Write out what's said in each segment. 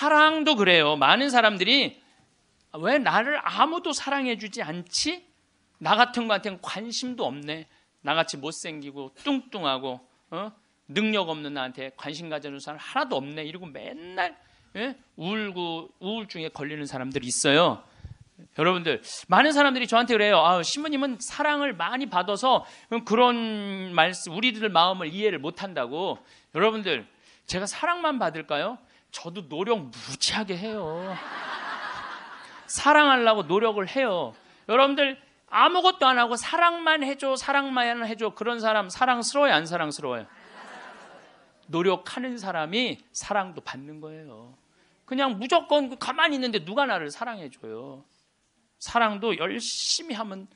사랑도 그래요. 많은 사람들이 왜 나를 아무도 사랑해주지 않지? 나 같은 거한테는 관심도 없네. 나같이 못생기고 뚱뚱하고 어? 능력 없는 나한테 관심 가져주는 사람 하나도 없네. 이러고 맨날 예? 울고 우울증에 걸리는 사람들 있어요. 여러분들 많은 사람들이 저한테 그래요. 아, 신부님은 사랑을 많이 받아서 그런 말씀 우리들 마음을 이해를 못 한다고. 여러분들 제가 사랑만 받을까요? 저도 노력 무지하게 해요. 사랑하려고 노력을 해요. 여러분들 아무것도 안 하고 사랑만 해줘, 사랑만 해줘. 그런 사람 사랑스러워요, 안 사랑스러워요? 노력하는 사람이 사랑도 받는 거예요. 그냥 무조건 그 가만히 있는데 누가 나를 사랑해줘요. 사랑도 열심히 하면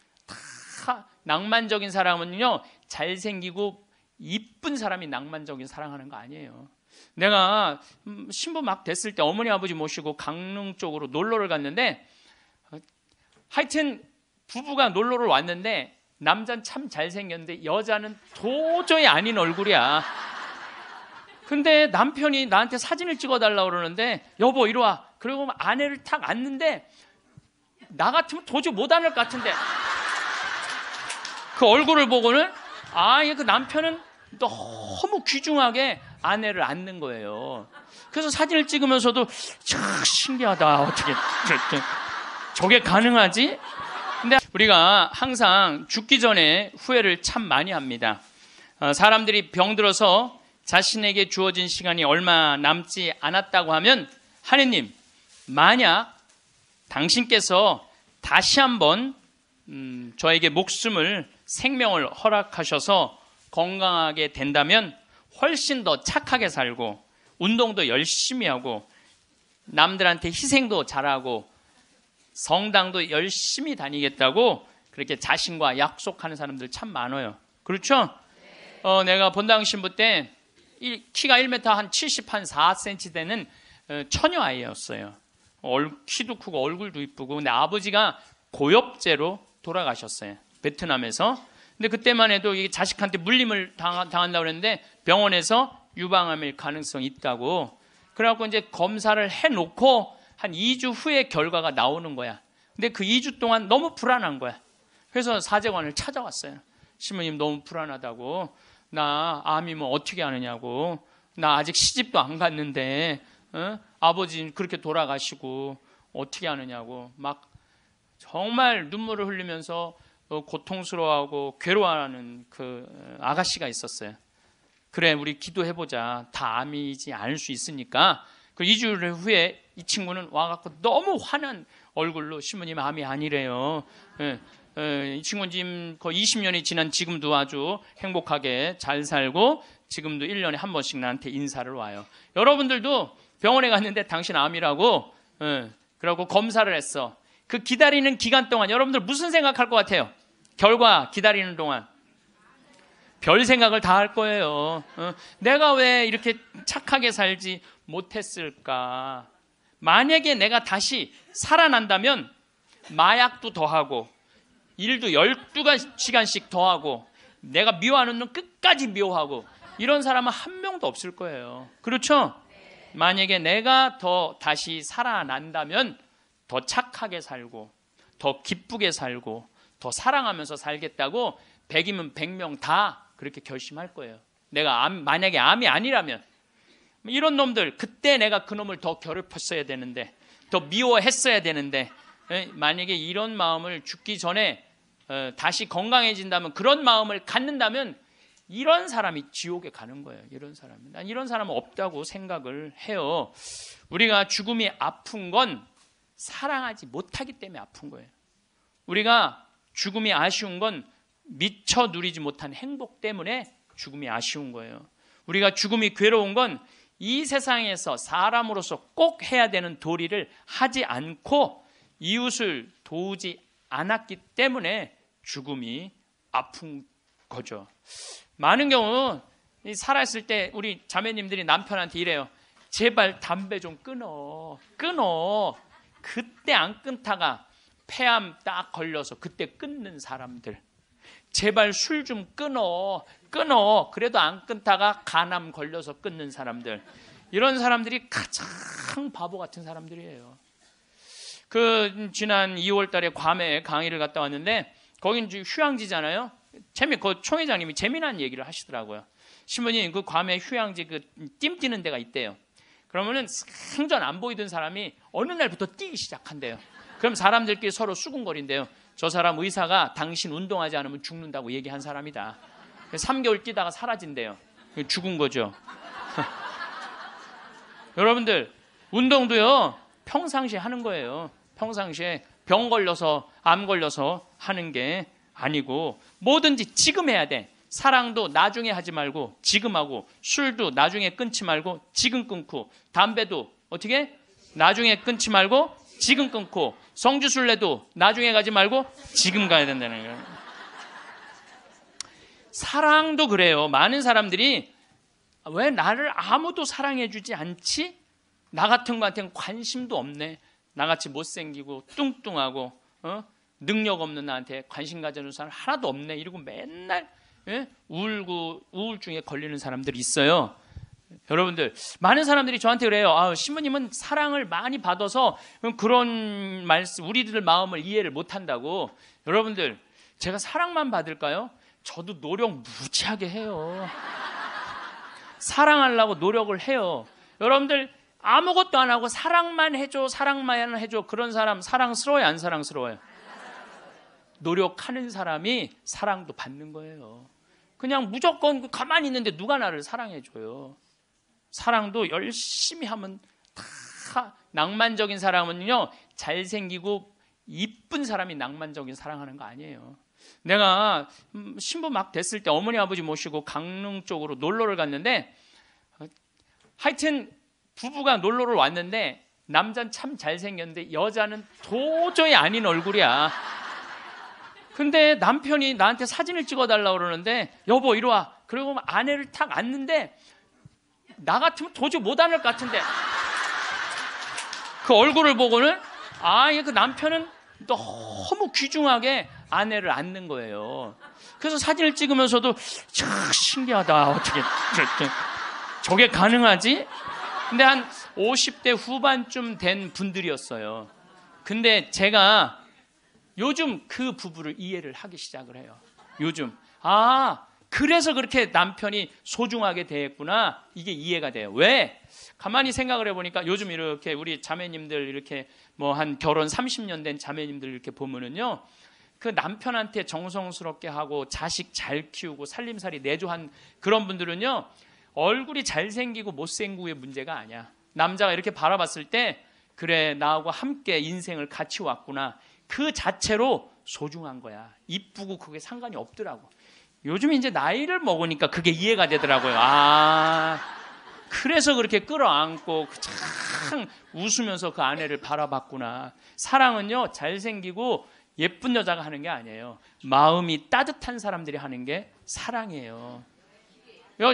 다 낭만적인 사람은요, 잘생기고 이쁜 사람이 낭만적인 사랑하는 거 아니에요. 내가 음, 신부 막 됐을 때 어머니 아버지 모시고 강릉 쪽으로 놀러를 갔는데 하여튼 부부가 놀러를 왔는데 남자는 참 잘생겼는데 여자는 도저히 아닌 얼굴이야. 근데 남편이 나한테 사진을 찍어달라고 그러는데 여보 이리 와. 그리고 아내를 탁 안는데 나 같으면 도저히 못 안을 것 같은데 그 얼굴을 보고는 아예 그 남편은 너무 귀중하게 아내를 안는 거예요. 그래서 사진을 찍으면서도 참 신기하다. 어떻게 저, 게 가능하지? 근데 우리가 항상 죽기 전에 후회를 참 많이 합니다. 어, 사람들이 병들어서 자신에게 주어진 시간이 얼마 남지 않았다고 하면 하느님, 만약 당신께서 다시 한번 음, 저에게 목숨을 생명을 허락하셔서 건강하게 된다면 훨씬 더 착하게 살고 운동도 열심히 하고 남들한테 희생도 잘하고 성당도 열심히 다니겠다고 그렇게 자신과 약속하는 사람들 참 많아요. 그렇죠? 어, 내가 본당 신부 때 키가 1m 한 70, 한 4cm 되는 어, 처녀 아이였어요. 키도 크고 얼굴도 이쁘고 근데 아버지가 고엽제로 돌아가셨어요. 베트남에서 근데 그때만 해도 이게 자식한테 물림을 당한다고 그랬는데 병원에서 유방암일 가능성이 있다고. 그래갖고 이제 검사를 해놓고 한 2주 후에 결과가 나오는 거야. 근데 그 2주 동안 너무 불안한 거야. 그래서 사제관을 찾아왔어요. 신부님 너무 불안하다고. 나 암이 뭐 어떻게 하느냐고. 나 아직 시집도 안 갔는데, 어? 아버지 그렇게 돌아가시고 어떻게 하느냐고. 막 정말 눈물을 흘리면서 고통스러워하고 괴로워하는 그 어, 아가씨가 있었어요. 그래, 우리 기도해보자. 다 암이지 않을 수 있으니까. 그 2주일 후에 이 친구는 와갖고 너무 화난 얼굴로 신부님 암이 아니래요. 예, 어, 이 친구는 지금 거의 20년이 지난 지금도 아주 행복하게 잘 살고 지금도 1년에 한 번씩 나한테 인사를 와요. 여러분들도 병원에 갔는데 당신 암이라고 예, 그러고 검사를 했어. 그 기다리는 기간 동안 여러분들 무슨 생각할 것 같아요? 결과 기다리는 동안 별 생각을 다 할 거예요. 어, 내가 왜 이렇게 착하게 살지 못했을까? 만약에 내가 다시 살아난다면 마약도 더하고 일도 12시간씩 더하고 내가 미워하는 놈 끝까지 미워하고 이런 사람은 한 명도 없을 거예요. 그렇죠? 만약에 내가 더 다시 살아난다면 더 착하게 살고 더 기쁘게 살고 더 사랑하면서 살겠다고 100이면 100명 다 그렇게 결심할 거예요. 내가 암, 만약에 암이 아니라면 이런 놈들 그때 내가 그 놈을 더 괴롭혔어야 되는데 더 미워했어야 되는데 만약에 이런 마음을 죽기 전에 어, 다시 건강해진다면 그런 마음을 갖는다면 이런 사람이 지옥에 가는 거예요. 이런 사람난 이런 사람은 없다고 생각을 해요. 우리가 죽음이 아픈 건 사랑하지 못하기 때문에 아픈 거예요. 우리가 죽음이 아쉬운 건 미처 누리지 못한 행복 때문에 죽음이 아쉬운 거예요. 우리가 죽음이 괴로운 건 이 세상에서 사람으로서 꼭 해야 되는 도리를 하지 않고 이웃을 도우지 않았기 때문에 죽음이 아픈 거죠. 많은 경우 살아있을 때 우리 자매님들이 남편한테 이래요. 제발 담배 좀 끊어. 끊어. 그때 안 끊다가 폐암 딱 걸려서 그때 끊는 사람들. 제발 술 좀 끊어. 끊어. 그래도 안 끊다가 간암 걸려서 끊는 사람들. 이런 사람들이 가장 바보 같은 사람들이에요. 그 지난 2월 달에 괌에 강의를 갔다 왔는데 거긴 휴양지잖아요. 재미 그 총회장님이 재미난 얘기를 하시더라고요. 신부님 그 괌에 휴양지 그 띠뛰는 데가 있대요. 그러면은 생전 안 보이던 사람이 어느 날부터 뛰기 시작한대요. 그럼 사람들끼리 서로 수군거린대요. 저 사람 의사가 당신 운동하지 않으면 죽는다고 얘기한 사람이다. 3개월 뛰다가 사라진대요. 죽은 거죠. 여러분들, 운동도요, 평상시에 하는 거예요. 평상시에 병 걸려서, 암 걸려서 하는 게 아니고, 뭐든지 지금 해야 돼. 사랑도 나중에 하지 말고 지금 하고 술도 나중에 끊지 말고 지금 끊고 담배도 어떻게 나중에 끊지 말고 지금 끊고 성주순례도 나중에 가지 말고 지금 가야 된다는 거예요. 사랑도 그래요. 많은 사람들이 왜 나를 아무도 사랑해주지 않지? 나 같은 거한테는 관심도 없네. 나같이 못생기고 뚱뚱하고 어? 능력 없는 나한테 관심 가져주는 사람 하나도 없네. 이러고 맨날 예? 울고 우울증에 걸리는 사람들이 있어요. 여러분들 많은 사람들이 저한테 그래요. 아, 신부님은 사랑을 많이 받아서 그런 말씀 우리들 마음을 이해를 못 한다고. 여러분들 제가 사랑만 받을까요? 저도 노력 무지하게 해요. 사랑하려고 노력을 해요. 여러분들 아무것도 안 하고 사랑만 해줘, 사랑만 해줘 그런 사람 사랑스러워요, 안 사랑스러워요? 노력하는 사람이 사랑도 받는 거예요. 그냥 무조건 그 가만히 있는데 누가 나를 사랑해줘요. 사랑도 열심히 하면 다 낭만적인 사람은요, 잘생기고 이쁜 사람이 낭만적인 사랑하는 거 아니에요. 내가 음, 신부 막 됐을 때 어머니 아버지 모시고 강릉 쪽으로 놀러를 갔는데 하여튼 부부가 놀러를 왔는데 남자는 참 잘생겼는데 여자는 도저히 아닌 얼굴이야. 근데 남편이 나한테 사진을 찍어달라 고 그러는데 여보 이리 와. 그리고 아내를 탁 안는데 나 같으면 도저히 못 안을 것 같은데 그 얼굴을 보고는 아그 남편은 너무 귀중하게 아내를 안는 거예요. 그래서 사진을 찍으면서도 참 신기하다 어떻게 저게 가능하지? 근데 한 50대 후반쯤 된 분들이었어요. 근데 제가 요즘 그 부부를 이해를 하기 시작을 해요. 요즘. 아, 그래서 그렇게 남편이 소중하게 대했구나. 이게 이해가 돼요. 왜? 가만히 생각을 해보니까 요즘 이렇게 우리 자매님들 이렇게 뭐 한 결혼 30년 된 자매님들 이렇게 보면은요. 그 남편한테 정성스럽게 하고 자식 잘 키우고 살림살이 내조한 그런 분들은요. 얼굴이 잘생기고 못생기고의 문제가 아니야. 남자가 이렇게 바라봤을 때 그래, 나하고 함께 인생을 같이 왔구나. 그 자체로 소중한 거야. 이쁘고 그게 상관이 없더라고. 요즘 이제 나이를 먹으니까 그게 이해가 되더라고요. 아, 그래서 그렇게 끌어안고 그 참 웃으면서 그 아내를 바라봤구나. 사랑은요, 잘생기고 예쁜 여자가 하는 게 아니에요. 마음이 따뜻한 사람들이 하는 게 사랑이에요. 야,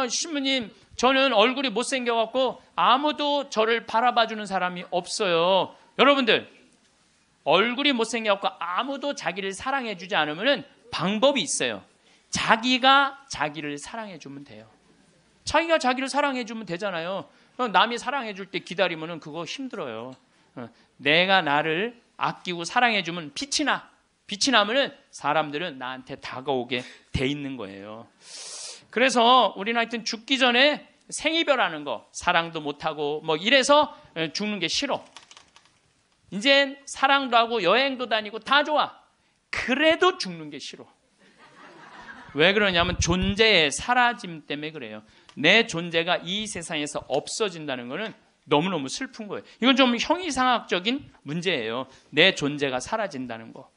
야 신부님, 저는 얼굴이 못생겨갖고 아무도 저를 바라봐주는 사람이 없어요. 여러분들, 얼굴이 못생겨갖고 아무도 자기를 사랑해주지 않으면 방법이 있어요. 자기가 자기를 사랑해주면 돼요. 자기가 자기를 사랑해주면 되잖아요. 남이 사랑해줄 때 기다리면 그거 힘들어요. 어, 내가 나를 아끼고 사랑해주면 빛이 나. 빛이 나면 사람들은 나한테 다가오게 돼 있는 거예요. 그래서 우리는 하여튼 죽기 전에 생이별하는 거, 사랑도 못하고 뭐 이래서 죽는 게 싫어. 이젠 사랑도 하고 여행도 다니고 다 좋아. 그래도 죽는 게 싫어. 왜 그러냐면 존재의 사라짐 때문에 그래요. 내 존재가 이 세상에서 없어진다는 거는 너무너무 슬픈 거예요. 이건 좀 형이상학적인 문제예요. 내 존재가 사라진다는 거.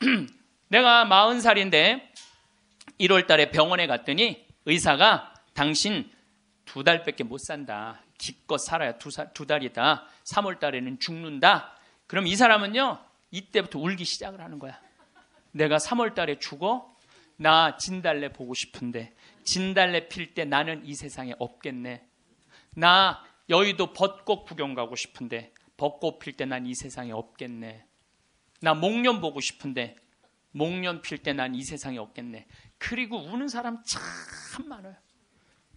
내가 마흔 살인데 1월 달에 병원에 갔더니 의사가 당신 두 달밖에 못 산다. 기껏 살아야 두, 살, 두 달이다. 3월 달에는 죽는다. 그럼 이 사람은요, 이때부터 울기 시작을 하는 거야. 내가 3월 달에 죽어? 나 진달래 보고 싶은데, 진달래 필 때 나는 이 세상에 없겠네. 나 여의도 벚꽃 구경 가고 싶은데, 벚꽃 필 때 난 이 세상에 없겠네. 나 목련 보고 싶은데, 목련 필 때 난 이 세상에 없겠네. 그리고 우는 사람 참 많아요.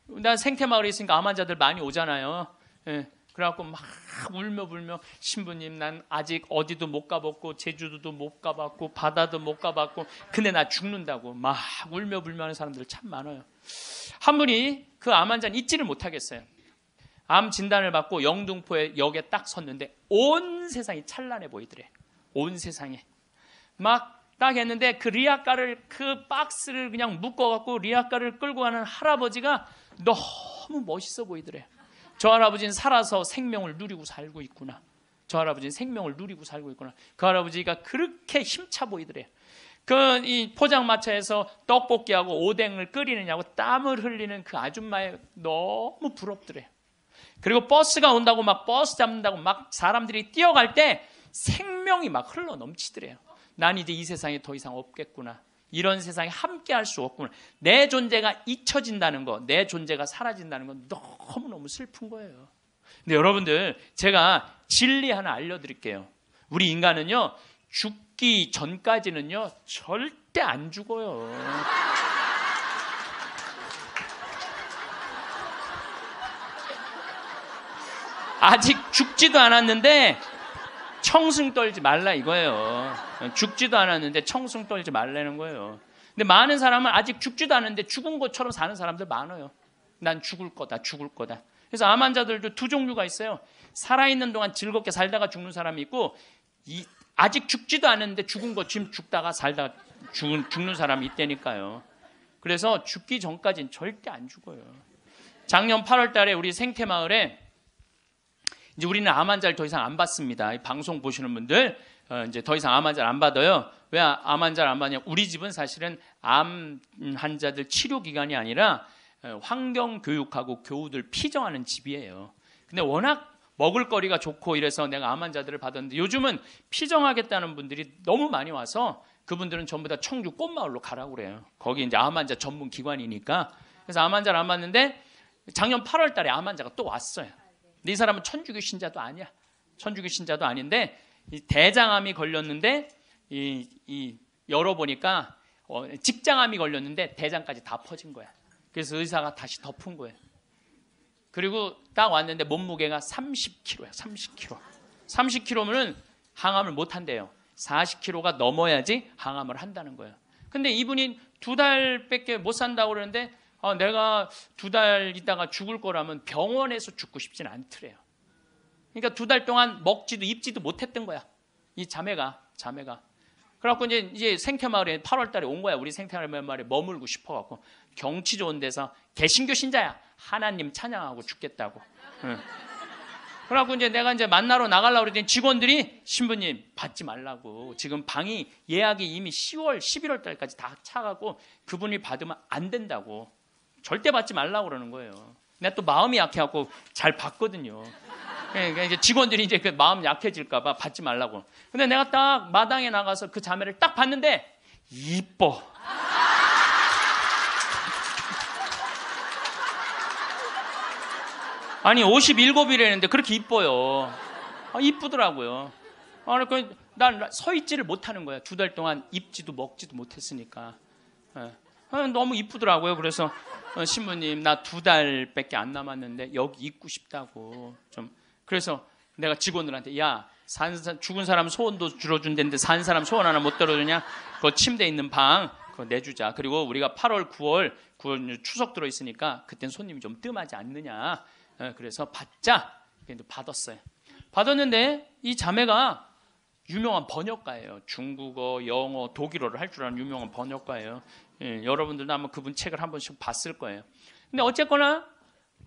난 생태마을에 있으니까 암환자들 많이 오잖아요. 예. 그래갖고 막 울며 불며 신부님 난 아직 어디도 못 가봤고 제주도도 못 가봤고 바다도 못 가봤고 근데 나 죽는다고 막 울며 불며 하는 사람들 참 많아요. 한 분이 그암 환자는 잊지를 못하겠어요. 암 진단을 받고 영등포의 역에 딱 섰는데 온 세상이 찬란해 보이더래. 온 세상에. 막 딱 했는데 그 리아카를 그 박스를 그냥 묶어 갖고 리아카를 끌고 가는 할아버지가 너무 멋있어 보이더래. 요저 할아버지는 살아서 생명을 누리고 살고 있구나. 저 할아버지는 생명을 누리고 살고 있구나. 그 할아버지가 그렇게 힘차 보이더래그이 포장마차에서 떡볶이하고 오뎅을 끓이느냐고 땀을 흘리는 그 아줌마에 너무 부럽더래 그리고 버스가 온다고 막 버스 잡는다고 막 사람들이 뛰어갈 때 생명이 막 흘러 넘치더래요. 난 이제 이 세상에 더 이상 없겠구나. 이런 세상에 함께 할 수 없구나. 내 존재가 잊혀진다는 거, 내 존재가 사라진다는 건 너무너무 슬픈 거예요. 근데 여러분들, 제가 진리 하나 알려드릴게요. 우리 인간은요, 죽기 전까지는요, 절대 안 죽어요. 아직 죽지도 않았는데, 청승 떨지 말라 이거예요. 죽지도 않았는데 청승 떨지 말라는 거예요. 근데 많은 사람은 아직 죽지도 않았는데 죽은 것처럼 사는 사람들 많아요. 난 죽을 거다, 죽을 거다. 그래서 암 환자들도 두 종류가 있어요. 살아있는 동안 즐겁게 살다가 죽는 사람이 있고, 이, 아직 죽지도 않았는데 죽은 거 지금 죽다가 살다가 죽은, 죽는 사람이 있다니까요. 그래서 죽기 전까지는 절대 안 죽어요. 작년 8월 달에 우리 생태마을에 이제 우리는 암환자를 더 이상 안 받습니다. 방송 보시는 분들 어, 이제 더 이상 암 환자를 안 받아요. 왜암 환자를 안 받냐? 우리 집은 사실은 암 환자들 치료 기관이 아니라 어, 환경 교육하고 교우들 피정하는 집이에요. 근데 워낙 먹을 거리가 좋고 이래서 내가 암 환자들을 받았는데 요즘은 피정하겠다는 분들이 너무 많이 와서 그분들은 전부 다 청주 꽃마을로 가라고 그래요. 거기 이제 암 환자 전문 기관이니까. 그래서 암 환자를 안 받는데 작년 8월 달에 암 환자가 또 왔어요. 근데 네 이 사람은 천주교 신자도 아니야. 천주교 신자도 아닌데 대장암이 걸렸는데 이, 이 열어보니까 어, 직장암이 걸렸는데 대장까지 다 퍼진 거야. 그래서 의사가 다시 덮은 거야. 그리고 딱 왔는데 몸무게가 30kg야. 30kg. 30kg면은 항암을 못 한대요. 40kg가 넘어야지 항암을 한다는 거예요. 근데 이분이 두 달밖에 못 산다고 그러는데 아, 내가 두 달 있다가 죽을 거라면 병원에서 죽고 싶진 않더래요. 그러니까 두 달 동안 먹지도 입지도 못했던 거야. 이 자매가, 자매가. 그래갖고 이제, 이제 생태마을에 8월 달에 온 거야. 우리 생태마을에 머물고 싶어갖고. 경치 좋은 데서 개신교 신자야. 하나님 찬양하고 죽겠다고. 응. 그래갖고 이제 내가 이제 만나러 나가려고 그랬더니 직원들이 신부님 받지 말라고. 지금 방이 예약이 이미 10월, 11월 달까지 다 차가고 그분이 받으면 안 된다고. 절대 받지 말라고 그러는 거예요. 내가 또 마음이 약해갖고 잘 받거든요. 예, 그러니까 이제 직원들이 이제 그 마음 약해질까봐 받지 말라고. 근데 내가 딱 마당에 나가서 그 자매를 딱 봤는데, 이뻐. 아니, 57이라는데 그렇게 이뻐요. 아, 이쁘더라고요. 아니, 그, 그러니까 난서 있지를 못하는 거야. 두 달 동안 입지도 먹지도 못했으니까. 네. 아, 너무 이쁘더라고요. 그래서 어, 신부님 나 두 달밖에 안 남았는데 여기 있고 싶다고 좀 그래서 내가 직원들한테 야 산, 죽은 사람 소원도 줄어준다는데 산 사람 소원 하나 못 들어주냐? 그 침대 있는 방 그거 내주자. 그리고 우리가 8월, 9월, 9월 추석 들어 있으니까 그땐 손님이 좀 뜸하지 않느냐. 어, 그래서 받자. 근데 받았어요. 받았는데 이 자매가 유명한 번역가예요. 중국어, 영어, 독일어를 할 줄 아는 유명한 번역가예요. 예, 여러분들도 아마 그분 책을 한 번씩 봤을 거예요. 근데 어쨌거나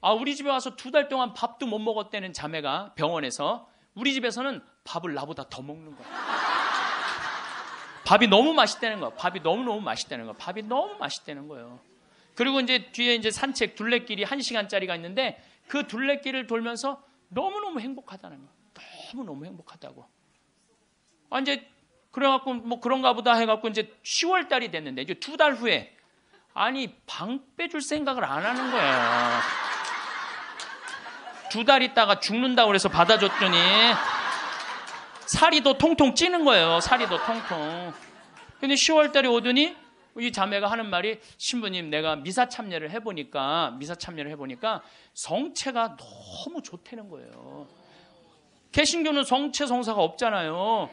아, 우리 집에 와서 두 달 동안 밥도 못 먹었다는 자매가 병원에서 우리 집에서는 밥을 나보다 더 먹는 거야. 밥이 너무 맛있다는 거야. 밥이 너무너무 맛있다는 거야. 밥이 너무 맛있다는 거예요. 그리고 이제 뒤에 이제 산책 둘레길이 한시간짜리가 있는데 그 둘레길을 돌면서 너무너무 행복하다는 거야. 너무너무 행복하다고. 아, 이제 그래갖고 뭐 그런가 보다 해갖고 이제 10월 달이 됐는데 이제 두 달 후에 아니 방 빼줄 생각을 안 하는 거야. 두 달 있다가 죽는다 그래서 받아줬더니 살이 더 통통 찌는 거예요. 살이 더 통통. 근데 10월 달에 오더니 이 자매가 하는 말이 신부님 내가 미사 참여를 해보니까 미사 참여를 해보니까 성체가 너무 좋다는 거예요. 개신교는 성체 성사가 없잖아요.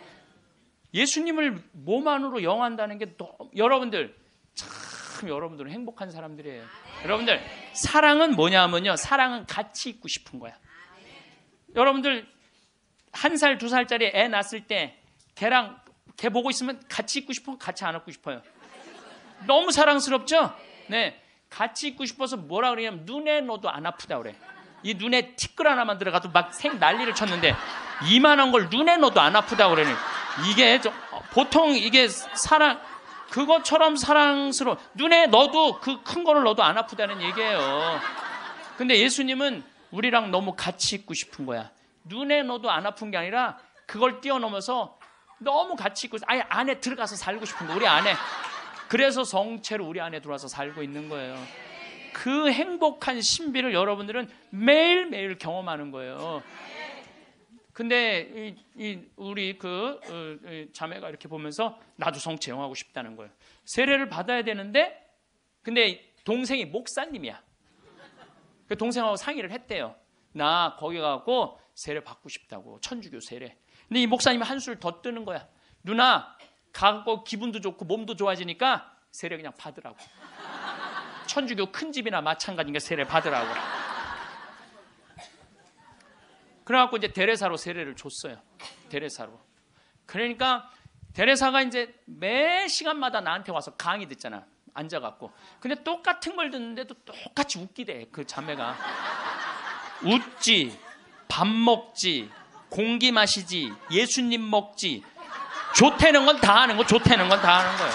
예수님을 몸 안으로 영한다는 게 너무, 여러분들 참 여러분들은 행복한 사람들이에요. 아, 네. 여러분들 사랑은 뭐냐면요. 사랑은 같이 있고 싶은 거야. 아, 네. 여러분들 한 살 두 살짜리 애 낳았을 때 걔랑 걔 보고 있으면 같이 있고 싶으면 같이 안 안고 싶어요. 너무 사랑스럽죠? 네. 같이 있고 싶어서 뭐라 그러냐면 눈에 넣어도 안 아프다 그래. 이 눈에 티끌 하나만 들어가도 막 생 난리를 쳤는데 이만한 걸 눈에 넣어도 안 아프다 그러니 이게 좀, 어, 보통 이게 사랑 그것처럼 사랑스러워 눈에 넣어도 그 큰 거를 넣어도 안 아프다는 얘기예요. 근데 예수님은 우리랑 너무 같이 있고 싶은 거야. 눈에 넣어도 안 아픈 게 아니라 그걸 뛰어넘어서 너무 같이 있고 아예 안에 들어가서 살고 싶은 거 우리 안에. 그래서 성체로 우리 안에 들어와서 살고 있는 거예요. 그 행복한 신비를 여러분들은 매일매일 경험하는 거예요. 근데 이, 이 우리 그 어, 자매가 이렇게 보면서 나도 성채용하고 싶다는 거예요. 세례를 받아야 되는데 근데 동생이 목사님이야. 그 동생하고 상의를 했대요. 나 거기 가고 세례 받고 싶다고 천주교 세례. 근데 이 목사님이 한술 더 뜨는 거야. 누나 가고 기분도 좋고 몸도 좋아지니까 세례 그냥 받으라고. 천주교 큰 집이나 마찬가지니까 세례 받으라고. 그래갖고 이제 데레사로 세례를 줬어요. 데레사로. 그러니까 데레사가 이제 매 시간마다 나한테 와서 강의 듣잖아. 앉아갖고. 근데 똑같은 걸 듣는데도 똑같이 웃기대. 그 자매가. 웃지, 밥 먹지, 공기 마시지, 예수님 먹지. 좋대는건 다 하는 거, 좋대는건 다 하는 거예요.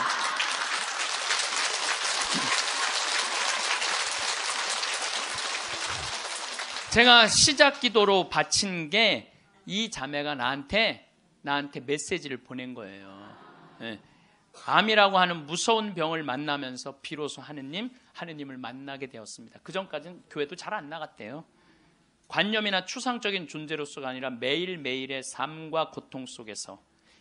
제가 시작 기도로 바친 게 이 자매가 나한테 나한테 메시지를 보낸 거예요. 네. 암이라고 하는 무서운 병을 만나면서 비로소 하느님, 하느님을 만나게 되었습니다. 그 전까지는 교회도 잘 안 나갔대요. 관념이나 추상적인 존재로서가 아니라 매일매일의 삶과 고통 속에서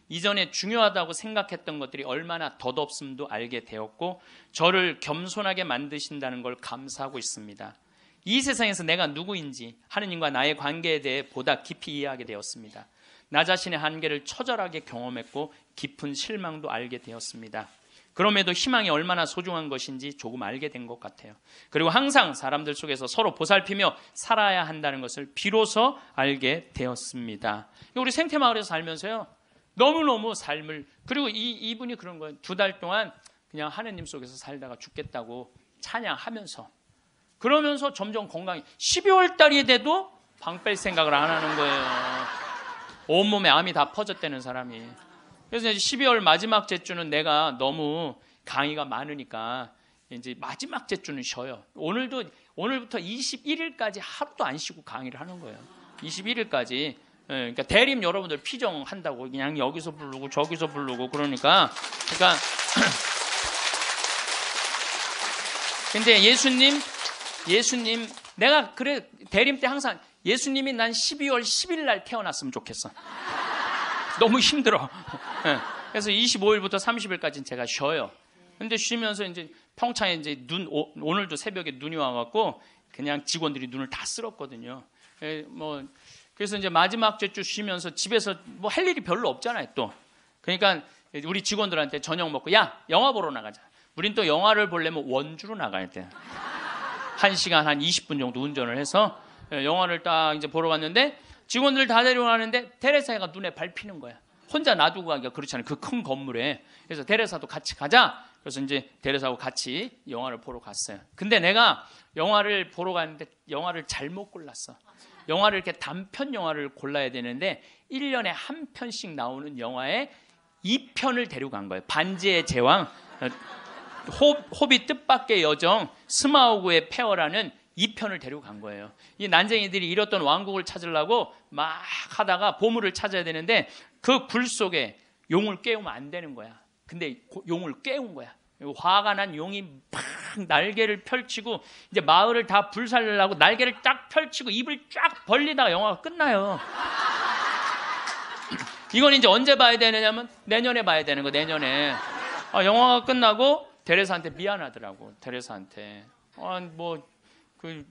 이전에 중요하다고 생각했던 것들이 얼마나 덧없음도 알게 되었고 저를 겸손하게 만드신다는 걸 감사하고 있습니다. 이 세상에서 내가 누구인지 하느님과 나의 관계에 대해 보다 깊이 이해하게 되었습니다. 나 자신의 한계를 처절하게 경험했고 깊은 실망도 알게 되었습니다. 그럼에도 희망이 얼마나 소중한 것인지 조금 알게 된 것 같아요. 그리고 항상 사람들 속에서 서로 보살피며 살아야 한다는 것을 비로소 알게 되었습니다. 우리 생태마을에서 살면서요. 너무너무 삶을 그리고 이 이분이 그런 거예요. 두달 동안 그냥 하느님 속에서 살다가 죽겠다고 찬양하면서 그러면서 점점 건강이 12월 달이 돼도 방뺄 생각을 안 하는 거예요. 온몸에 암이 다 퍼졌다는 사람이. 그래서 이제 12월 마지막 제주는 내가 너무 강의가 많으니까 이제 마지막 제주는 쉬어요. 오늘도 오늘부터 21일까지 하루도 안 쉬고 강의를 하는 거예요. 21일까지. 예, 그러니까 대림 여러분들 피정한다고 그냥 여기서 부르고 저기서 부르고 그러니까 그러니까 근데 예수님 예수님 내가 그래 대림 때 항상 예수님이 난 12월 10일 날 태어났으면 좋겠어. 너무 힘들어. 예. 그래서 25일부터 30일까지는 제가 쉬어요. 근데 쉬면서 이제 평창에 이제 눈 오, 늘도 새벽에 눈이 와갖고 그냥 직원들이 눈을 다 쓸었거든요. 에, 예, 뭐 그래서 이제 마지막 주 쉬면서 집에서 뭐 할 일이 별로 없잖아요 또. 그러니까 우리 직원들한테 저녁 먹고 야 영화 보러 나가자. 우린 또 영화를 보려면 원주로 나가야 돼. 1시간 한 20분 정도 운전을 해서 예, 영화를 딱 이제 보러 갔는데 직원들 다 데려가는데 테레사가 눈에 밟히는 거야. 혼자 놔두고 가기가 그렇잖아요. 그 큰 건물에. 그래서 테레사도 같이 가자. 그래서 이제 테레사하고 같이 영화를 보러 갔어요. 근데 내가 영화를 보러 갔는데 영화를 잘못 골랐어. 영화를 이렇게 단편 영화를 골라야 되는데 1년에 한 편씩 나오는 영화에 2편을 데려간 거예요. 반지의 제왕. 호, 비 뜻밖의 여정 스마우그의 페어라는 2편을 데리고 간 거예요. 이 난쟁이들이 잃었던 왕국을 찾으려고 막 하다가 보물을 찾아야 되는데 그굴 속에 용을 깨우면 안 되는 거야. 근데 용을 깨운 거야. 화가 난 용이 팍 날개를 펼치고 이제 마을을 다 불살려고 날개를 쫙 펼치고 입을 쫙 벌리다가 영화가 끝나요. 이건 이제 언제 봐야 되느냐면 내년에 봐야 되는 거 내년에 아, 영화가 끝나고 데레사한테 미안하더라고. 데레사한테. 아, 뭐, 그,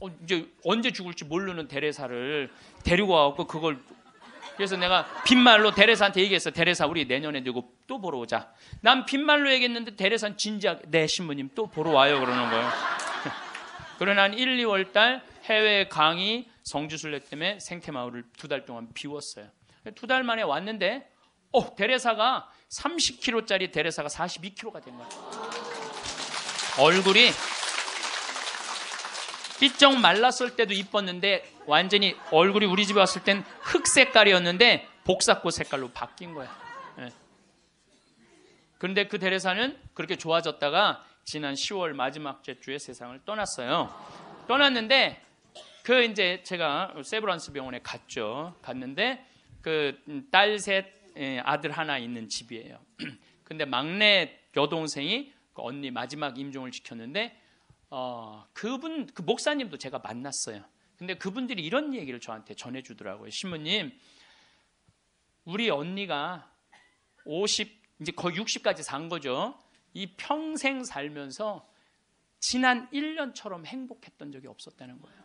어, 이제 언제 죽을지 모르는 데레사를 데리고 와갖고 그걸 그래서 내가 빈말로 데레사한테 얘기했어. 데레사 우리 내년에 누구 또 보러 오자. 난 빈말로 얘기했는데 데레사는 진작 내 신부님 또 보러 와요 그러는 거예요. 그러나 한 1, 2월 달 해외 강의 성주순례 때문에 생태마을을 두 달 동안 비웠어요. 두 달 만에 왔는데 어, 대례사가 30kg짜리 대례사가 42kg가 된 거야. 얼굴이 삐쩍 말랐을 때도 이뻤는데 완전히 얼굴이 우리 집에 왔을 땐흑 색깔이었는데 복사꽃 색깔로 바뀐 거야. 예. 그런데 그대례사는 그렇게 좋아졌다가 지난 10월 마지막 주에 세상을 떠났어요. 떠났는데 그 이제 제가 세브란스 병원에 갔죠. 갔는데 그딸셋 예, 아들 하나 있는 집이에요. 근데 막내 여동생이 그 언니 마지막 임종을 지켰는데 어, 그분 그 목사님도 제가 만났어요. 근데 그분들이 이런 얘기를 저한테 전해주더라고요. 신부님, 우리 언니가 50 이제 거의 60까지 산 거죠. 이 평생 살면서 지난 1년처럼 행복했던 적이 없었다는 거예요.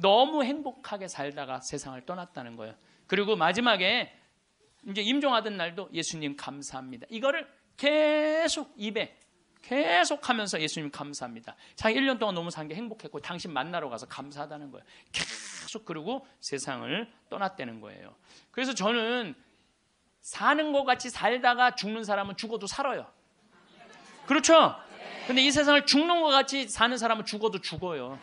너무 행복하게 살다가 세상을 떠났다는 거예요. 그리고 마지막에 이제 임종하던 날도 예수님 감사합니다. 이거를 계속 입에 계속 하면서 예수님 감사합니다. 자기 1년 동안 너무 산 게 행복했고 당신 만나러 가서 감사하다는 거예요. 계속 그러고 세상을 떠났다는 거예요. 그래서 저는 사는 것 같이 살다가 죽는 사람은 죽어도 살아요. 그렇죠? 근데 이 세상을 죽는 것 같이 사는 사람은 죽어도 죽어요.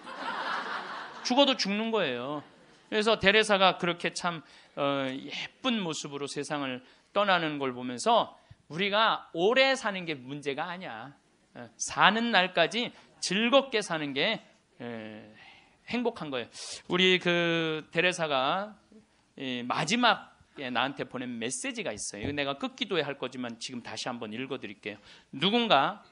죽어도 죽는 거예요. 그래서 대례사가 그렇게 참 어, 예쁜 모습으로 세상을 떠나는 걸 보면서 우리가 오래 사는 게 문제가 아니야. 어, 사는 날까지 즐겁게 사는 게 행복한 거예요. 우리 그 데레사가 마지막에 나한테 보낸 메시지가 있어요. 내가 끝기도에 할 거지만 지금 다시 한번 읽어드릴게요. 누군가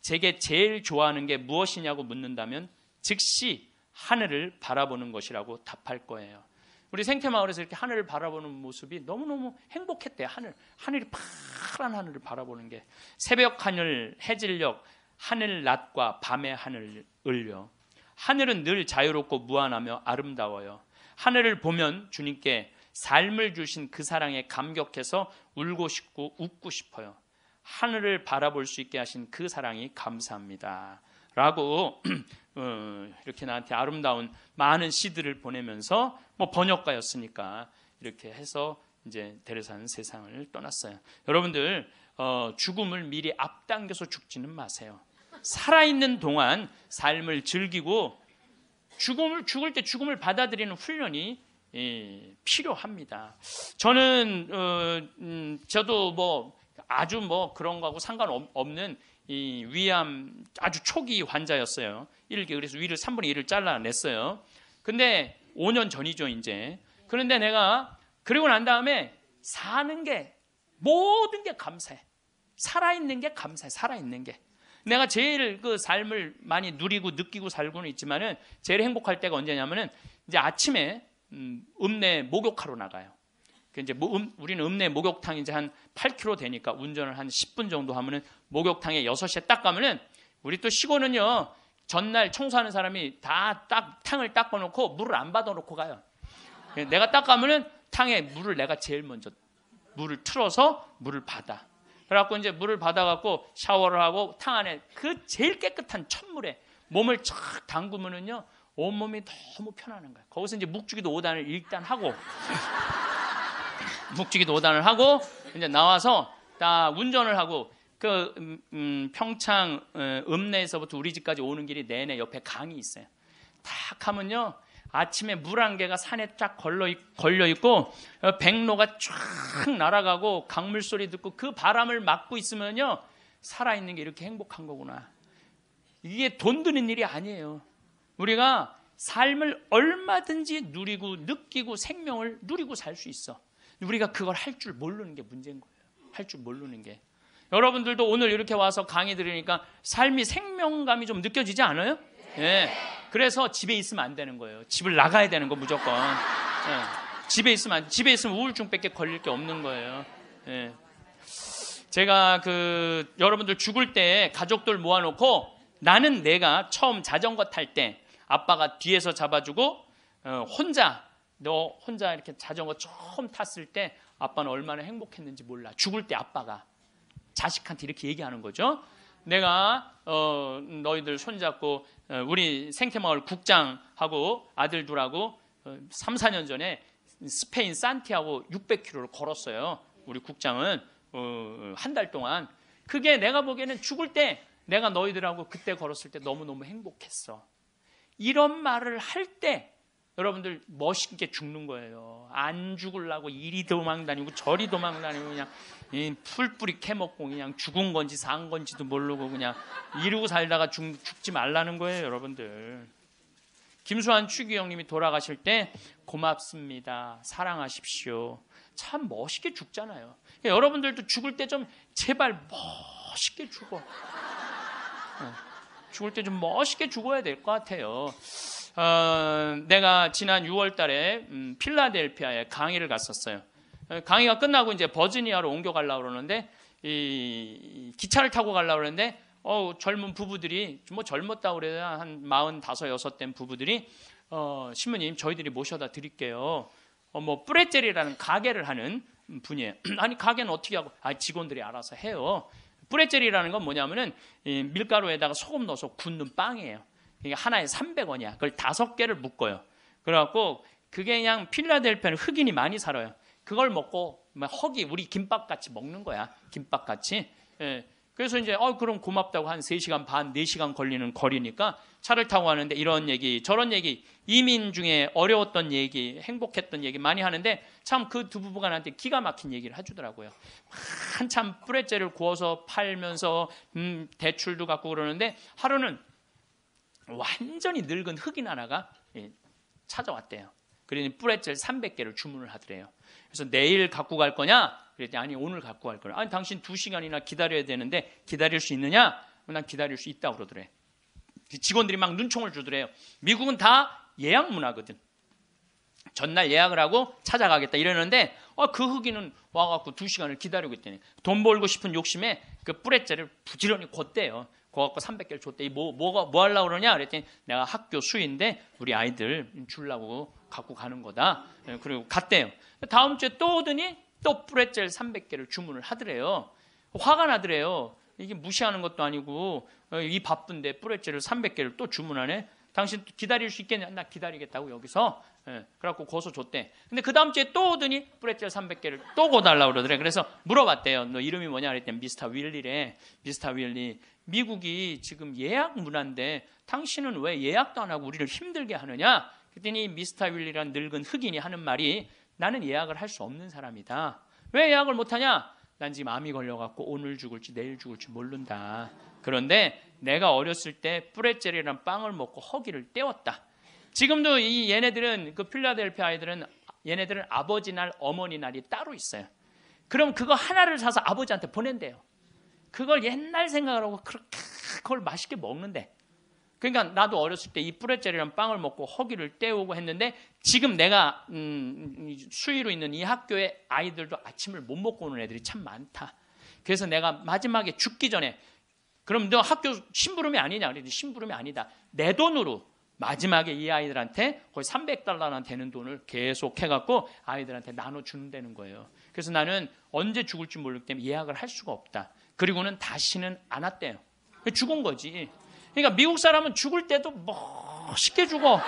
제게 제일 좋아하는 게 무엇이냐고 묻는다면 즉시 하늘을 바라보는 것이라고 답할 거예요. 우리 생태마을에서 이렇게 하늘을 바라보는 모습이 너무너무 행복했대요. 하늘. 하늘이 파란 하늘을 바라보는 게. 새벽 하늘, 해질녘, 하늘 낮과 밤의 하늘을요. 하늘은 늘 자유롭고 무한하며 아름다워요. 하늘을 보면 주님께 삶을 주신 그 사랑에 감격해서 울고 싶고 웃고 싶어요. 하늘을 바라볼 수 있게 하신 그 사랑이 감사합니다. 라고 어, 이렇게 나한테 아름다운 많은 시들을 보내면서 뭐 번역가였으니까 이렇게 해서 이제 데레사는 세상을 떠났어요. 여러분들 어, 죽음을 미리 앞당겨서 죽지는 마세요. 살아있는 동안 삶을 즐기고 죽음을 죽을 때 죽음을 받아들이는 훈련이 예, 필요합니다. 저는 어, 음, 저도 뭐 아주 뭐 그런 거하고 상관없는 이 위암 아주 초기 환자였어요. 일기 그래서 위를 3분의 1을 잘라냈어요. 근데 5년 전이죠, 이제. 그런데 내가 그리고 난 다음에 사는 게 모든 게 감사해. 살아있는 게 감사해. 살아있는 게. 내가 제일 그 삶을 많이 누리고 느끼고 살고는 있지만은 제일 행복할 때가 언제냐면은 이제 아침에 음, 읍내 목욕하러 나가요. 그 이제 뭐 음, 우리는 읍내 목욕탕 이제 한 8km 되니까 운전을 한 10분 정도 하면은 목욕탕에 6시에 딱 가면은 우리 또 시골은요. 전날 청소하는 사람이 다 딱 탕을 닦아 놓고 물을 안 받아 놓고 가요. 내가 딱 가면은 탕에 물을 내가 제일 먼저 물을 틀어서 물을 받아. 그래갖고 이제 물을 받아갖고 샤워를 하고 탕 안에 그 제일 깨끗한 첫물에 몸을 쫙 담그면은요 온몸이 너무 편안한 거예요. 거기서 이제 묵주기도 5단을 일단 하고 묵주기도 5단을 하고 이제 나와서 딱 운전을 하고 그 음, 음 평창 어, 읍내에서부터 우리 집까지 오는 길이 내내 옆에 강이 있어요. 탁 하면요. 아침에 물한 개가 산에 쫙 걸러, 걸려 있고 어, 백로가 쫙 날아가고 강물 소리 듣고 그 바람을 막고 있으면요. 살아있는 게 이렇게 행복한 거구나. 이게 돈 드는 일이 아니에요. 우리가 삶을 얼마든지 누리고 느끼고 생명을 누리고 살 수 있어. 우리가 그걸 할 줄 모르는 게 문제인 거예요. 할 줄 모르는 게. 여러분들도 오늘 이렇게 와서 강의 들으니까 삶이 생명감이 좀 느껴지지 않아요? 예. 네. 그래서 집에 있으면 안 되는 거예요. 집을 나가야 되는 거 무조건. 예. 집에 있으면 안, 집에 있으면 우울증밖에 걸릴 게 없는 거예요. 예. 제가 그 여러분들 죽을 때 가족들 모아놓고 나는 내가 처음 자전거 탈 때 아빠가 뒤에서 잡아주고 어, 혼자 너 혼자 이렇게 자전거 처음 탔을 때 아빠는 얼마나 행복했는지 몰라. 죽을 때 아빠가 자식한테 이렇게 얘기하는 거죠. 내가 어, 너희들 손잡고 어, 우리 생태마을 국장하고 아들 둘하고 어, 3, 4년 전에 스페인 산티아고 600km를 걸었어요. 우리 국장은 어, 한 달 동안 그게 내가 보기에는 죽을 때 내가 너희들하고 그때 걸었을 때 너무너무 행복했어. 이런 말을 할때 여러분들 멋있게 죽는 거예요. 안 죽으려고 이리 도망 다니고 저리 도망 다니고 그냥 풀뿌리 캐먹고 그냥 죽은 건지 산 건지도 모르고 그냥 이러고 살다가 죽, 죽지 말라는 거예요, 여러분들. 김수환 추기형님이 돌아가실 때 고맙습니다. 사랑하십시오. 참 멋있게 죽잖아요. 그러니까 여러분들도 죽을 때 좀 제발 멋있게 죽어. 어, 죽을 때 좀 멋있게 죽어야 될 것 같아요. 어, 내가 지난 6월달에 음, 필라델피아에 강의를 갔었어요. 어, 강의가 끝나고 이제 버지니아로 옮겨가려고 그러는데 이, 기차를 타고 가려고 그러는데 어, 젊은 부부들이 뭐 젊었다고 그래야 한 45, 6된 부부들이 어, 신부님 저희들이 모셔다 드릴게요. 어, 뭐 뿌레젤이라는 가게를 하는 분이에요. 아니 가게는 어떻게 하고? 아 직원들이 알아서 해요. 뿌레젤이라는 건 뭐냐면은 이 밀가루에다가 소금 넣어서 굽는 빵이에요. 이게 그러니까 하나에 300원이야. 그걸 다섯 개를 묶어요. 그래갖고 그게 그냥 필라델피아는 흑인이 많이 살아요. 그걸 먹고 허기 우리 김밥 같이 먹는 거야. 김밥 같이. 예. 그래서 이제 어 그럼 고맙다고 한 3시간 반, 4시간 걸리는 거리니까 차를 타고 가는데 이런 얘기, 저런 얘기, 이민 중에 어려웠던 얘기, 행복했던 얘기 많이 하는데 참 그 두 부부가 나한테 기가 막힌 얘기를 해주더라고요. 한참 뿌레째를 구워서 팔면서 음, 대출도 갖고 그러는데 하루는 완전히 늙은 흑인 하나가 예, 찾아왔대요. 그러니 뿌레첼 300개를 주문을 하더래요. 그래서 내일 갖고 갈 거냐? 그랬더니 아니 오늘 갖고 갈 거냐? 아니 당신 2시간이나 기다려야 되는데 기다릴 수 있느냐? 난 기다릴 수 있다 그러더래. 직원들이 막 눈총을 주더래요. 미국은 다 예약 문화거든. 전날 예약을 하고 찾아가겠다 이러는데 어, 그 흑인은 와갖고 두 시간을 기다리고 있더니 돈 벌고 싶은 욕심에 그 뿌레째를 부지런히 걷대요. 고거 갖고 300개를 줬대. 뭐, 뭐가, 뭐 하려고 그러냐? 그랬더니 내가 학교 수인데 우리 아이들 주려고 갖고 가는 거다. 예, 그리고 갔대요. 다음 주에 또 오더니 또브레젤 300개를 주문을 하더래요. 화가 나더래요. 이게 무시하는 것도 아니고 어, 이 바쁜데 브레젤을 300개를 또 주문하네. 당신 기다릴 수 있겠냐? 나 기다리겠다고 여기서. 예, 그래갖고 고소 줬대. 근데 그 다음 주에 또 오더니 브레젤 300개를 또 고달라고 그러더래. 그래서 물어봤대요. 너 이름이 뭐냐? 그랬더니 미스터 윌리래. 미스터 윌리. 미국이 지금 예약 문화인데 당신은 왜 예약도 안 하고 우리를 힘들게 하느냐? 그랬더니 미스터 윌리란 늙은 흑인이 하는 말이 나는 예약을 할 수 없는 사람이다. 왜 예약을 못하냐? 난 지금 암이 걸려갖고 오늘 죽을지 내일 죽을지 모른다. 그런데 내가 어렸을 때뿌레젤이란 빵을 먹고 허기를 때웠다. 지금도 이 얘네들은 그 필라델피아 아이들은 얘네들은 아버지 날 어머니 날이 따로 있어요. 그럼 그거 하나를 사서 아버지한테 보낸대요. 그걸 옛날 생각하고 그렇게 그걸 맛있게 먹는데 그러니까 나도 어렸을 때 이 뿌레짜리란 빵을 먹고 허기를 때우고 했는데 지금 내가 음, 수위로 있는 이 학교에 아이들도 아침을 못 먹고 오는 애들이 참 많다. 그래서 내가 마지막에 죽기 전에 그럼 너 학교 심부름이 아니냐? 그래도 심부름이 아니다. 내 돈으로 마지막에 이 아이들한테 거의 300달러나 되는 돈을 계속 해갖고 아이들한테 나눠 주는다는 거예요. 그래서 나는 언제 죽을지 모르기 때문에 예약을 할 수가 없다. 그리고는 다시는 안 왔대요. 죽은 거지. 그러니까 미국 사람은 죽을 때도 멋있게 죽어.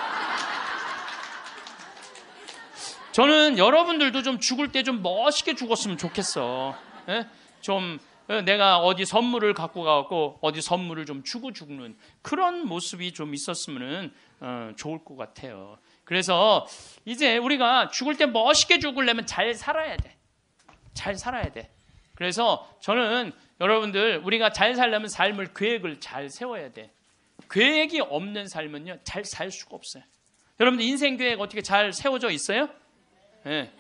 저는 여러분들도 좀 죽을 때 좀 멋있게 죽었으면 좋겠어. 예? 좀 예, 내가 어디 선물을 갖고 가고 어디 선물을 좀 주고 죽는 그런 모습이 좀 있었으면 어, 좋을 것 같아요. 그래서 이제 우리가 죽을 때 멋있게 죽으려면 잘 살아야 돼. 잘 살아야 돼. 그래서 저는 여러분들 우리가 잘 살려면 삶을 계획을 잘 세워야 돼. 계획이 없는 삶은요 잘 살 수가 없어요. 여러분들 인생 계획 어떻게 잘 세워져 있어요? 예. 네.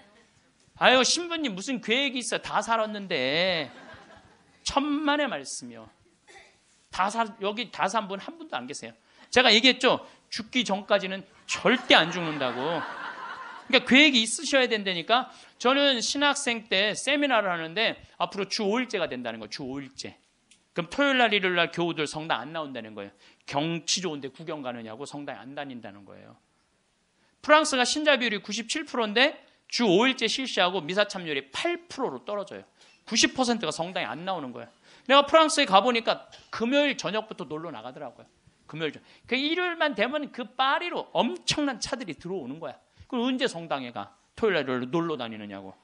아유 신부님 무슨 계획이 있어? 다 살았는데 천만의 말씀이요. 다 사, 여기 다 산 분 한 분도 안 계세요. 제가 얘기했죠. 죽기 전까지는 절대 안 죽는다고. 그러니까 계획이 있으셔야 된다니까 저는 신학생 때 세미나를 하는데 앞으로 주5일째가 된다는 거예요. 주5일째 그럼 토요일 날 일요일 날 교우들 성당 안 나온다는 거예요. 경치 좋은데 구경 가느냐고 성당에 안 다닌다는 거예요. 프랑스가 신자 비율이 97%인데 주5일째 실시하고 미사 참여율이 8%로 떨어져요. 90%가 성당에 안 나오는 거예요. 내가 프랑스에 가보니까 금요일 저녁부터 놀러 나가더라고요. 금요일 저녁. 그 일요일만 되면 그 파리로 엄청난 차들이 들어오는 거야. 그럼 언제 성당에 가? 토요일 날 놀러 다니느냐고.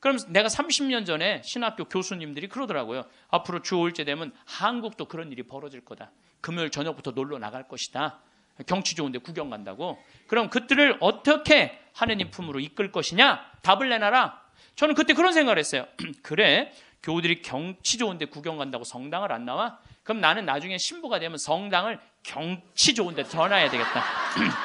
그럼 내가 30년 전에 신학교 교수님들이 그러더라고요. 앞으로 주 5일째 되면 한국도 그런 일이 벌어질 거다. 금요일 저녁부터 놀러 나갈 것이다. 경치 좋은데 구경 간다고. 그럼 그들을 어떻게 하느님 품으로 이끌 것이냐? 답을 내놔라. 저는 그때 그런 생각을 했어요. 그래, 교우들이 경치 좋은데 구경 간다고 성당을 안 나와? 그럼 나는 나중에 신부가 되면 성당을 경치 좋은데 전화해야 되겠다.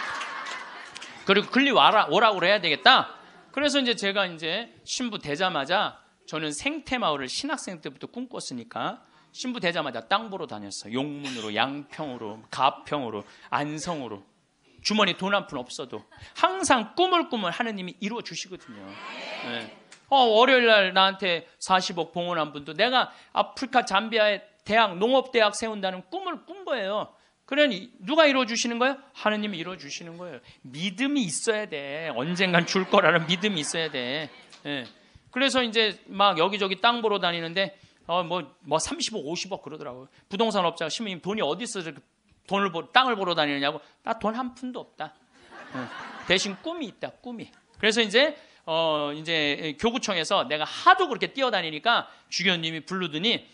그리고 글리 와라, 오라고 해야 되겠다. 그래서 이제 제가 이제 신부 되자마자 저는 생태마을을 신학생 때부터 꿈꿨으니까 신부 되자마자 땅 보러 다녔어요. 용문으로, 양평으로, 가평으로, 안성으로. 주머니 돈 한 푼 없어도 항상 꿈을 꿈을 하느님이 이루어 주시거든요. 네. 어, 월요일 날 나한테 40억 봉헌한 분도 내가 아프리카 잠비아에 대학 농업대학 세운다는 꿈을 꾼 거예요. 그러니 누가 이루어 주시는 거예요? 하느님이 이루어 주시는 거예요. 믿음이 있어야 돼. 언젠간 줄 거라는 믿음이 있어야 돼. 예. 그래서 이제 막 여기저기 땅 보러 다니는데 어뭐뭐 뭐3 5억 50억 그러더라고요. 부동산 업자가 시민님 돈이 어디 있어서 돈을 보, 땅을 보러 다니느냐고 나 돈 한 푼도 없다. 예. 대신 꿈이 있다. 꿈이. 그래서 이제 어 이제 교구청에서 내가 하도 그렇게 뛰어다니니까 주교님이 부르더니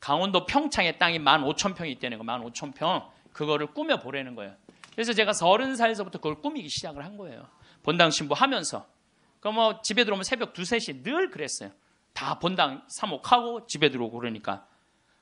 강원도 평창에 땅이 15,000평이 있다는 거. 15,000평. 그거를 꾸며 보라는 거예요. 그래서 제가 서른 살서부터 그걸 꾸미기 시작을 한 거예요. 본당 신부 하면서. 그럼 그러니까 뭐 집에 들어오면 새벽 두세시늘 그랬어요. 다 본당 사목하고 집에 들어오고 그러니까.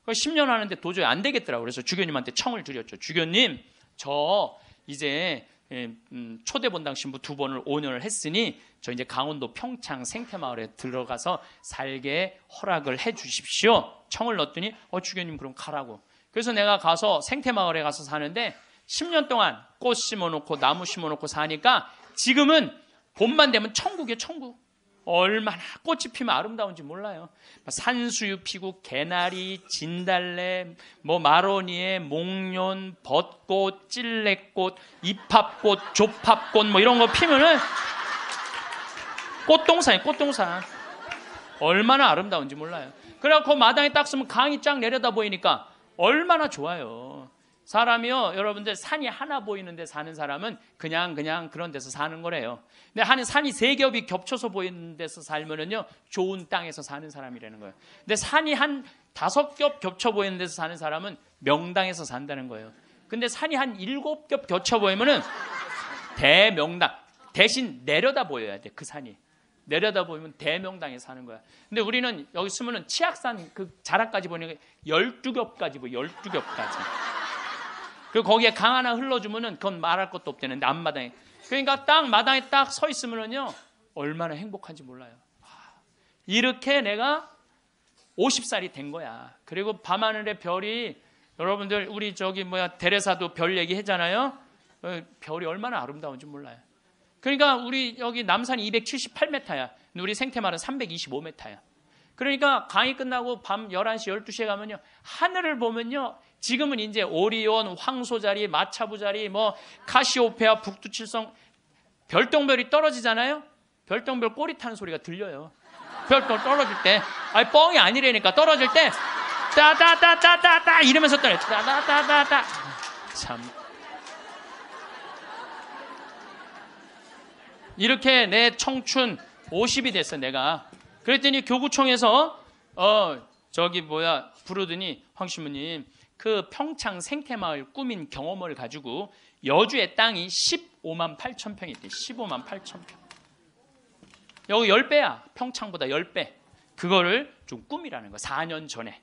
그 10년 하는데 도저히 안 되겠더라고요. 그래서 주교님한테 청을 드렸죠. 주교님, 저 이제 예, 음, 초대 본당 신부 두 번을 5년을 했으니 저 이제 강원도 평창 생태마을에 들어가서 살게 허락을 해 주십시오. 청을 넣었더니 어 주교님 그럼 가라고. 그래서 내가 가서 생태마을에 가서 사는데 10년 동안 꽃 심어놓고 나무 심어놓고 사니까 지금은 봄만 되면 천국이에요, 천국. 얼마나 꽃이 피면 아름다운지 몰라요. 산수유 피고 개나리, 진달래, 뭐 마로니에, 목련, 벚꽃, 찔레꽃, 이합꽃 조팝꽃 뭐 이런 거 피면은 꽃동산이 꽃동산. 얼마나 아름다운지 몰라요. 그래갖고 그 마당에 딱 쓰면 강이 쫙 내려다 보이니까 얼마나 좋아요. 사람이요, 여러분들 산이 하나 보이는데 사는 사람은 그냥 그냥 그런 데서 사는 거래요. 근데 한 산이 세 겹이 겹쳐서 보이는 데서 살면은요, 좋은 땅에서 사는 사람이라는 거예요. 근데 산이 한 다섯 겹 겹쳐 보이는 데서 사는 사람은 명당에서 산다는 거예요. 근데 산이 한 일곱 겹 겹쳐 보이면은 대명당 대신 내려다 보여야 돼 그 산이. 내려다보면 대명당에 사는 거야. 근데 우리는 여기 으면 치악산 그 자락까지 보니까 열두 겹까지 뭐 열두 겹까지. 그리고 거기에 강 하나 흘러주면은 그건 말할 것도 없대는데 앞마당에. 그러니까 딱 마당에 딱 서 있으면은요 얼마나 행복한지 몰라요. 아, 이렇게 내가 50살이 된 거야. 그리고 밤하늘의 별이 여러분들 우리 저기 뭐야 대레사도별 얘기 했잖아요. 어, 별이 얼마나 아름다운지 몰라요. 그러니까 우리 여기 남산 278m야. 우리 생태마는 325m야. 그러니까 강의 끝나고 밤 11시, 12시에 가면요. 하늘을 보면요. 지금은 이제 오리온, 황소자리, 마차부자리, 뭐 카시오페아, 북두칠성 별똥별이 떨어지잖아요. 별똥별 꼬리 타는 소리가 들려요. 별똥 떨어질 때. 아니 뻥이 아니라니까 떨어질 때 따다다다다다 이러면서 떨어요. 따다다다다. 참 이렇게 내 청춘 50이 됐어 내가. 그랬더니 교구청에서 어 저기 뭐야 부르더니 황 신부님 그 평창 생태마을 꾸민 경험을 가지고 여주의 땅이 15만 8천 평이 대 15만 8천 평. 여기 10배야. 평창보다 10배. 그거를 좀 꾸미라는 거. 4년 전에.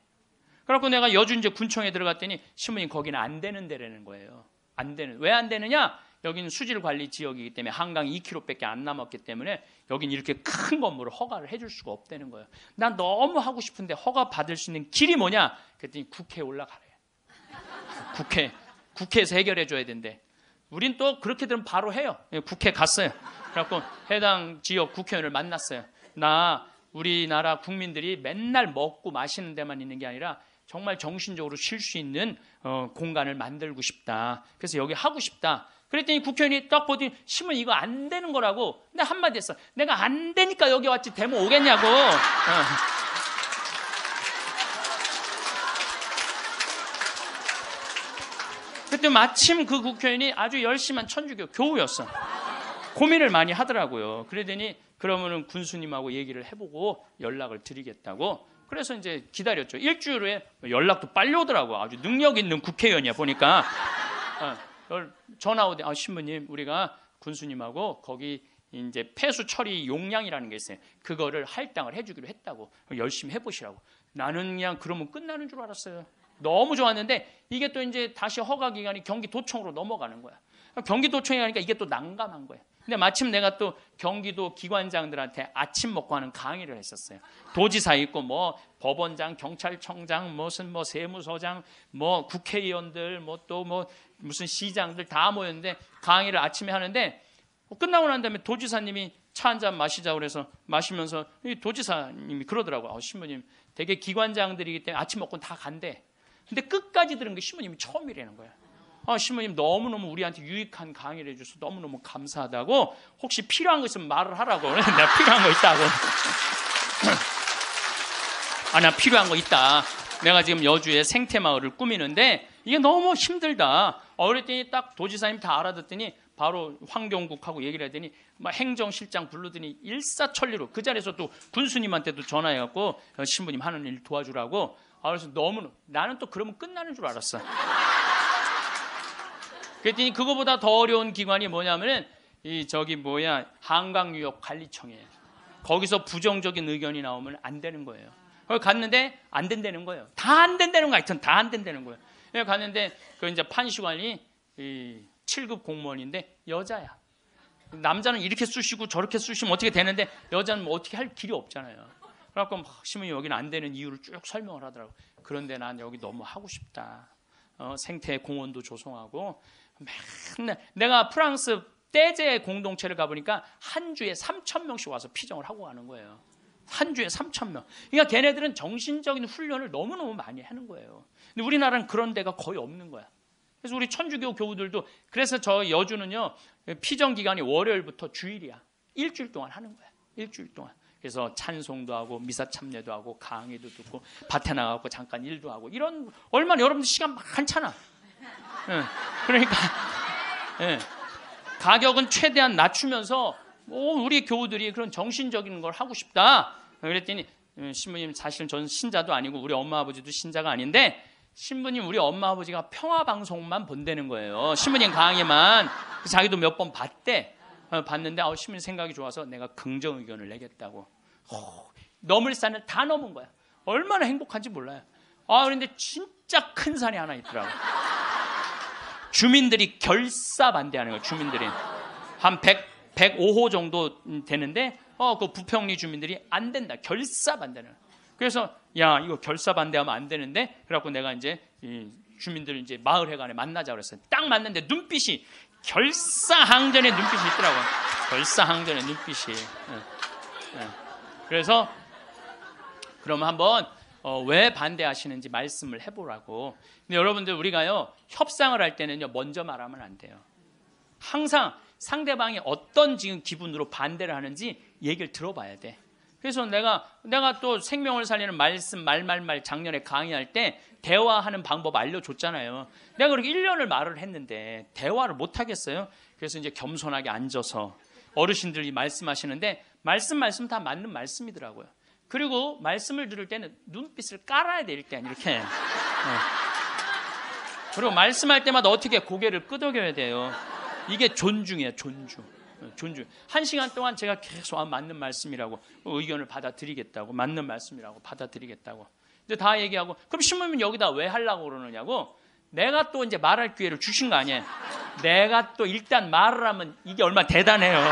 그래갖고 내가 여주 이제 군청에 들어갔더니 신부님 거기는 안 되는 데라는 거예요. 안 되는. 왜 안 되느냐? 여기는 수질 관리 지역이기 때문에 한강 2km밖에 안 남았기 때문에 여긴 이렇게 큰 건물을 허가를 해줄 수가 없다는 거예요. 난 너무 하고 싶은데 허가 받을 수 있는 길이 뭐냐? 그랬더니 국회에 올라가래. 국회 국회에서 해결해 줘야 된대. 우린 또 그렇게 되면 바로 해요. 예, 국회 갔어요. 그래갖고 해당 지역 국회의원을 만났어요. 나 우리나라 국민들이 맨날 먹고 마시는 데만 있는 게 아니라 정말 정신적으로 쉴 수 있는 어, 공간을 만들고 싶다. 그래서 여기 하고 싶다. 그랬더니 국회의원이 딱 보더니 심은 이거 안 되는 거라고. 근데 한마디 했어. 내가 안 되니까 여기 왔지 데모 오겠냐고. 어. 그때 마침 그 국회의원이 아주 열심한 천주교 교우였어. 고민을 많이 하더라고요. 그랬더니 그러면은 군수님하고 얘기를 해보고 연락을 드리겠다고. 그래서 이제 기다렸죠. 일주일 후에 연락도 빨리 오더라고. 아주 능력 있는 국회의원이야 보니까. 어. 전화 오대 아 신부님 우리가 군수님하고 거기 이제 폐수 처리 용량이라는 게 있어요. 그거를 할당을 해주기로 했다고 열심히 해보시라고. 나는 그냥 그러면 끝나는 줄 알았어요. 너무 좋았는데 이게 또 이제 다시 허가 기간이 경기도청으로 넘어가는 거야. 경기도청에 가니까 이게 또 난감한 거야. 근데 마침 내가 또 경기도 기관장들한테 아침 먹고 하는 강의를 했었어요. 도지사 있고 뭐 법원장, 경찰청장, 무슨 뭐 세무서장, 뭐 국회의원들, 뭐 또뭐 뭐 무슨 시장들 다 모였는데 강의를 아침에 하는데 뭐 끝나고 난 다음에 도지사님이 차 한 잔 마시자 그래서 마시면서 도지사님이 그러더라고요. 어, 신부님 되게 기관장들이기 때문에 아침 먹고 다 간대. 근데 끝까지 들은 게 신부님이 처음이라는 거야. 어, 신부님 너무너무 우리한테 유익한 강의를 해줘서 너무너무 감사하다고 혹시 필요한 거 있으면 말을 하라고. 내가 필요한 거 있다고. 아, 나 필요한 거 있다. 내가 지금 여주의 생태마을을 꾸미는데 이게 너무 힘들다. 어렸더니 딱 도지사님 다 알아듣더니 바로 환경국하고 얘기를 하더니 막 행정실장 불르더니 일사천리로 그 자리에서 또 군수님한테도 전화해갖고 어, 신부님 하는 일 도와주라고 아, 그래서 너무 나는 또 그러면 끝나는 줄 알았어. 그랬더니 그거보다 더 어려운 기관이 뭐냐면은 이 저기 뭐야 한강유역 관리청이에요. 거기서 부정적인 의견이 나오면 안 되는 거예요. 그걸 갔는데 안 된다는 거예요. 다 안 된다는 거 하여튼 다안 된다는 거예요. 예, 갔는데 그 이제 판시관이 이 7급 공무원인데 여자야. 남자는 이렇게 쓰시고 저렇게 쓰시면 어떻게 되는데 여자는 뭐 어떻게 할 길이 없잖아요. 그래갖고 막시민이 여기는 안 되는 이유를 쭉 설명을 하더라고. 그런데 난 여기 너무 하고 싶다. 어, 생태 공원도 조성하고 맨날 내가 프랑스 떼제 공동체를 가보니까 한 주에 3천 명씩 와서 피정을 하고 가는 거예요. 한 주에 3천 명. 그러니까 걔네들은 정신적인 훈련을 너무너무 많이 하는 거예요. 근데 우리나라는 그런 데가 거의 없는 거야. 그래서 우리 천주교 교우들도 그래서 저 여주는요 피정 기간이 월요일부터 주일이야. 일주일 동안 하는 거야. 일주일 동안. 그래서 찬송도 하고 미사 참례도 하고 강의도 듣고 밭에 나가고 잠깐 일도 하고 이런 얼마나 여러분들 시간 많잖아. 네. 그러니까 네. 가격은 최대한 낮추면서 뭐 우리 교우들이 그런 정신적인 걸 하고 싶다. 그랬더니 음, 신부님 사실 전 신자도 아니고 우리 엄마 아버지도 신자가 아닌데 신부님 우리 엄마 아버지가 평화 방송만 본다는 거예요. 신부님 강의만 자기도 몇 번 봤대. 어, 봤는데 아우 신부님 생각이 좋아서 내가 긍정 의견을 내겠다고. 오, 어, 넘을 산을 다 넘은 거야. 얼마나 행복한지 몰라요. 아 그런데 진짜 큰 산이 하나 있더라고. 주민들이 결사 반대하는 거야. 주민들이 한 100. 105호 정도 되는데 어 그 부평리 주민들이 안 된다 결사 반대는 그래서 야 이거 결사 반대하면 안 되는데 그래갖고 내가 이제 주민들 이제 마을회관에 만나자 그랬어요 딱 만났는데 눈빛이 결사 항전의 눈빛이 있더라고 결사 항전의 눈빛이 네. 네. 그래서 그러면 한번 어, 왜 반대하시는지 말씀을 해보라고. 근데 여러분들 우리가요 협상을 할 때는요 먼저 말하면 안 돼요. 항상 상대방이 어떤 지금 기분으로 반대를 하는지 얘기를 들어봐야 돼. 그래서 내가 내가 또 생명을 살리는 말씀 말말말 작년에 강의할 때 대화하는 방법 알려줬잖아요. 내가 그렇게 1년을 말을 했는데 대화를 못 하겠어요. 그래서 이제 겸손하게 앉아서 어르신들이 말씀하시는데 말씀 말씀 다 맞는 말씀이더라고요. 그리고 말씀을 들을 때는 눈빛을 깔아야 될때 아니 이렇게. 네. 그리고 말씀할 때마다 어떻게 고개를 끄덕여야 돼요. 이게 존중이야 존중. 존중. 한 시간 동안 제가 계속 아, 맞는 말씀이라고 의견을 받아들이겠다고 맞는 말씀이라고 받아들이겠다고. 이제 다 얘기하고 그럼 신부님 여기다 왜 하려고 그러느냐고 내가 또 이제 말할 기회를 주신 거 아니에요. 내가 또 일단 말을 하면 이게 얼마 대단해요.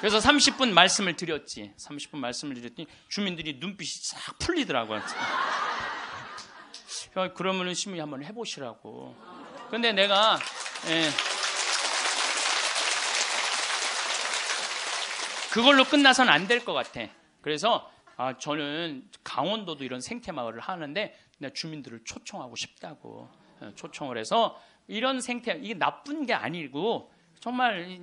그래서 30분 말씀을 드렸지. 30분 말씀을 드렸더니 주민들이 눈빛이 싹 풀리더라고요. 그러니까 그러면은 심히 한번 해보시라고. 근데 내가 예, 그걸로 끝나선 안될 것 같아. 그래서 아, 저는 강원도도 이런 생태 마을을 하는데 내가 주민들을 초청하고 싶다고 어, 초청을 해서 이런 생태 이게 나쁜 게 아니고 정말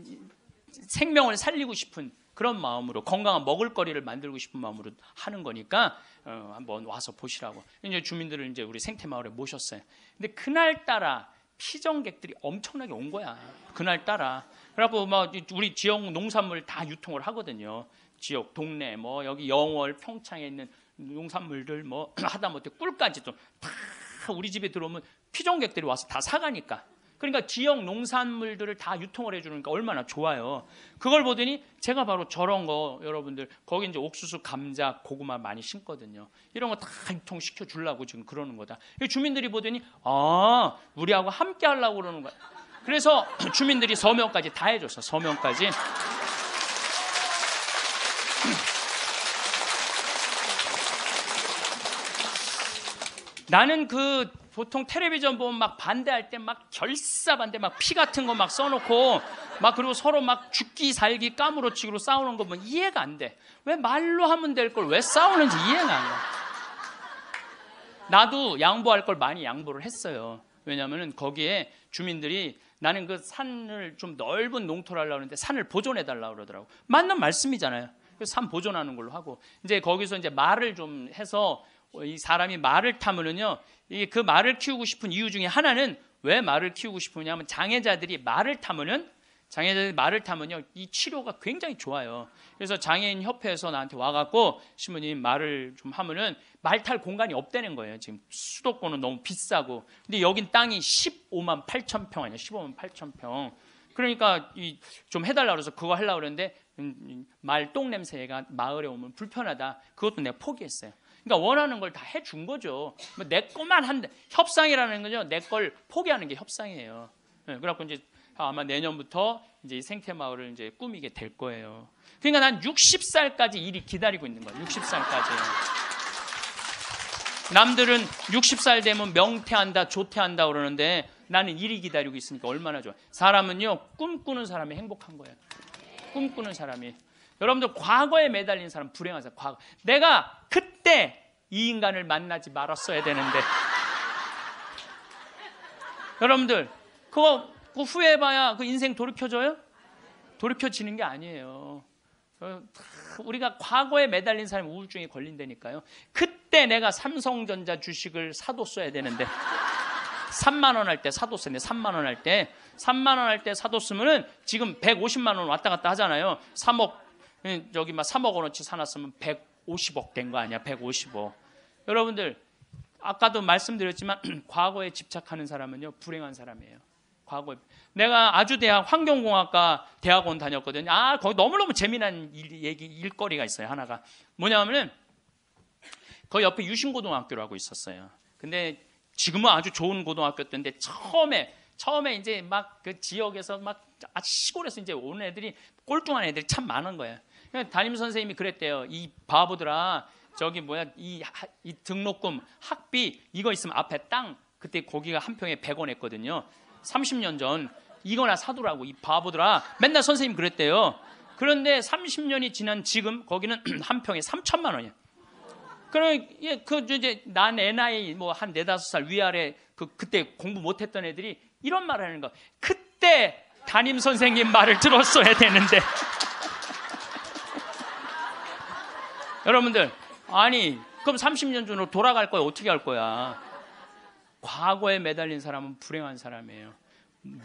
생명을 살리고 싶은 그런 마음으로 건강한 먹을거리를 만들고 싶은 마음으로 하는 거니까 어, 한번 와서 보시라고 이제 주민들을 이제 우리 생태 마을에 모셨어요. 근데 그날 따라 피정객들이 엄청나게 온 거야. 그날 따라 그래갖고 막 우리 지역 농산물 다 유통을 하거든요. 지역 동네 뭐 여기 영월 평창에 있는 농산물들 뭐 하다못해 꿀까지좀 다 우리 집에 들어오면 피정객들이 와서 다 사가니까 그러니까 지역 농산물들을 다 유통을 해주니까 얼마나 좋아요. 그걸 보더니 제가 바로 저런 거 여러분들 거기 이제 옥수수, 감자, 고구마 많이 심거든요. 이런 거 다 유통시켜 주려고 지금 그러는 거다. 주민들이 보더니 아 우리하고 함께 하려고 그러는 거야. 그래서 주민들이 서명까지 다 해줬어. 서명까지. 나는 그 보통 텔레비전 보면 막 반대할 때 막 결사 반대 막 피 같은 거 막 써놓고 막 그리고 서로 막 죽기 살기 까무러치기로 싸우는 거 보면 이해가 안 돼. 왜 말로 하면 될 걸 왜 싸우는지 이해가 안 가. 나도 양보할 걸 많이 양보를 했어요. 왜냐하면 거기에 주민들이 나는 그 산을 좀 넓은 농토를 하려고 하는데 산을 보존해 달라고 그러더라고. 맞는 말씀이잖아요. 그래서 산 보존하는 걸로 하고 이제 거기서 이제 말을 좀 해서 이 사람이 말을 타면은요 이게 그 말을 키우고 싶은 이유 중에 하나는 왜 말을 키우고 싶으냐면 장애자들이 말을 타면은 장애자들이 말을 타면요 이 치료가 굉장히 좋아요. 그래서 장애인 협회에서 나한테 와갖고 신부님 말을 좀 하면은 말탈 공간이 없다는 거예요. 지금 수도권은 너무 비싸고 근데 여긴 땅이 15만 8천 평 아니야 15만 8천 평. 그러니까 이 좀 해달라 그래서 그거 하려고 그러는데 음, 음, 말똥 냄새가 마을에 오면 불편하다. 그것도 내가 포기했어요. 그러니까 원하는 걸 다 해준 거죠. 뭐 내 것만 한데 협상이라는 거죠. 내 걸 포기하는 게 협상이에요. 네, 그래갖고 이제 아, 아마 내년부터 이제 생태 마을을 이제 꾸미게 될 거예요. 그러니까 난 60살까지 일이 기다리고 있는 거예요. 60살까지. 남들은 60살 되면 명퇴한다, 조퇴한다 그러는데 나는 일이 기다리고 있으니까 얼마나 좋아. 사람은요, 꿈꾸는 사람이 행복한 거예요. 꿈꾸는 사람이. 여러분들 과거에 매달린 사람 불행하세요. 과거. 내가 그때 이 인간을 만나지 말았어야 되는데. 여러분들 그거, 그거 후회해봐야 그 인생 돌이켜줘요 돌이켜지는 게 아니에요. 어, 우리가 과거에 매달린 사람이 우울증에 걸린다니까요. 그때 내가 삼성전자 주식을 사뒀어야 되는데. 3만 원 할 때 사뒀었네. 3만 원 할 때. 3만 원 할 때 사뒀으면은 지금 150만 원 왔다 갔다 하잖아요. 3억 여기 막 3억 원어치 사놨으면 150억 된 거 아니야? 155. 여러분들 아까도 말씀드렸지만 과거에 집착하는 사람은요 불행한 사람이에요. 과거에 내가 아주 대학 환경공학과 대학원 다녔거든요. 아 거기 너무너무 재미난 일, 얘기 일거리가 있어요 하나가 뭐냐면은 그 옆에 유신고등학교라고 있었어요. 근데 지금은 아주 좋은 고등학교 때인데 처음에 처음에 이제 막 그 지역에서 막 아, 시골에서 이제 오는 애들이 꼴뚱한 애들이 참 많은 거예요. 담임 선생님이 그랬대요. 이 바보들아, 저기 뭐야, 이, 이 등록금, 학비, 이거 있으면 앞에 땅, 그때 고기가 한 평에 100원 했거든요. 30년 전, 이거나 사두라고, 이 바보들아. 맨날 선생님 그랬대요. 그런데 30년이 지난 지금, 거기는 한 평에 3천만 원이야. 그럼 예, 그 이제 난애 나이 뭐 한 네다섯 살 위아래 그 그때 공부 못했던 애들이 이런 말하는 거 그때 담임 선생님 말을 들었어야 되는데 여러분들, 아니, 그럼 30년 전으로 돌아갈 거야. 어떻게 할 거야? 과거에 매달린 사람은 불행한 사람이에요.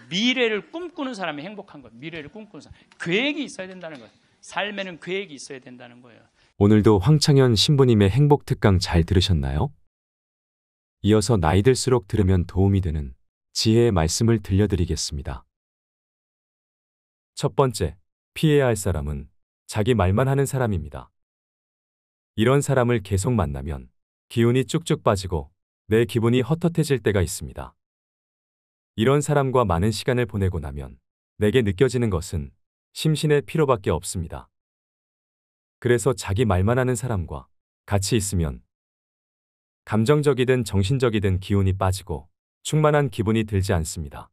미래를 꿈꾸는 사람이 행복한 거예요. 미래를 꿈꾸는 사람. 계획이 있어야 된다는 거예요. 삶에는 계획이 있어야 된다는 거예요. 오늘도 황창현 신부님의 행복 특강 잘 들으셨나요? 이어서 나이 들수록 들으면 도움이 되는 지혜의 말씀을 들려드리겠습니다. 첫 번째, 피해야 할 사람은 자기 말만 하는 사람입니다. 이런 사람을 계속 만나면 기운이 쭉쭉 빠지고 내 기분이 헛헛해질 때가 있습니다. 이런 사람과 많은 시간을 보내고 나면 내게 느껴지는 것은 심신의 피로밖에 없습니다. 그래서 자기 말만 하는 사람과 같이 있으면 감정적이든 정신적이든 기운이 빠지고 충만한 기분이 들지 않습니다.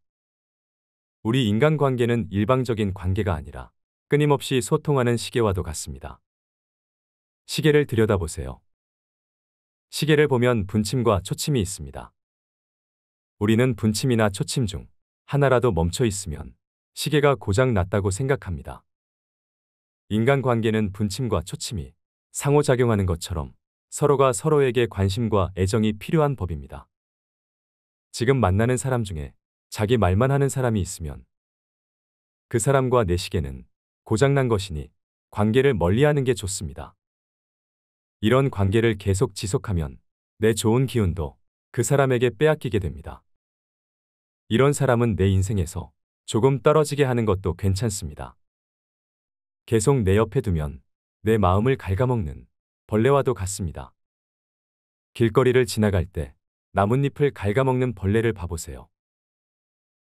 우리 인간관계는 일방적인 관계가 아니라 끊임없이 소통하는 시계와도 같습니다. 시계를 들여다보세요. 시계를 보면 분침과 초침이 있습니다. 우리는 분침이나 초침 중 하나라도 멈춰 있으면 시계가 고장 났다고 생각합니다. 인간 관계는 분침과 초침이 상호작용하는 것처럼 서로가 서로에게 관심과 애정이 필요한 법입니다. 지금 만나는 사람 중에 자기 말만 하는 사람이 있으면 그 사람과 내 시계는 고장난 것이니 관계를 멀리하는 게 좋습니다. 이런 관계를 계속 지속하면 내 좋은 기운도 그 사람에게 빼앗기게 됩니다. 이런 사람은 내 인생에서 조금 떨어지게 하는 것도 괜찮습니다. 계속 내 옆에 두면 내 마음을 갉아먹는 벌레와도 같습니다. 길거리를 지나갈 때 나뭇잎을 갉아먹는 벌레를 봐보세요.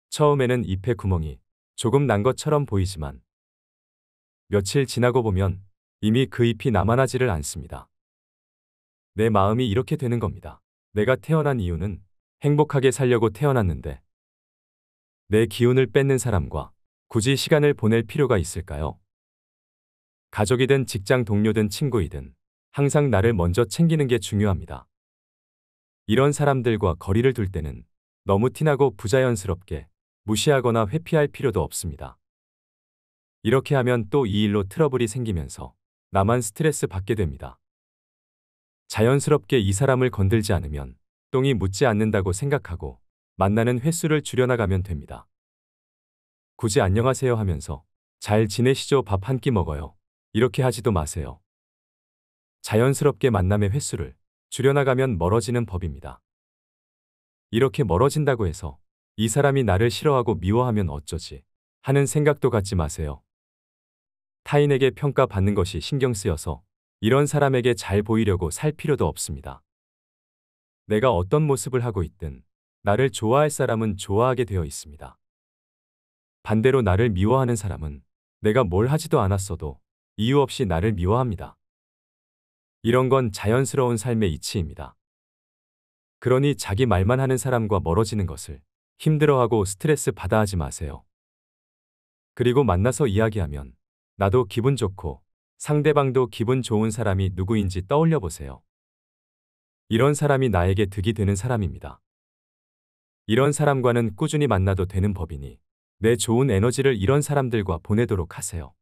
처음에는 잎의 구멍이 조금 난 것처럼 보이지만 며칠 지나고 보면 이미 그 잎이 남아나지를 않습니다. 내 마음이 이렇게 되는 겁니다. 내가 태어난 이유는 행복하게 살려고 태어났는데 내 기운을 뺏는 사람과 굳이 시간을 보낼 필요가 있을까요? 가족이든 직장 동료든 친구이든 항상 나를 먼저 챙기는 게 중요합니다. 이런 사람들과 거리를 둘 때는 너무 티나고 부자연스럽게 무시하거나 회피할 필요도 없습니다. 이렇게 하면 또 이 일로 트러블이 생기면서 나만 스트레스 받게 됩니다. 자연스럽게 이 사람을 건들지 않으면 똥이 묻지 않는다고 생각하고 만나는 횟수를 줄여나가면 됩니다. 굳이 안녕하세요 하면서 잘 지내시죠 밥 한 끼 먹어요. 이렇게 하지도 마세요. 자연스럽게 만남의 횟수를 줄여나가면 멀어지는 법입니다. 이렇게 멀어진다고 해서 이 사람이 나를 싫어하고 미워하면 어쩌지 하는 생각도 갖지 마세요. 타인에게 평가받는 것이 신경 쓰여서 이런 사람에게 잘 보이려고 살 필요도 없습니다. 내가 어떤 모습을 하고 있든 나를 좋아할 사람은 좋아하게 되어 있습니다. 반대로 나를 미워하는 사람은 내가 뭘 하지도 않았어도 이유 없이 나를 미워합니다. 이런 건 자연스러운 삶의 이치입니다. 그러니 자기 말만 하는 사람과 멀어지는 것을 힘들어하고 스트레스 받아 하지 마세요. 그리고 만나서 이야기하면 나도 기분 좋고 상대방도 기분 좋은 사람이 누구인지 떠올려 보세요. 이런 사람이 나에게 득이 되는 사람입니다. 이런 사람과는 꾸준히 만나도 되는 법이니 내 좋은 에너지를 이런 사람들과 보내도록 하세요.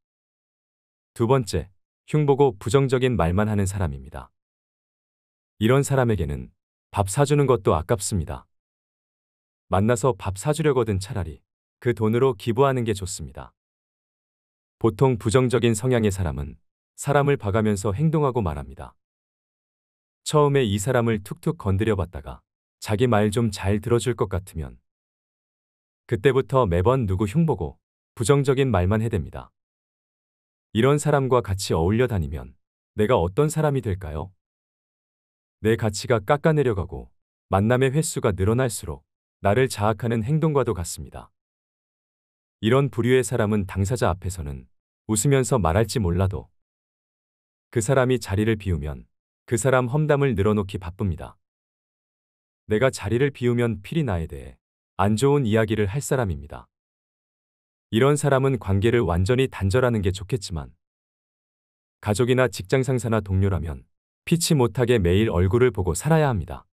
두 번째, 흉보고 부정적인 말만 하는 사람입니다. 이런 사람에게는 밥 사주는 것도 아깝습니다. 만나서 밥 사주려거든 차라리 그 돈으로 기부하는 게 좋습니다. 보통 부정적인 성향의 사람은 사람을 봐가면서 행동하고 말합니다. 처음에 이 사람을 툭툭 건드려 봤다가 자기 말 좀 잘 들어줄 것 같으면 그때부터 매번 누구 흉보고 부정적인 말만 해댑니다. 이런 사람과 같이 어울려 다니면 내가 어떤 사람이 될까요? 내 가치가 깎아내려가고 만남의 횟수가 늘어날수록 나를 자악하는 행동과도 같습니다. 이런 부류의 사람은 당사자 앞에서는 웃으면서 말할지 몰라도 그 사람이 자리를 비우면 그 사람 험담을 늘어놓기 바쁩니다. 내가 자리를 비우면 필히 나에 대해 안 좋은 이야기를 할 사람입니다. 이런 사람은 관계를 완전히 단절하는 게 좋겠지만 가족이나 직장 상사나 동료라면 피치 못하게 매일 얼굴을 보고 살아야 합니다.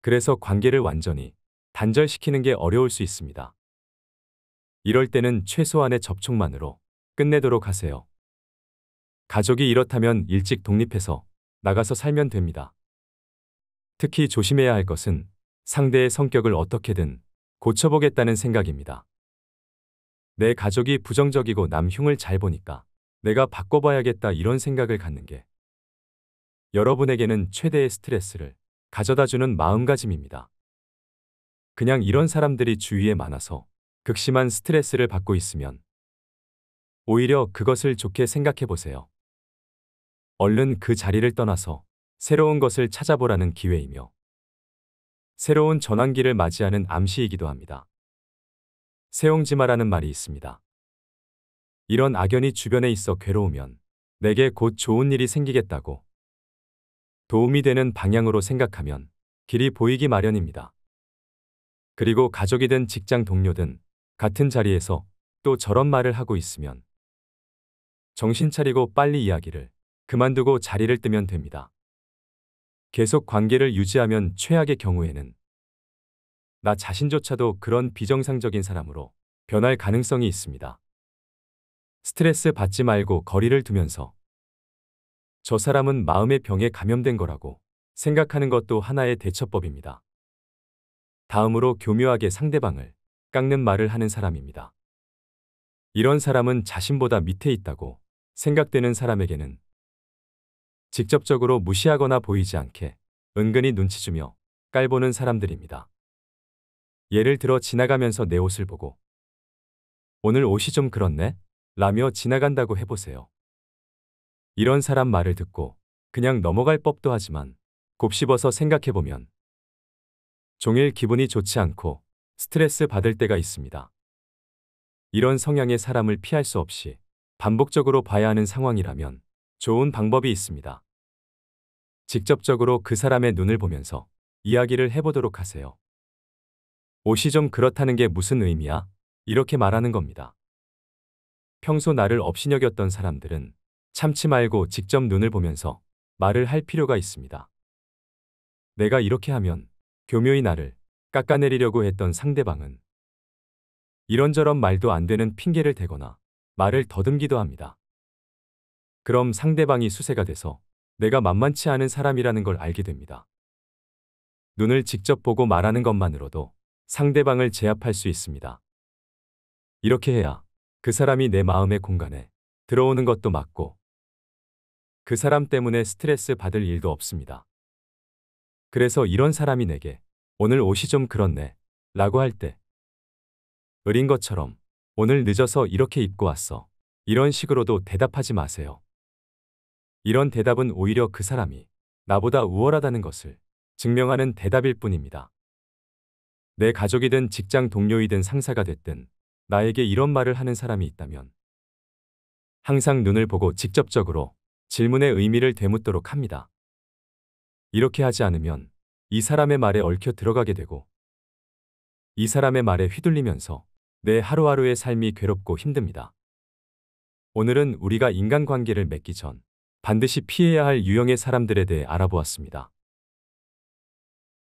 그래서 관계를 완전히 단절시키는 게 어려울 수 있습니다. 이럴 때는 최소한의 접촉만으로 끝내도록 하세요. 가족이 이렇다면 일찍 독립해서 나가서 살면 됩니다. 특히 조심해야 할 것은 상대의 성격을 어떻게든 고쳐보겠다는 생각입니다. 내 가족이 부정적이고 남흉을 잘 보니까 내가 바꿔봐야겠다 이런 생각을 갖는 게 여러분에게는 최대의 스트레스를 가져다주는 마음가짐입니다. 그냥 이런 사람들이 주위에 많아서 극심한 스트레스를 받고 있으면 오히려 그것을 좋게 생각해 보세요. 얼른 그 자리를 떠나서 새로운 것을 찾아보라는 기회이며 새로운 전환기를 맞이하는 암시이기도 합니다. 세옹지마라는 말이 있습니다. 이런 악연이 주변에 있어 괴로우면 내게 곧 좋은 일이 생기겠다고 도움이 되는 방향으로 생각하면 길이 보이기 마련입니다. 그리고 가족이든 직장 동료든 같은 자리에서 또 저런 말을 하고 있으면 정신 차리고 빨리 이야기를 그만두고 자리를 뜨면 됩니다. 계속 관계를 유지하면 최악의 경우에는 나 자신조차도 그런 비정상적인 사람으로 변할 가능성이 있습니다. 스트레스 받지 말고 거리를 두면서 저 사람은 마음의 병에 감염된 거라고 생각하는 것도 하나의 대처법입니다. 다음으로 교묘하게 상대방을 깎는 말을 하는 사람입니다. 이런 사람은 자신보다 밑에 있다고 생각되는 사람에게는 직접적으로 무시하거나 보이지 않게 은근히 눈치 주며 깔보는 사람들입니다. 예를 들어 지나가면서 내 옷을 보고 오늘 옷이 좀 그렇네? 라며 지나간다고 해보세요. 이런 사람 말을 듣고 그냥 넘어갈 법도 하지만 곱씹어서 생각해보면 종일 기분이 좋지 않고 스트레스 받을 때가 있습니다. 이런 성향의 사람을 피할 수 없이 반복적으로 봐야 하는 상황이라면 좋은 방법이 있습니다. 직접적으로 그 사람의 눈을 보면서 이야기를 해보도록 하세요. 옷이 좀 그렇다는 게 무슨 의미야? 이렇게 말하는 겁니다. 평소 나를 업신여겼던 사람들은 참치 말고 직접 눈을 보면서 말을 할 필요가 있습니다. 내가 이렇게 하면 교묘히 나를 깎아내리려고 했던 상대방은 이런저런 말도 안 되는 핑계를 대거나 말을 더듬기도 합니다. 그럼 상대방이 수세가 돼서 내가 만만치 않은 사람이라는 걸 알게 됩니다. 눈을 직접 보고 말하는 것만으로도 상대방을 제압할 수 있습니다. 이렇게 해야 그 사람이 내 마음의 공간에 들어오는 것도 맞고그 사람 때문에 스트레스 받을 일도 없습니다. 그래서 이런 사람이 내게 오늘 옷이 좀 그렇네 라고 할 때 어린 것처럼 오늘 늦어서 이렇게 입고 왔어 이런 식으로도 대답하지 마세요. 이런 대답은 오히려 그 사람이 나보다 우월하다는 것을 증명하는 대답일 뿐입니다. 내 가족이든 직장 동료이든 상사가 됐든 나에게 이런 말을 하는 사람이 있다면 항상 눈을 보고 직접적으로 질문의 의미를 되묻도록 합니다. 이렇게 하지 않으면 이 사람의 말에 얽혀 들어가게 되고 이 사람의 말에 휘둘리면서 내 하루하루의 삶이 괴롭고 힘듭니다. 오늘은 우리가 인간관계를 맺기 전 반드시 피해야 할 유형의 사람들에 대해 알아보았습니다.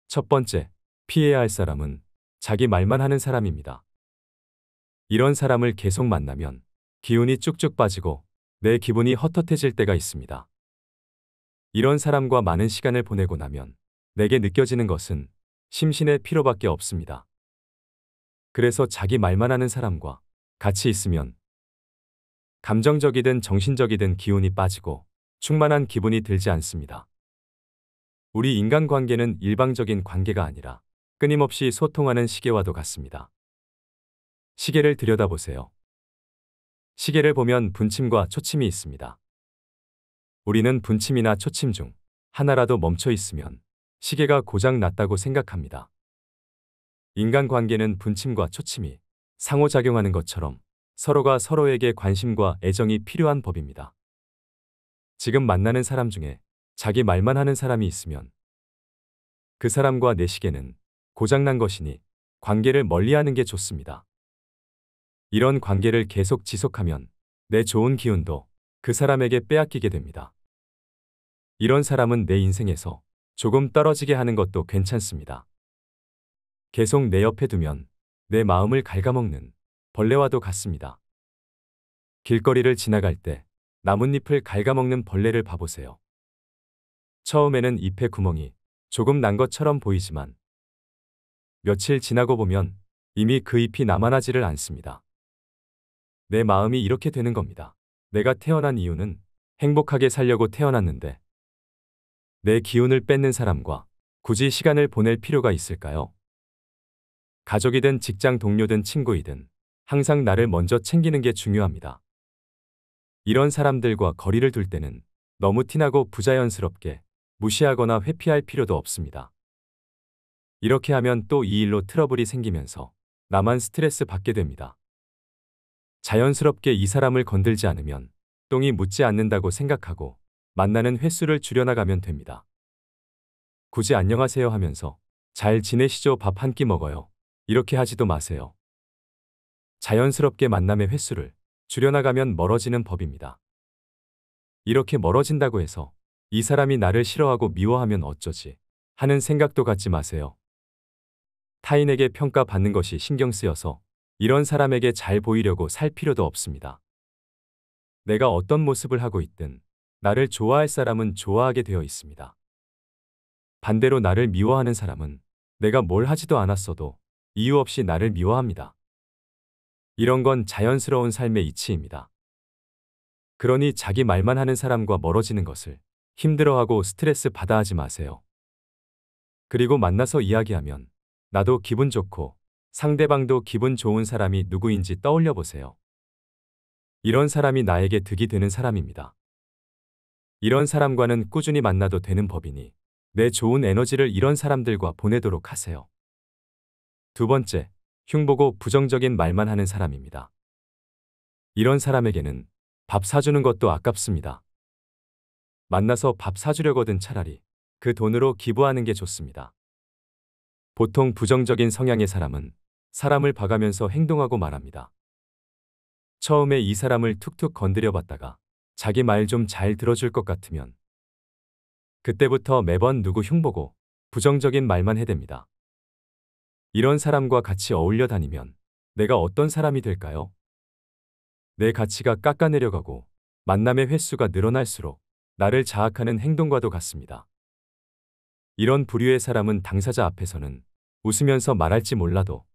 첫 번째, 피해야 할 사람은 자기 말만 하는 사람입니다. 이런 사람을 계속 만나면 기운이 쭉쭉 빠지고 내 기분이 헛헛해질 때가 있습니다. 이런 사람과 많은 시간을 보내고 나면 내게 느껴지는 것은 심신의 피로밖에 없습니다. 그래서 자기 말만 하는 사람과 같이 있으면 감정적이든 정신적이든 기운이 빠지고 충만한 기분이 들지 않습니다. 우리 인간관계는 일방적인 관계가 아니라 끊임없이 소통하는 시계와도 같습니다. 시계를 들여다보세요. 시계를 보면 분침과 초침이 있습니다. 우리는 분침이나 초침 중 하나라도 멈춰 있으면 시계가 고장 났다고 생각합니다. 인간관계는 분침과 초침이 상호작용하는 것처럼 서로가 서로에게 관심과 애정이 필요한 법입니다. 지금 만나는 사람 중에 자기 말만 하는 사람이 있으면 그 사람과 내 시계는 고장난 것이니 관계를 멀리하는 게 좋습니다. 이런 관계를 계속 지속하면 내 좋은 기운도 그 사람에게 빼앗기게 됩니다. 이런 사람은 내 인생에서 조금 떨어지게 하는 것도 괜찮습니다. 계속 내 옆에 두면 내 마음을 갉아먹는 벌레와도 같습니다. 길거리를 지나갈 때 나뭇잎을 갉아먹는 벌레를 봐보세요. 처음에는 잎의 구멍이 조금 난 것처럼 보이지만 며칠 지나고 보면 이미 그 잎이 남아나지를 않습니다. 내 마음이 이렇게 되는 겁니다. 내가 태어난 이유는 행복하게 살려고 태어났는데 내 기운을 뺏는 사람과 굳이 시간을 보낼 필요가 있을까요? 가족이든 직장 동료든 친구이든 항상 나를 먼저 챙기는 게 중요합니다. 이런 사람들과 거리를 둘 때는 너무 티나고 부자연스럽게 무시하거나 회피할 필요도 없습니다. 이렇게 하면 또 이 일로 트러블이 생기면서 나만 스트레스 받게 됩니다. 자연스럽게 이 사람을 건들지 않으면 똥이 묻지 않는다고 생각하고 만나는 횟수를 줄여나가면 됩니다. 굳이 안녕하세요 하면서 잘 지내시죠 밥 한 끼 먹어요 이렇게 하지도 마세요. 자연스럽게 만남의 횟수를 줄여나가면 멀어지는 법입니다. 이렇게 멀어진다고 해서 이 사람이 나를 싫어하고 미워하면 어쩌지 하는 생각도 갖지 마세요. 타인에게 평가받는 것이 신경 쓰여서 이런 사람에게 잘 보이려고 살 필요도 없습니다. 내가 어떤 모습을 하고 있든 나를 좋아할 사람은 좋아하게 되어 있습니다. 반대로 나를 미워하는 사람은 내가 뭘 하지도 않았어도 이유 없이 나를 미워합니다. 이런 건 자연스러운 삶의 이치입니다. 그러니 자기 말만 하는 사람과 멀어지는 것을 힘들어하고 스트레스 받아 하지 마세요. 그리고 만나서 이야기하면 나도 기분 좋고 상대방도 기분 좋은 사람이 누구인지 떠올려 보세요. 이런 사람이 나에게 득이 되는 사람입니다. 이런 사람과는 꾸준히 만나도 되는 법이니 내 좋은 에너지를 이런 사람들과 보내도록 하세요. 두 번째, 흉보고 부정적인 말만 하는 사람입니다. 이런 사람에게는 밥 사주는 것도 아깝습니다. 만나서 밥 사주려거든 차라리 그 돈으로 기부하는 게 좋습니다. 보통 부정적인 성향의 사람은 사람을 봐가면서 행동하고 말합니다. 처음에 이 사람을 툭툭 건드려 봤다가 자기 말 좀 잘 들어줄 것 같으면 그때부터 매번 누구 흉보고 부정적인 말만 해댑니다. 이런 사람과 같이 어울려 다니면 내가 어떤 사람이 될까요? 내 가치가 깎아내려가고 만남의 횟수가 늘어날수록 나를 자악하는 행동과도 같습니다. 이런 부류의 사람은 당사자 앞에서는 웃으면서 말할지 몰라도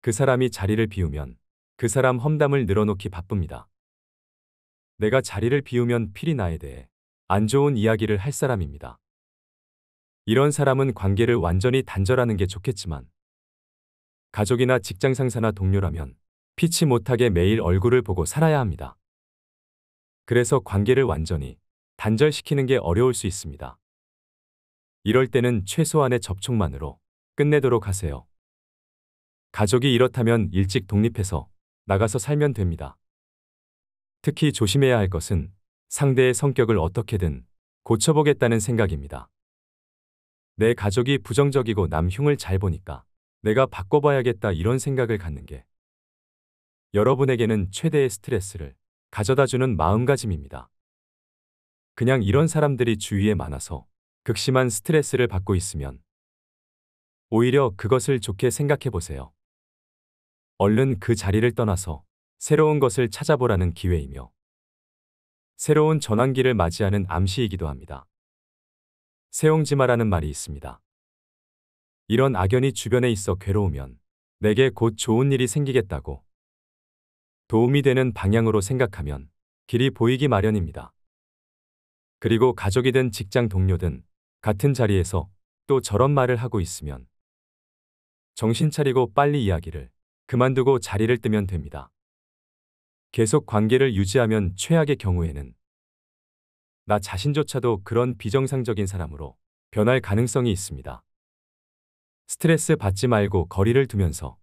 그 사람이 자리를 비우면 그 사람 험담을 늘어놓기 바쁩니다. 내가 자리를 비우면 필히 나에 대해 안 좋은 이야기를 할 사람입니다. 이런 사람은 관계를 완전히 단절하는 게 좋겠지만 가족이나 직장 상사나 동료라면 피치 못하게 매일 얼굴을 보고 살아야 합니다. 그래서 관계를 완전히 단절시키는 게 어려울 수 있습니다. 이럴 때는 최소한의 접촉만으로 끝내도록 하세요. 가족이 이렇다면 일찍 독립해서 나가서 살면 됩니다. 특히 조심해야 할 것은 상대의 성격을 어떻게든 고쳐보겠다는 생각입니다. 내 가족이 부정적이고 남흉을 잘 보니까 내가 바꿔봐야겠다 이런 생각을 갖는 게 여러분에게는 최대의 스트레스를 가져다주는 마음가짐입니다. 그냥 이런 사람들이 주위에 많아서 극심한 스트레스를 받고 있으면 오히려 그것을 좋게 생각해 보세요. 얼른 그 자리를 떠나서 새로운 것을 찾아보라는 기회이며 새로운 전환기를 맞이하는 암시이기도 합니다. 세옹지마라는 말이 있습니다. 이런 악연이 주변에 있어 괴로우면 내게 곧 좋은 일이 생기겠다고 도움이 되는 방향으로 생각하면 길이 보이기 마련입니다. 그리고 가족이든 직장 동료든 같은 자리에서 또 저런 말을 하고 있으면 정신 차리고 빨리 이야기를 그만두고 자리를 뜨면 됩니다. 계속 관계를 유지하면 최악의 경우에는 나 자신조차도 그런 비정상적인 사람으로 변할 가능성이 있습니다. 스트레스 받지 말고 거리를 두면서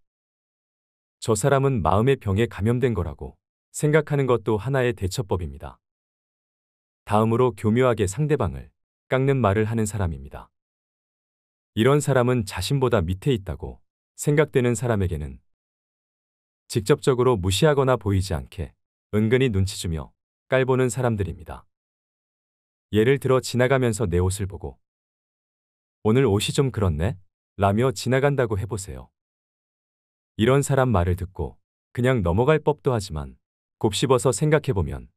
저 사람은 마음의 병에 감염된 거라고 생각하는 것도 하나의 대처법입니다. 다음으로 교묘하게 상대방을 깎는 말을 하는 사람입니다. 이런 사람은 자신보다 밑에 있다고 생각되는 사람에게는 직접적으로 무시하거나 보이지 않게 은근히 눈치 주며 깔보는 사람들입니다. 예를 들어 지나가면서 내 옷을 보고 오늘 옷이 좀 그렇네 라며 지나간다고 해보세요. 이런 사람 말을 듣고 그냥 넘어갈 법도 하지만 곱씹어서 생각해보면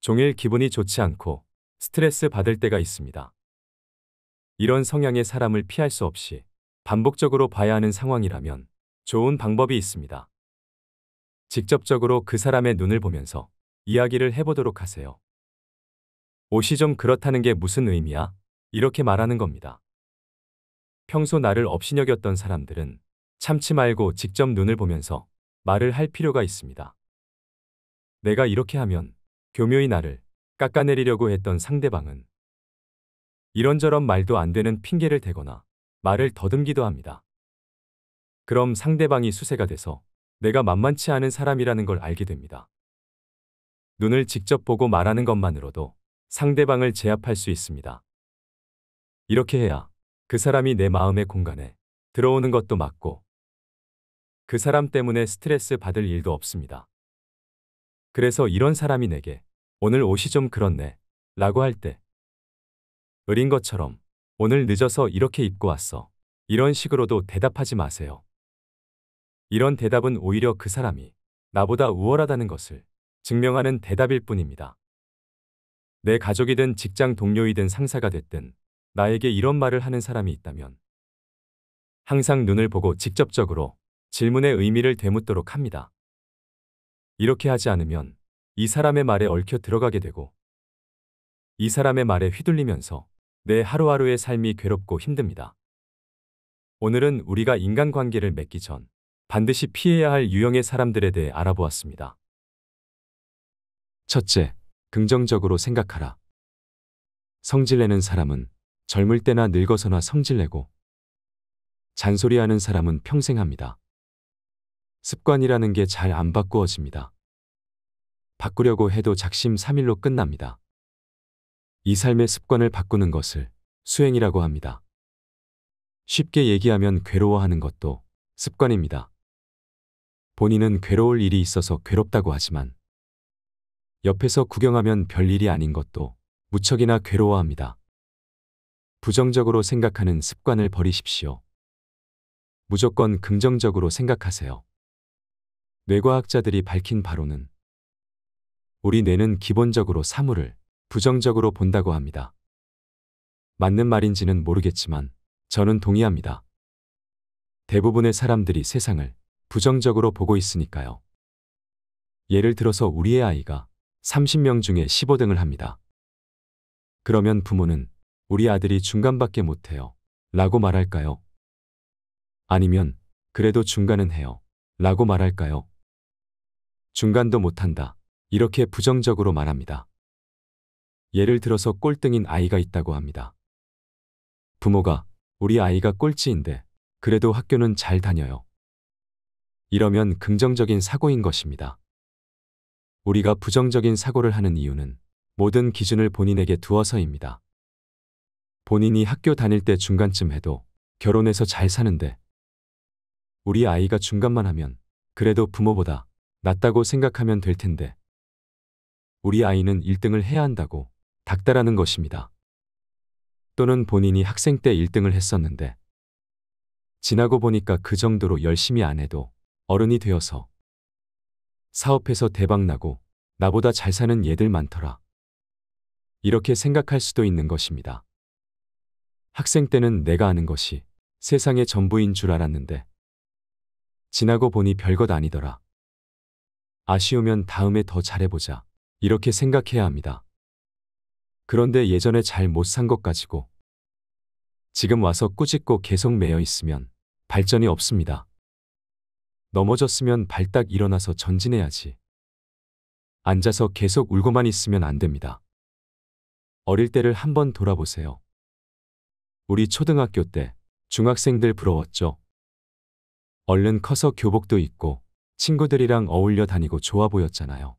종일 기분이 좋지 않고 스트레스 받을 때가 있습니다. 이런 성향의 사람을 피할 수 없이 반복적으로 봐야 하는 상황이라면 좋은 방법이 있습니다. 직접적으로 그 사람의 눈을 보면서 이야기를 해보도록 하세요. 옷이 좀 그렇다는 게 무슨 의미야? 이렇게 말하는 겁니다. 평소 나를 업신여겼던 사람들은 참치 말고 직접 눈을 보면서 말을 할 필요가 있습니다. 내가 이렇게 하면 교묘히 나를 깎아내리려고 했던 상대방은 이런저런 말도 안 되는 핑계를 대거나 말을 더듬기도 합니다. 그럼 상대방이 수세가 돼서 내가 만만치 않은 사람이라는 걸 알게 됩니다. 눈을 직접 보고 말하는 것만으로도 상대방을 제압할 수 있습니다. 이렇게 해야 그 사람이 내 마음의 공간에 들어오는 것도 맞고그 사람 때문에 스트레스 받을 일도 없습니다. 그래서 이런 사람이 내게 오늘 옷이 좀 그렇네 라고 할 때 어린 것처럼 오늘 늦어서 이렇게 입고 왔어 이런 식으로도 대답하지 마세요. 이런 대답은 오히려 그 사람이 나보다 우월하다는 것을 증명하는 대답일 뿐입니다. 내 가족이든 직장 동료이든 상사가 됐든 나에게 이런 말을 하는 사람이 있다면 항상 눈을 보고 직접적으로 질문의 의미를 되묻도록 합니다. 이렇게 하지 않으면 이 사람의 말에 얽혀 들어가게 되고 이 사람의 말에 휘둘리면서 내 하루하루의 삶이 괴롭고 힘듭니다. 오늘은 우리가 인간관계를 맺기 전 반드시 피해야 할 유형의 사람들에 대해 알아보았습니다. 첫째, 긍정적으로 생각하라. 성질내는 사람은 젊을 때나 늙어서나 성질내고 잔소리하는 사람은 평생 합니다. 습관이라는 게 잘 안 바꾸어집니다. 바꾸려고 해도 작심3일로 끝납니다. 이 삶의 습관을 바꾸는 것을 수행이라고 합니다. 쉽게 얘기하면 괴로워하는 것도 습관입니다. 본인은 괴로울 일이 있어서 괴롭다고 하지만 옆에서 구경하면 별일이 아닌 것도 무척이나 괴로워합니다. 부정적으로 생각하는 습관을 버리십시오. 무조건 긍정적으로 생각하세요. 뇌과학자들이 밝힌 바로는 우리 뇌는 기본적으로 사물을 부정적으로 본다고 합니다. 맞는 말인지는 모르겠지만 저는 동의합니다. 대부분의 사람들이 세상을 부정적으로 보고 있으니까요. 예를 들어서 우리의 아이가 30명 중에 15등을 합니다. 그러면 부모는 우리 아들이 중간밖에 못해요. 라고 말할까요? 아니면 그래도 중간은 해요. 라고 말할까요? 중간도 못한다. 이렇게 부정적으로 말합니다. 예를 들어서 꼴등인 아이가 있다고 합니다. 부모가 우리 아이가 꼴찌인데 그래도 학교는 잘 다녀요. 이러면 긍정적인 사고인 것입니다. 우리가 부정적인 사고를 하는 이유는 모든 기준을 본인에게 두어서입니다. 본인이 학교 다닐 때 중간쯤 해도 결혼해서 잘 사는데 우리 아이가 중간만 하면 그래도 부모보다 낫다고 생각하면 될 텐데 우리 아이는 1등을 해야 한다고 닥달하는 것입니다. 또는 본인이 학생 때 1등을 했었는데 지나고 보니까 그 정도로 열심히 안 해도 어른이 되어서 사업해서 대박나고 나보다 잘 사는 얘들 많더라. 이렇게 생각할 수도 있는 것입니다. 학생 때는 내가 아는 것이 세상의 전부인 줄 알았는데 지나고 보니 별것 아니더라. 아쉬우면 다음에 더 잘해보자. 이렇게 생각해야 합니다. 그런데 예전에 잘 못 산 것 가지고 지금 와서 꾸짖고 계속 매여 있으면 발전이 없습니다. 넘어졌으면 발딱 일어나서 전진해야지. 앉아서 계속 울고만 있으면 안 됩니다. 어릴 때를 한번 돌아보세요. 우리 초등학교 때 중학생들 부러웠죠. 얼른 커서 교복도 입고 친구들이랑 어울려 다니고 좋아 보였잖아요.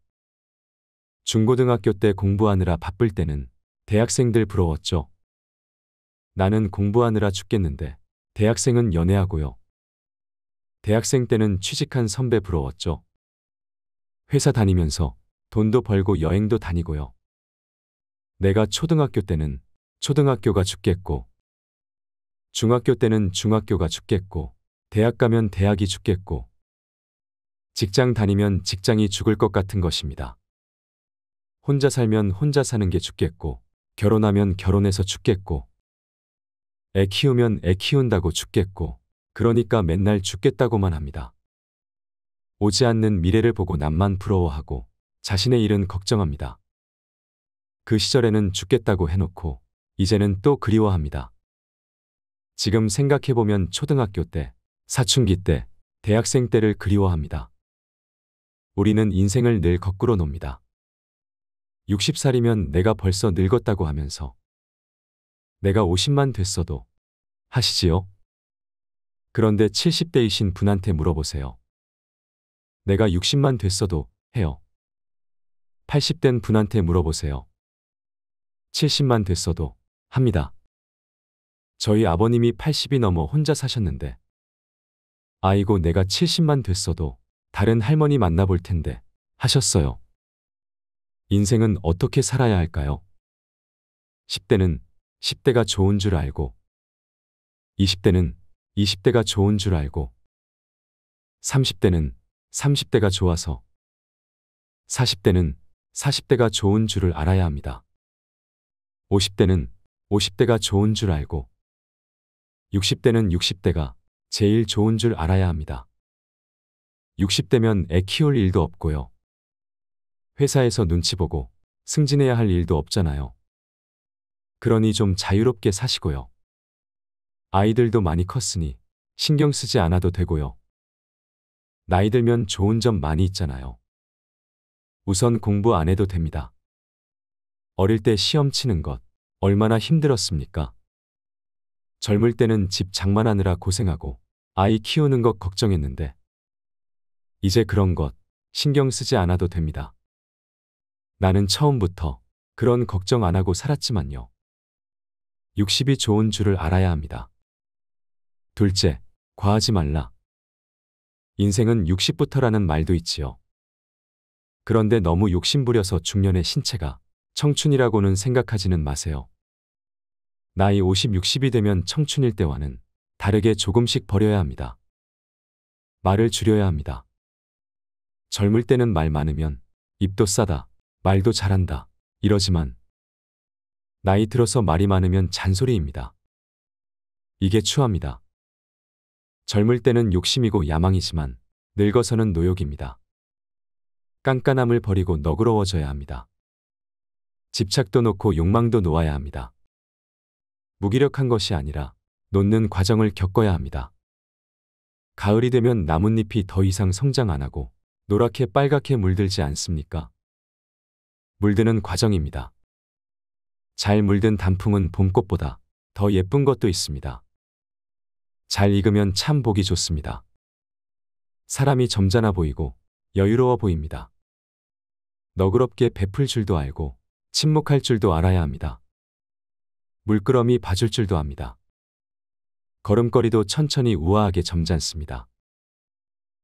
중고등학교 때 공부하느라 바쁠 때는 대학생들 부러웠죠. 나는 공부하느라 죽겠는데 대학생은 연애하고요. 대학생 때는 취직한 선배 부러웠죠. 회사 다니면서 돈도 벌고 여행도 다니고요. 내가 초등학교 때는 초등학교가 죽겠고, 중학교 때는 중학교가 죽겠고, 대학 가면 대학이 죽겠고, 직장 다니면 직장이 죽을 것 같은 것입니다. 혼자 살면 혼자 사는 게 죽겠고, 결혼하면 결혼해서 죽겠고, 애 키우면 애 키운다고 죽겠고, 그러니까 맨날 죽겠다고만 합니다. 오지 않는 미래를 보고 남만 부러워하고 자신의 일은 걱정합니다. 그 시절에는 죽겠다고 해놓고 이제는 또 그리워합니다. 지금 생각해보면 초등학교 때, 사춘기 때, 대학생 때를 그리워합니다. 우리는 인생을 늘 거꾸로 놉니다. 60살이면 내가 벌써 늙었다고 하면서 내가 50만 됐어도 하시지요? 그런데 70대이신 분한테 물어보세요. 내가 60만 됐어도 해요. 80된 분한테 물어보세요. 70만 됐어도 합니다. 저희 아버님이 80이 넘어 혼자 사셨는데 아이고 내가 70만 됐어도 다른 할머니 만나볼 텐데 하셨어요. 인생은 어떻게 살아야 할까요? 10대는 10대가 좋은 줄 알고 20대는 20대가 좋은 줄 알고 30대는 30대가 좋아서 40대는 40대가 좋은 줄을 알아야 합니다. 50대는 50대가 좋은 줄 알고 60대는 60대가 제일 좋은 줄 알아야 합니다. 60대면 애 키울 일도 없고요. 회사에서 눈치 보고 승진해야 할 일도 없잖아요. 그러니 좀 자유롭게 사시고요. 아이들도 많이 컸으니 신경 쓰지 않아도 되고요. 나이 들면 좋은 점 많이 있잖아요. 우선 공부 안 해도 됩니다. 어릴 때 시험 치는 것 얼마나 힘들었습니까? 젊을 때는 집 장만하느라 고생하고 아이 키우는 것 걱정했는데 이제 그런 것 신경 쓰지 않아도 됩니다. 나는 처음부터 그런 걱정 안 하고 살았지만요. 60이 좋은 줄을 알아야 합니다. 둘째, 과하지 말라. 인생은 60부터라는 말도 있지요. 그런데 너무 욕심부려서 중년의 신체가 청춘이라고는 생각하지는 마세요. 나이 50, 60이 되면 청춘일 때와는 다르게 조금씩 버려야 합니다. 말을 줄여야 합니다. 젊을 때는 말 많으면 입도 싸다, 말도 잘한다, 이러지만 나이 들어서 말이 많으면 잔소리입니다. 이게 추합니다. 젊을 때는 욕심이고 야망이지만 늙어서는 노욕입니다. 깐깐함을 버리고 너그러워져야 합니다. 집착도 놓고 욕망도 놓아야 합니다. 무기력한 것이 아니라 놓는 과정을 겪어야 합니다. 가을이 되면 나뭇잎이 더 이상 성장 안 하고 노랗게 빨갛게 물들지 않습니까? 물드는 과정입니다. 잘 물든 단풍은 봄꽃보다 더 예쁜 것도 있습니다. 잘 익으면 참 보기 좋습니다. 사람이 점잖아 보이고 여유로워 보입니다. 너그럽게 베풀 줄도 알고 침묵할 줄도 알아야 합니다. 물끄러미 봐줄 줄도 압니다. 걸음걸이도 천천히 우아하게 점잖습니다.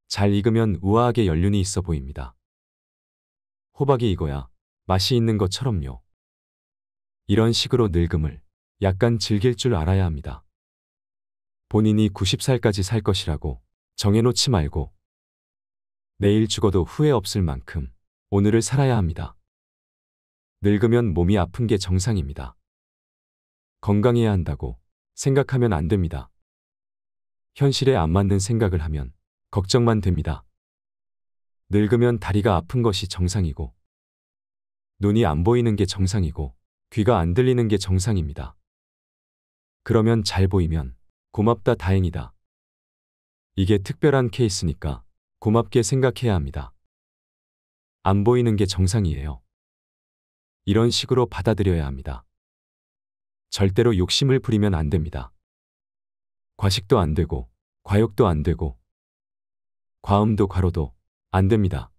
잘 익으면 우아하게 연륜이 있어 보입니다. 호박이 익어야 맛이 있는 것처럼요. 이런 식으로 늙음을 약간 즐길 줄 알아야 합니다. 본인이 90살까지 살 것이라고 정해놓지 말고 내일 죽어도 후회 없을 만큼 오늘을 살아야 합니다. 늙으면 몸이 아픈 게 정상입니다. 건강해야 한다고 생각하면 안 됩니다. 현실에 안 맞는 생각을 하면 걱정만 됩니다. 늙으면 다리가 아픈 것이 정상이고 눈이 안 보이는 게 정상이고 귀가 안 들리는 게 정상입니다. 그러면 잘 보이면 고맙다 다행이다. 이게 특별한 케이스니까 고맙게 생각해야 합니다. 안 보이는 게 정상이에요. 이런 식으로 받아들여야 합니다. 절대로 욕심을 부리면 안 됩니다. 과식도 안 되고, 과욕도 안 되고, 과음도 과로도 안 됩니다.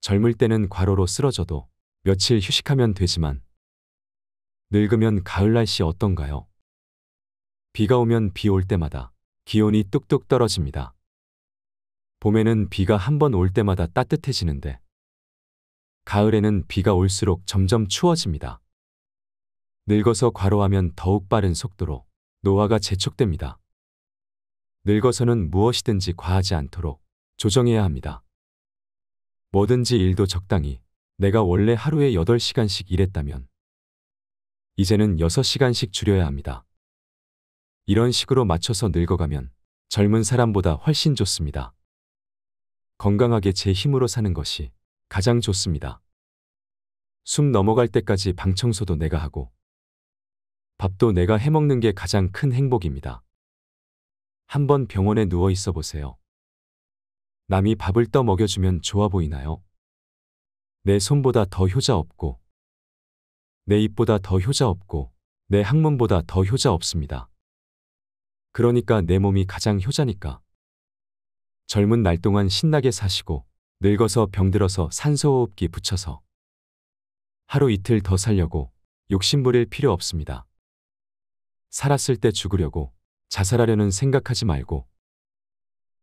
젊을 때는 과로로 쓰러져도 며칠 휴식하면 되지만, 늙으면 가을 날씨 어떤가요? 비가 오면 비 올 때마다 기온이 뚝뚝 떨어집니다. 봄에는 비가 한번 올 때마다 따뜻해지는데 가을에는 비가 올수록 점점 추워집니다. 늙어서 과로하면 더욱 빠른 속도로 노화가 재촉됩니다. 늙어서는 무엇이든지 과하지 않도록 조정해야 합니다. 뭐든지 일도 적당히 내가 원래 하루에 8시간씩 일했다면 이제는 6시간씩 줄여야 합니다. 이런 식으로 맞춰서 늙어가면 젊은 사람보다 훨씬 좋습니다. 건강하게 제 힘으로 사는 것이 가장 좋습니다. 숨 넘어갈 때까지 방 청소도 내가 하고 밥도 내가 해먹는 게 가장 큰 행복입니다. 한번 병원에 누워 있어 보세요. 남이 밥을 떠 먹여주면 좋아 보이나요? 내 손보다 더 효자 없고, 내 입보다 더 효자 없고, 내항문보다더 효자 없습니다. 그러니까 내 몸이 가장 효자니까. 젊은 날 동안 신나게 사시고 늙어서 병들어서 산소호흡기 붙여서 하루 이틀 더 살려고 욕심부릴 필요 없습니다. 살았을 때 죽으려고 자살하려는 생각하지 말고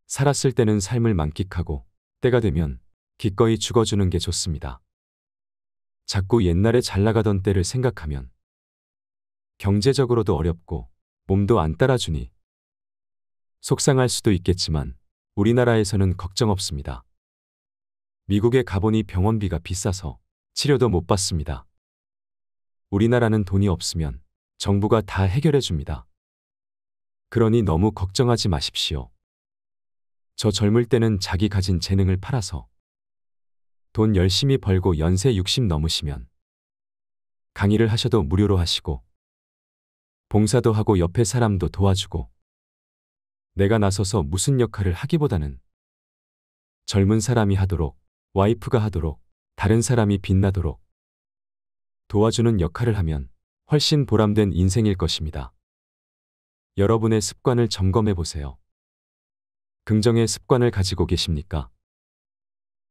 살았을 때는 삶을 만끽하고 때가 되면 기꺼이 죽어주는 게 좋습니다. 자꾸 옛날에 잘 나가던 때를 생각하면 경제적으로도 어렵고 몸도 안 따라주니 속상할 수도 있겠지만 우리나라에서는 걱정 없습니다. 미국에 가보니 병원비가 비싸서 치료도 못 받습니다. 우리나라는 돈이 없으면 정부가 다 해결해 줍니다. 그러니 너무 걱정하지 마십시오. 저 젊을 때는 자기 가진 재능을 팔아서 돈 열심히 벌고 연세 60 넘으시면 강의를 하셔도 무료로 하시고 봉사도 하고 옆에 사람도 도와주고 내가 나서서 무슨 역할을 하기보다는 젊은 사람이 하도록, 와이프가 하도록, 다른 사람이 빛나도록 도와주는 역할을 하면 훨씬 보람된 인생일 것입니다. 여러분의 습관을 점검해 보세요. 긍정의 습관을 가지고 계십니까?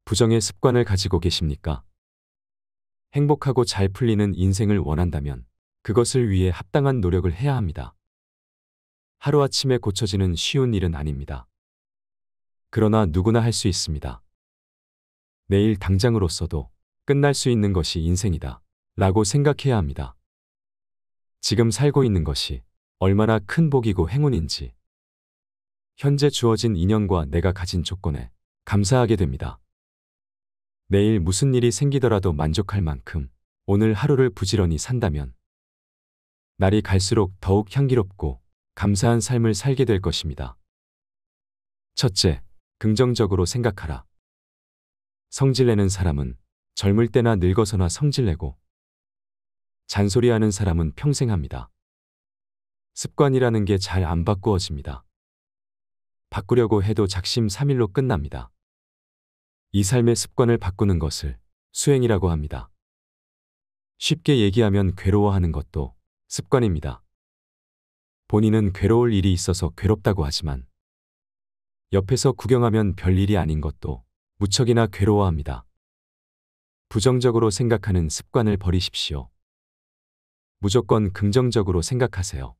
부정의 습관을 가지고 계십니까? 행복하고 잘 풀리는 인생을 원한다면 그것을 위해 합당한 노력을 해야 합니다. 하루아침에 고쳐지는 쉬운 일은 아닙니다. 그러나 누구나 할 수 있습니다. 내일 당장으로서도 끝날 수 있는 것이 인생이다. 라고 생각해야 합니다. 지금 살고 있는 것이 얼마나 큰 복이고 행운인지, 현재 주어진 인연과 내가 가진 조건에 감사하게 됩니다. 내일 무슨 일이 생기더라도 만족할 만큼 오늘 하루를 부지런히 산다면, 날이 갈수록 더욱 향기롭고 감사한 삶을 살게 될 것입니다. 첫째, 긍정적으로 생각하라. 성질내는 사람은 젊을 때나 늙어서나 성질내고 잔소리하는 사람은 평생 합니다. 습관이라는 게 잘 안 바꾸어집니다. 바꾸려고 해도 작심 3일로 끝납니다. 이 삶의 습관을 바꾸는 것을 수행이라고 합니다. 쉽게 얘기하면 괴로워하는 것도 습관입니다. 본인은 괴로울 일이 있어서 괴롭다고 하지만 옆에서 구경하면 별일이 아닌 것도 무척이나 괴로워합니다. 부정적으로 생각하는 습관을 버리십시오. 무조건 긍정적으로 생각하세요.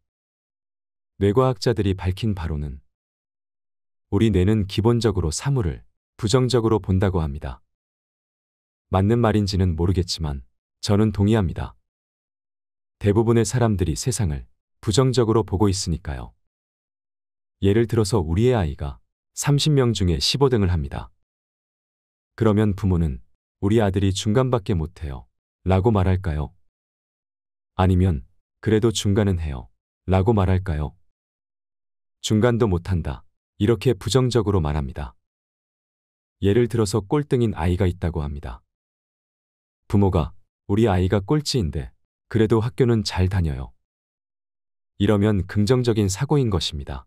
뇌과학자들이 밝힌 바로는 우리 뇌는 기본적으로 사물을 부정적으로 본다고 합니다. 맞는 말인지는 모르겠지만 저는 동의합니다. 대부분의 사람들이 세상을 부정적으로 보고 있으니까요. 예를 들어서 우리의 아이가 30명 중에 15등을 합니다. 그러면 부모는 우리 아들이 중간밖에 못해요. 라고 말할까요? 아니면 그래도 중간은 해요. 라고 말할까요? 중간도 못한다. 이렇게 부정적으로 말합니다. 예를 들어서 꼴등인 아이가 있다고 합니다. 부모가 우리 아이가 꼴찌인데 그래도 학교는 잘 다녀요. 이러면 긍정적인 사고인 것입니다.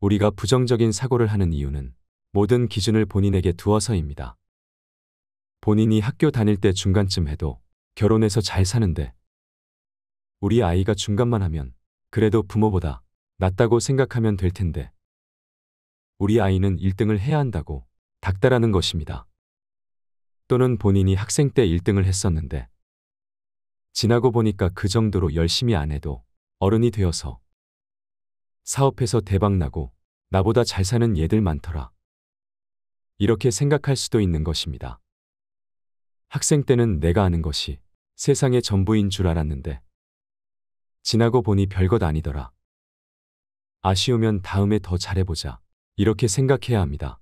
우리가 부정적인 사고를 하는 이유는 모든 기준을 본인에게 두어서입니다. 본인이 학교 다닐 때 중간쯤 해도 결혼해서 잘 사는데 우리 아이가 중간만 하면 그래도 부모보다 낫다고 생각하면 될 텐데 우리 아이는 1등을 해야 한다고 닥달하는 것입니다. 또는 본인이 학생 때 1등을 했었는데 지나고 보니까 그 정도로 열심히 안 해도 어른이 되어서 사업해서 대박나고 나보다 잘 사는 얘들 많더라. 이렇게 생각할 수도 있는 것입니다. 학생 때는 내가 아는 것이 세상의 전부인 줄 알았는데 지나고 보니 별것 아니더라. 아쉬우면 다음에 더 잘해보자. 이렇게 생각해야 합니다.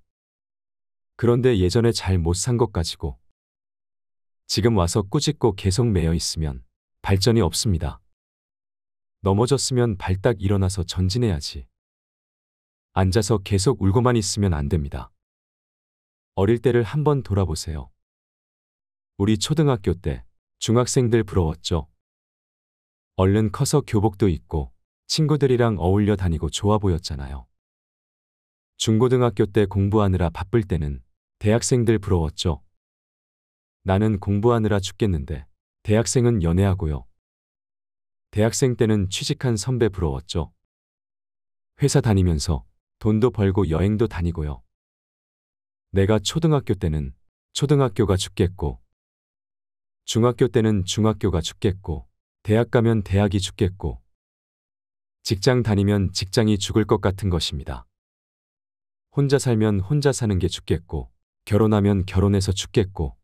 그런데 예전에 잘 못 산 것 가지고 지금 와서 꾸짖고 계속 매여 있으면 발전이 없습니다. 넘어졌으면 발딱 일어나서 전진해야지. 앉아서 계속 울고만 있으면 안 됩니다. 어릴 때를 한번 돌아보세요. 우리 초등학교 때 중학생들 부러웠죠. 얼른 커서 교복도 입고 친구들이랑 어울려 다니고 좋아 보였잖아요. 중고등학교 때 공부하느라 바쁠 때는 대학생들 부러웠죠. 나는 공부하느라 죽겠는데 대학생은 연애하고요. 대학생 때는 취직한 선배 부러웠죠. 회사 다니면서 돈도 벌고 여행도 다니고요. 내가 초등학교 때는 초등학교가 죽겠고, 중학교 때는 중학교가 죽겠고, 대학 가면 대학이 죽겠고, 직장 다니면 직장이 죽을 것 같은 것입니다. 혼자 살면 혼자 사는 게 죽겠고, 결혼하면 결혼해서 죽겠고,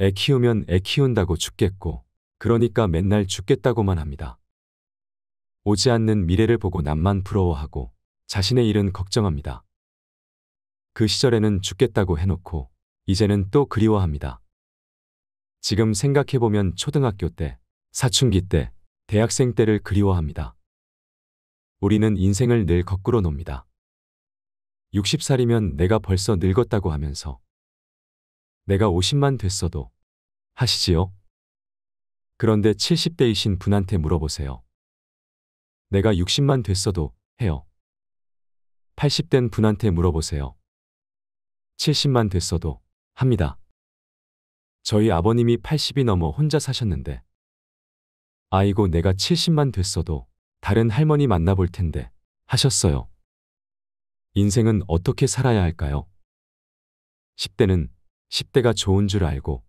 애 키우면 애 키운다고 죽겠고, 그러니까 맨날 죽겠다고만 합니다. 오지 않는 미래를 보고 남만 부러워하고 자신의 일은 걱정합니다. 그 시절에는 죽겠다고 해놓고 이제는 또 그리워합니다. 지금 생각해보면 초등학교 때, 사춘기 때, 대학생 때를 그리워합니다. 우리는 인생을 늘 거꾸로 놉니다. 60살이면 내가 벌써 늙었다고 하면서 내가 50만 됐어도 하시지요? 그런데 70대이신 분한테 물어보세요. 내가 60만 됐어도 해요. 80된 분한테 물어보세요. 70만 됐어도 합니다. 저희 아버님이 80이 넘어 혼자 사셨는데 아이고 내가 70만 됐어도 다른 할머니 만나볼 텐데 하셨어요. 인생은 어떻게 살아야 할까요? 10대는 10대가 좋은 줄 알고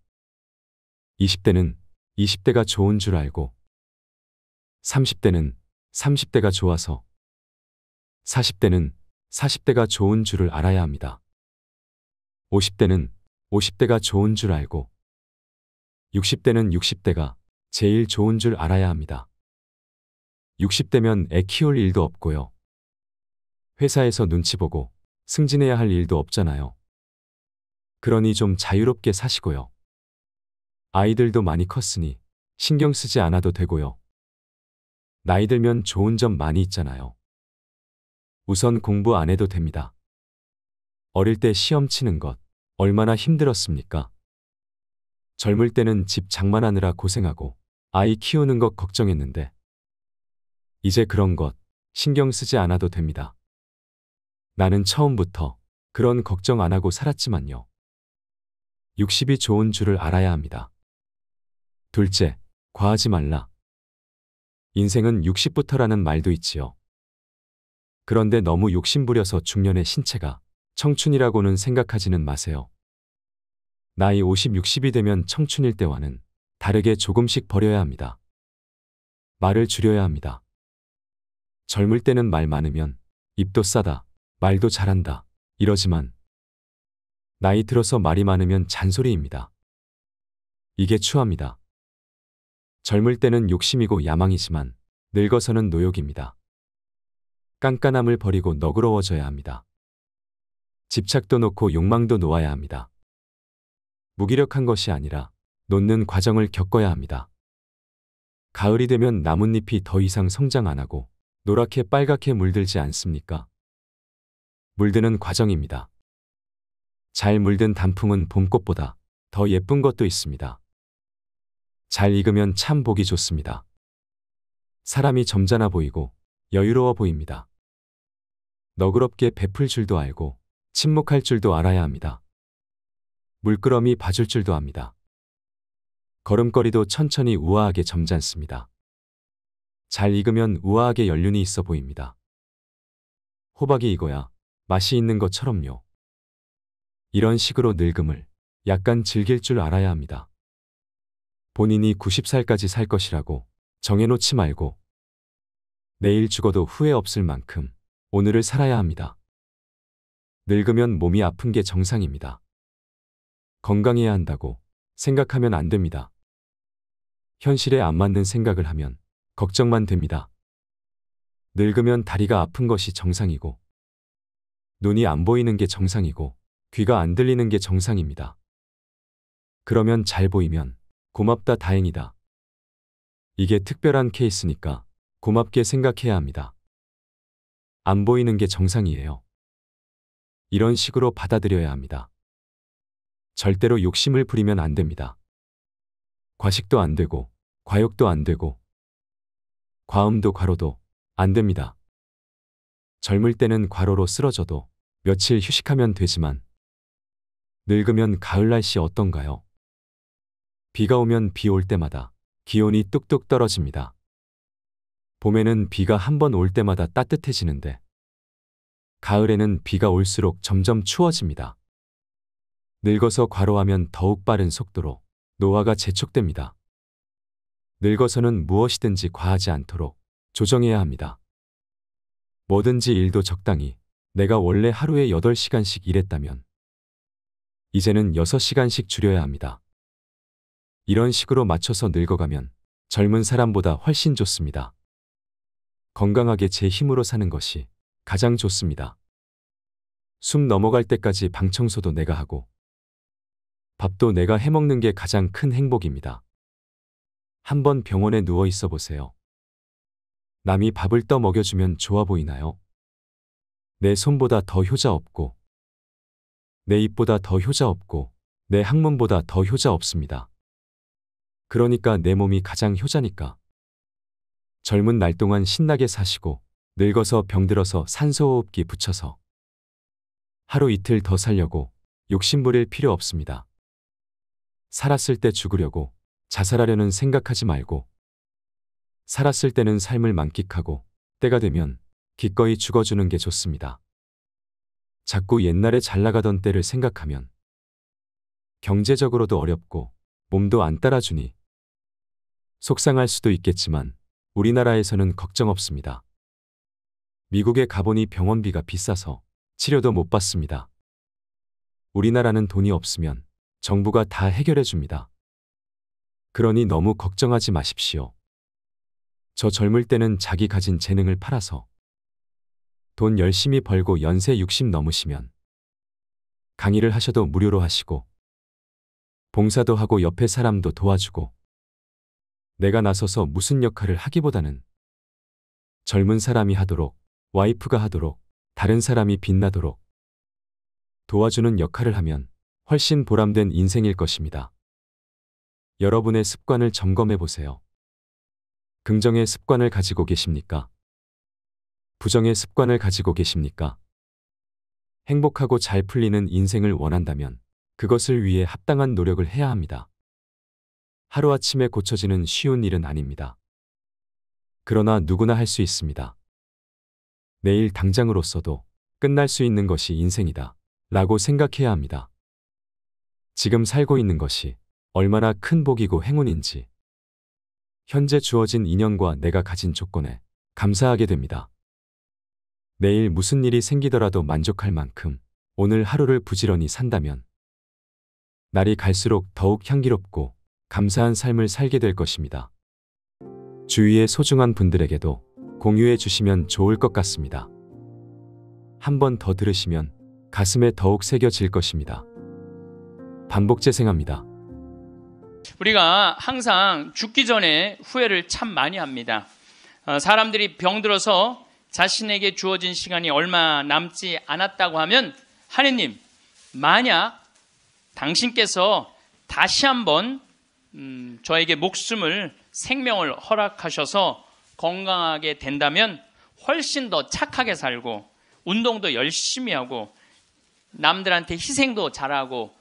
20대는 20대가 좋은 줄 알고 30대는 30대가 좋아서 40대는 40대가 좋은 줄을 알아야 합니다. 50대는 50대가 좋은 줄 알고 60대는 60대가 제일 좋은 줄 알아야 합니다. 60대면 애 키울 일도 없고요. 회사에서 눈치 보고 승진해야 할 일도 없잖아요. 그러니 좀 자유롭게 사시고요. 아이들도 많이 컸으니 신경 쓰지 않아도 되고요. 나이 들면 좋은 점 많이 있잖아요. 우선 공부 안 해도 됩니다. 어릴 때 시험 치는 것 얼마나 힘들었습니까? 젊을 때는 집 장만하느라 고생하고 아이 키우는 것 걱정했는데 이제 그런 것 신경 쓰지 않아도 됩니다. 나는 처음부터 그런 걱정 안 하고 살았지만요. 60이 좋은 줄을 알아야 합니다. 둘째, 과하지 말라. 인생은 60부터라는 말도 있지요. 그런데 너무 욕심부려서 중년의 신체가 청춘이라고는 생각하지는 마세요. 나이 50, 60이 되면 청춘일 때와는 다르게 조금씩 버려야 합니다. 말을 줄여야 합니다. 젊을 때는 말 많으면 입도 싸다, 말도 잘한다, 이러지만 나이 들어서 말이 많으면 잔소리입니다. 이게 추합니다. 젊을 때는 욕심이고 야망이지만 늙어서는 노욕입니다. 깐깐함을 버리고 너그러워져야 합니다. 집착도 놓고 욕망도 놓아야 합니다. 무기력한 것이 아니라 놓는 과정을 겪어야 합니다. 가을이 되면 나뭇잎이 더 이상 성장 안 하고 노랗게 빨갛게 물들지 않습니까? 물드는 과정입니다. 잘 물든 단풍은 봄꽃보다 더 예쁜 것도 있습니다. 잘 익으면 참 보기 좋습니다. 사람이 점잖아 보이고 여유로워 보입니다. 너그럽게 베풀 줄도 알고 침묵할 줄도 알아야 합니다. 물끄러미 봐줄 줄도 압니다. 걸음걸이도 천천히 우아하게 점잖습니다. 잘 익으면 우아하게 연륜이 있어 보입니다. 호박이 익어야 맛이 있는 것처럼요. 이런 식으로 늙음을 약간 즐길 줄 알아야 합니다. 본인이 90살까지 살 것이라고 정해놓지 말고 내일 죽어도 후회 없을 만큼 오늘을 살아야 합니다. 늙으면 몸이 아픈 게 정상입니다. 건강해야 한다고 생각하면 안 됩니다. 현실에 안 맞는 생각을 하면 걱정만 됩니다. 늙으면 다리가 아픈 것이 정상이고 눈이 안 보이는 게 정상이고 귀가 안 들리는 게 정상입니다. 그러면 잘 보이면 고맙다 다행이다. 이게 특별한 케이스니까 고맙게 생각해야 합니다. 안 보이는 게 정상이에요. 이런 식으로 받아들여야 합니다. 절대로 욕심을 부리면 안 됩니다. 과식도 안 되고, 과욕도 안 되고, 과음도 과로도 안 됩니다. 젊을 때는 과로로 쓰러져도 며칠 휴식하면 되지만, 늙으면 가을 날씨 어떤가요? 비가 오면 비 올 때마다 기온이 뚝뚝 떨어집니다. 봄에는 비가 한 번 올 때마다 따뜻해지는데 가을에는 비가 올수록 점점 추워집니다. 늙어서 과로하면 더욱 빠른 속도로 노화가 재촉됩니다. 늙어서는 무엇이든지 과하지 않도록 조정해야 합니다. 뭐든지 일도 적당히 내가 원래 하루에 8시간씩 일했다면 이제는 6시간씩 줄여야 합니다. 이런 식으로 맞춰서 늙어가면 젊은 사람보다 훨씬 좋습니다. 건강하게 제 힘으로 사는 것이 가장 좋습니다. 숨 넘어갈 때까지 방 청소도 내가 하고 밥도 내가 해먹는 게 가장 큰 행복입니다. 한번 병원에 누워 있어 보세요. 남이 밥을 떠 먹여주면 좋아 보이나요? 내 손보다 더 효자 없고, 내 입보다 더 효자 없고, 내항문보다더 효자 없습니다. 그러니까 내 몸이 가장 효자니까. 젊은 날 동안 신나게 사시고 늙어서 병들어서 산소호흡기 붙여서 하루 이틀 더 살려고 욕심 부릴 필요 없습니다. 살았을 때 죽으려고 자살하려는 생각하지 말고 살았을 때는 삶을 만끽하고 때가 되면 기꺼이 죽어주는 게 좋습니다. 자꾸 옛날에 잘 나가던 때를 생각하면 경제적으로도 어렵고 몸도 안 따라주니 속상할 수도 있겠지만 우리나라에서는 걱정 없습니다. 미국에 가보니 병원비가 비싸서 치료도 못 받습니다. 우리나라는 돈이 없으면 정부가 다 해결해 줍니다. 그러니 너무 걱정하지 마십시오. 저 젊을 때는 자기 가진 재능을 팔아서 돈 열심히 벌고 연세 60 넘으시면 강의를 하셔도 무료로 하시고 봉사도 하고 옆에 사람도 도와주고 내가 나서서 무슨 역할을 하기보다는 젊은 사람이 하도록, 와이프가 하도록, 다른 사람이 빛나도록 도와주는 역할을 하면 훨씬 보람된 인생일 것입니다. 여러분의 습관을 점검해 보세요. 긍정의 습관을 가지고 계십니까? 부정의 습관을 가지고 계십니까? 행복하고 잘 풀리는 인생을 원한다면 그것을 위해 합당한 노력을 해야 합니다. 하루아침에 고쳐지는 쉬운 일은 아닙니다. 그러나 누구나 할 수 있습니다. 내일 당장으로서도 끝날 수 있는 것이 인생이다. 라고 생각해야 합니다. 지금 살고 있는 것이 얼마나 큰 복이고 행운인지 현재 주어진 인연과 내가 가진 조건에 감사하게 됩니다. 내일 무슨 일이 생기더라도 만족할 만큼 오늘 하루를 부지런히 산다면 날이 갈수록 더욱 향기롭고 감사한 삶을 살게 될 것입니다. 주위의 소중한 분들에게도 공유해 주시면 좋을 것 같습니다. 한 번 더 들으시면 가슴에 더욱 새겨질 것입니다. 반복 재생합니다. 우리가 항상 죽기 전에 후회를 참 많이 합니다. 어, 사람들이 병들어서 자신에게 주어진 시간이 얼마 남지 않았다고 하면 하느님, 만약 당신께서 다시 한번 음, 저에게 목숨을 생명을 허락하셔서 건강하게 된다면 훨씬 더 착하게 살고 운동도 열심히 하고 남들한테 희생도 잘하고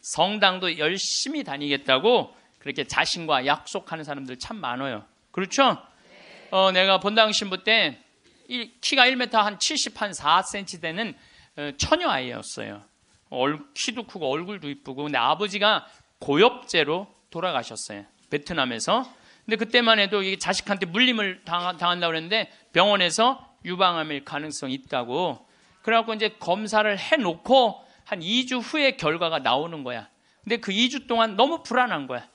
성당도 열심히 다니겠다고 그렇게 자신과 약속하는 사람들 참 많아요. 그렇죠? 어, 내가 본당 신부 때 키가 1m 한 70, 한 4cm 되는 어, 처녀 아이였어요. 키도 크고 얼굴도 이쁘고 근데 아버지가 고엽제로 돌아가셨어요. 베트남에서. 근데 그때만 해도 이 자식한테 물림을 당한다고 그랬는데 병원에서 유방암일 가능성이 있다고. 그래갖고 이제 검사를 해놓고 한 2주 후에 결과가 나오는 거야. 근데 그 2주 동안 너무 불안한 거야.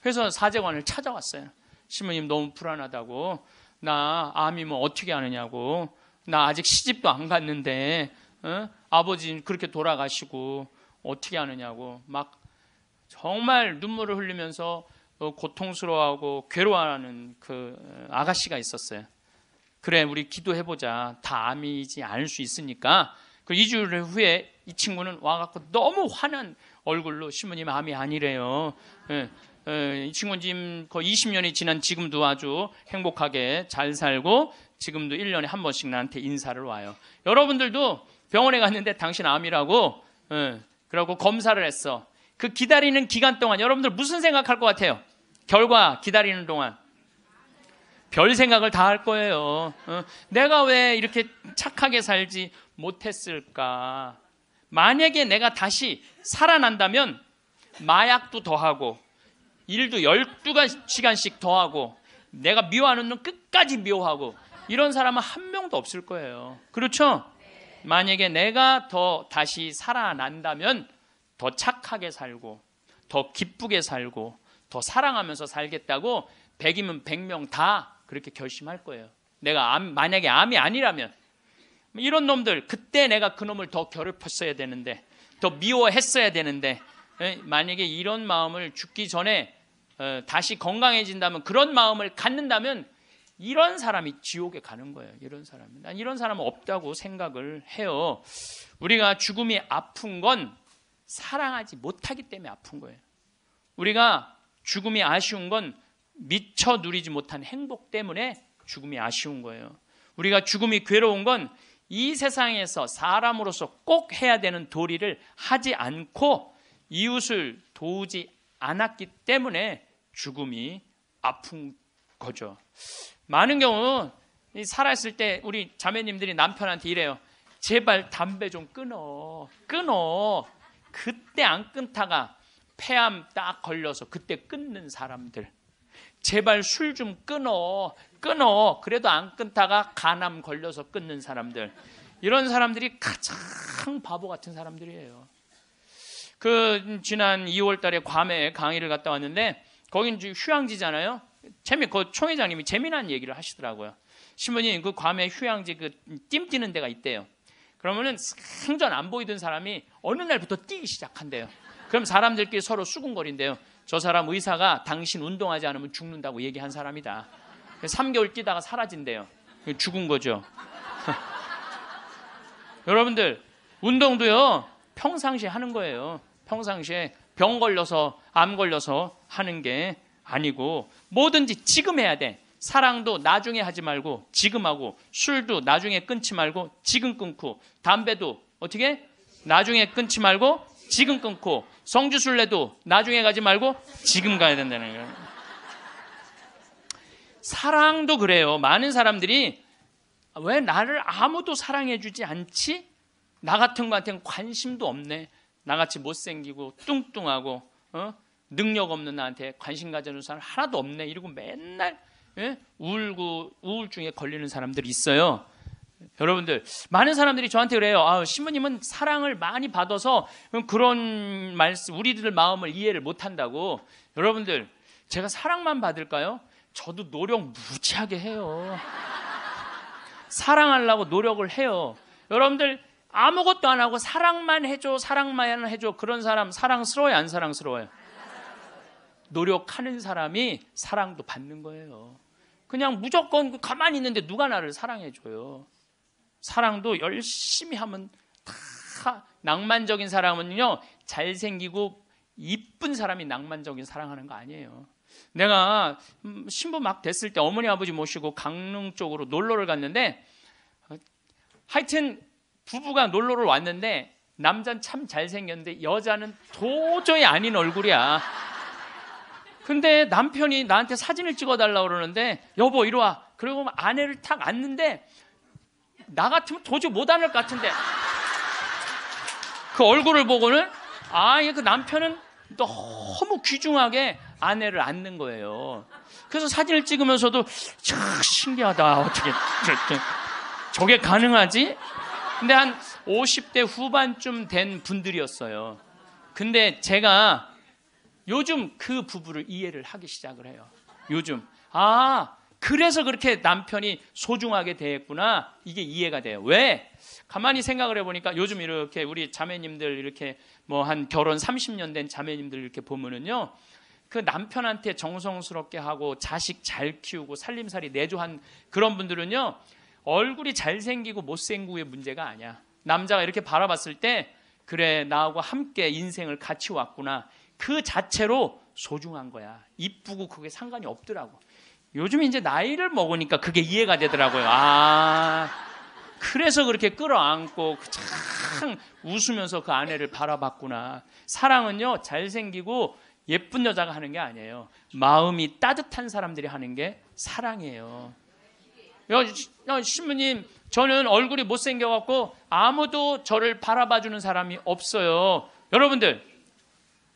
그래서 사제관을 찾아왔어요. 신부님 너무 불안하다고. 나 암이면 뭐 어떻게 하느냐고. 나 아직 시집도 안 갔는데, 어? 아버지 그렇게 돌아가시고 어떻게 하느냐고 막 정말 눈물을 흘리면서 어, 고통스러워하고 괴로워하는 그 어, 아가씨가 있었어요. 그래, 우리 기도해보자. 다 암이지 않을 수 있으니까. 그 2주일 후에 이 친구는 와갖고 너무 화난 얼굴로 신부님 암이 아니래요. 예, 예, 이 친구는 지금 거의 20년이 지난 지금도 아주 행복하게 잘 살고 지금도 1년에 한 번씩 나한테 인사를 와요. 여러분들도 병원에 갔는데 당신 암이라고 예, 그러고 검사를 했어. 그 기다리는 기간 동안 여러분들 무슨 생각할 것 같아요? 결과 기다리는 동안 별 생각을 다 할 거예요. 어, 내가 왜 이렇게 착하게 살지 못했을까? 만약에 내가 다시 살아난다면 마약도 더하고 일도 12시간씩 더하고 내가 미워하는 놈 끝까지 미워하고 이런 사람은 한 명도 없을 거예요. 그렇죠? 만약에 내가 더 다시 살아난다면 더 착하게 살고 더 기쁘게 살고 더 사랑하면서 살겠다고 100이면 100명 다 그렇게 결심할 거예요. 내가 암, 만약에 암이 아니라면 이런 놈들 그때 내가 그 놈을 더 결핍했어야 되는데 더 미워했어야 되는데 만약에 이런 마음을 죽기 전에 어, 다시 건강해진다면 그런 마음을 갖는다면 이런 사람이 지옥에 가는 거예요. 이런 사람난 이런 사람은 없다고 생각을 해요. 우리가 죽음이 아픈 건 사랑하지 못하기 때문에 아픈 거예요. 우리가 죽음이 아쉬운 건 미처 누리지 못한 행복 때문에 죽음이 아쉬운 거예요. 우리가 죽음이 괴로운 건 이 세상에서 사람으로서 꼭 해야 되는 도리를 하지 않고 이웃을 도우지 않았기 때문에 죽음이 아픈 거죠. 많은 경우 살아있을 때 우리 자매님들이 남편한테 이래요. 제발 담배 좀 끊어. 끊어. 그때 안 끊다가 폐암 딱 걸려서 그때 끊는 사람들. 제발 술 좀 끊어. 끊어. 그래도 안 끊다가 간암 걸려서 끊는 사람들. 이런 사람들이 가장 바보 같은 사람들이에요. 그 지난 2월 달에 괌에 강의를 갔다 왔는데 거긴 휴양지잖아요. 재미 그 총회장님이 재미난 얘기를 하시더라고요. 신부님 그 괌에 휴양지 그 띠뛰는 데가 있대요. 그러면은 생전 안 보이던 사람이 어느 날부터 뛰기 시작한대요. 그럼 사람들끼리 서로 수군거린대요. 저 사람 의사가 당신 운동하지 않으면 죽는다고 얘기한 사람이다. 3개월 뛰다가 사라진대요. 죽은 거죠. 여러분들, 운동도요, 평상시에 하는 거예요. 평상시에 병 걸려서, 암 걸려서 하는 게 아니고, 뭐든지 지금 해야 돼. 사랑도 나중에 하지 말고 지금 하고 술도 나중에 끊지 말고 지금 끊고 담배도 어떻게 나중에 끊지 말고 지금 끊고 성주순례도 나중에 가지 말고 지금 가야 된다는 거예요. 사랑도 그래요. 많은 사람들이 왜 나를 아무도 사랑해주지 않지? 나 같은 거한테는 관심도 없네. 나같이 못생기고 뚱뚱하고 어? 능력 없는 나한테 관심 가져주는 사람 하나도 없네. 이러고 맨날 예? 울고 우울증에 걸리는 사람들이 있어요. 여러분들 많은 사람들이 저한테 그래요. 아, 신부님은 사랑을 많이 받아서 그런 말씀 우리들 마음을 이해를 못 한다고. 여러분들 제가 사랑만 받을까요? 저도 노력 무지하게 해요. 사랑하려고 노력을 해요. 여러분들 아무것도 안 하고 사랑만 해줘, 사랑만 해줘. 그런 사람 사랑스러워요, 안 사랑스러워요? 노력하는 사람이 사랑도 받는 거예요. 그냥 무조건 가만히 있는데 누가 나를 사랑해줘요. 사랑도 열심히 하면 다 낭만적인 사람은요, 잘생기고 이쁜 사람이 낭만적인 사랑하는 거 아니에요. 내가 음, 신부 막 됐을 때 어머니 아버지 모시고 강릉 쪽으로 놀러를 갔는데 하여튼 부부가 놀러를 왔는데 남자는 참 잘생겼는데 여자는 도저히 아닌 얼굴이야. 근데 남편이 나한테 사진을 찍어달라고 그러는데 여보 이리 와. 그리고 아내를 탁 안는데 나 같으면 도저히 못 안을 것 같은데 그 얼굴을 보고는 아그 남편은 너무 귀중하게 아내를 안는 거예요. 그래서 사진을 찍으면서도 참 신기하다 어떻게 저게 가능하지? 근데 한 50대 후반쯤 된 분들이었어요. 근데 제가 요즘 그 부부를 이해를 하기 시작을 해요. 요즘. 아, 그래서 그렇게 남편이 소중하게 대했구나. 이게 이해가 돼요. 왜? 가만히 생각을 해보니까 요즘 이렇게 우리 자매님들 이렇게 뭐 한 결혼 30년 된 자매님들 이렇게 보면은요. 그 남편한테 정성스럽게 하고 자식 잘 키우고 살림살이 내조한 그런 분들은요. 얼굴이 잘생기고 못생기고의 문제가 아니야. 남자가 이렇게 바라봤을 때 그래 나하고 함께 인생을 같이 왔구나 그 자체로 소중한 거야. 이쁘고 그게 상관이 없더라고. 요즘 이제 나이를 먹으니까 그게 이해가 되더라고요. 아, 그래서 그렇게 끌어안고 그 참 웃으면서 그 아내를 바라봤구나. 사랑은요, 잘생기고 예쁜 여자가 하는 게 아니에요. 마음이 따뜻한 사람들이 하는 게 사랑이에요. 여, 야 신부님, 저는 얼굴이 못생겨갖고 아무도 저를 바라봐주는 사람이 없어요. 여러분들,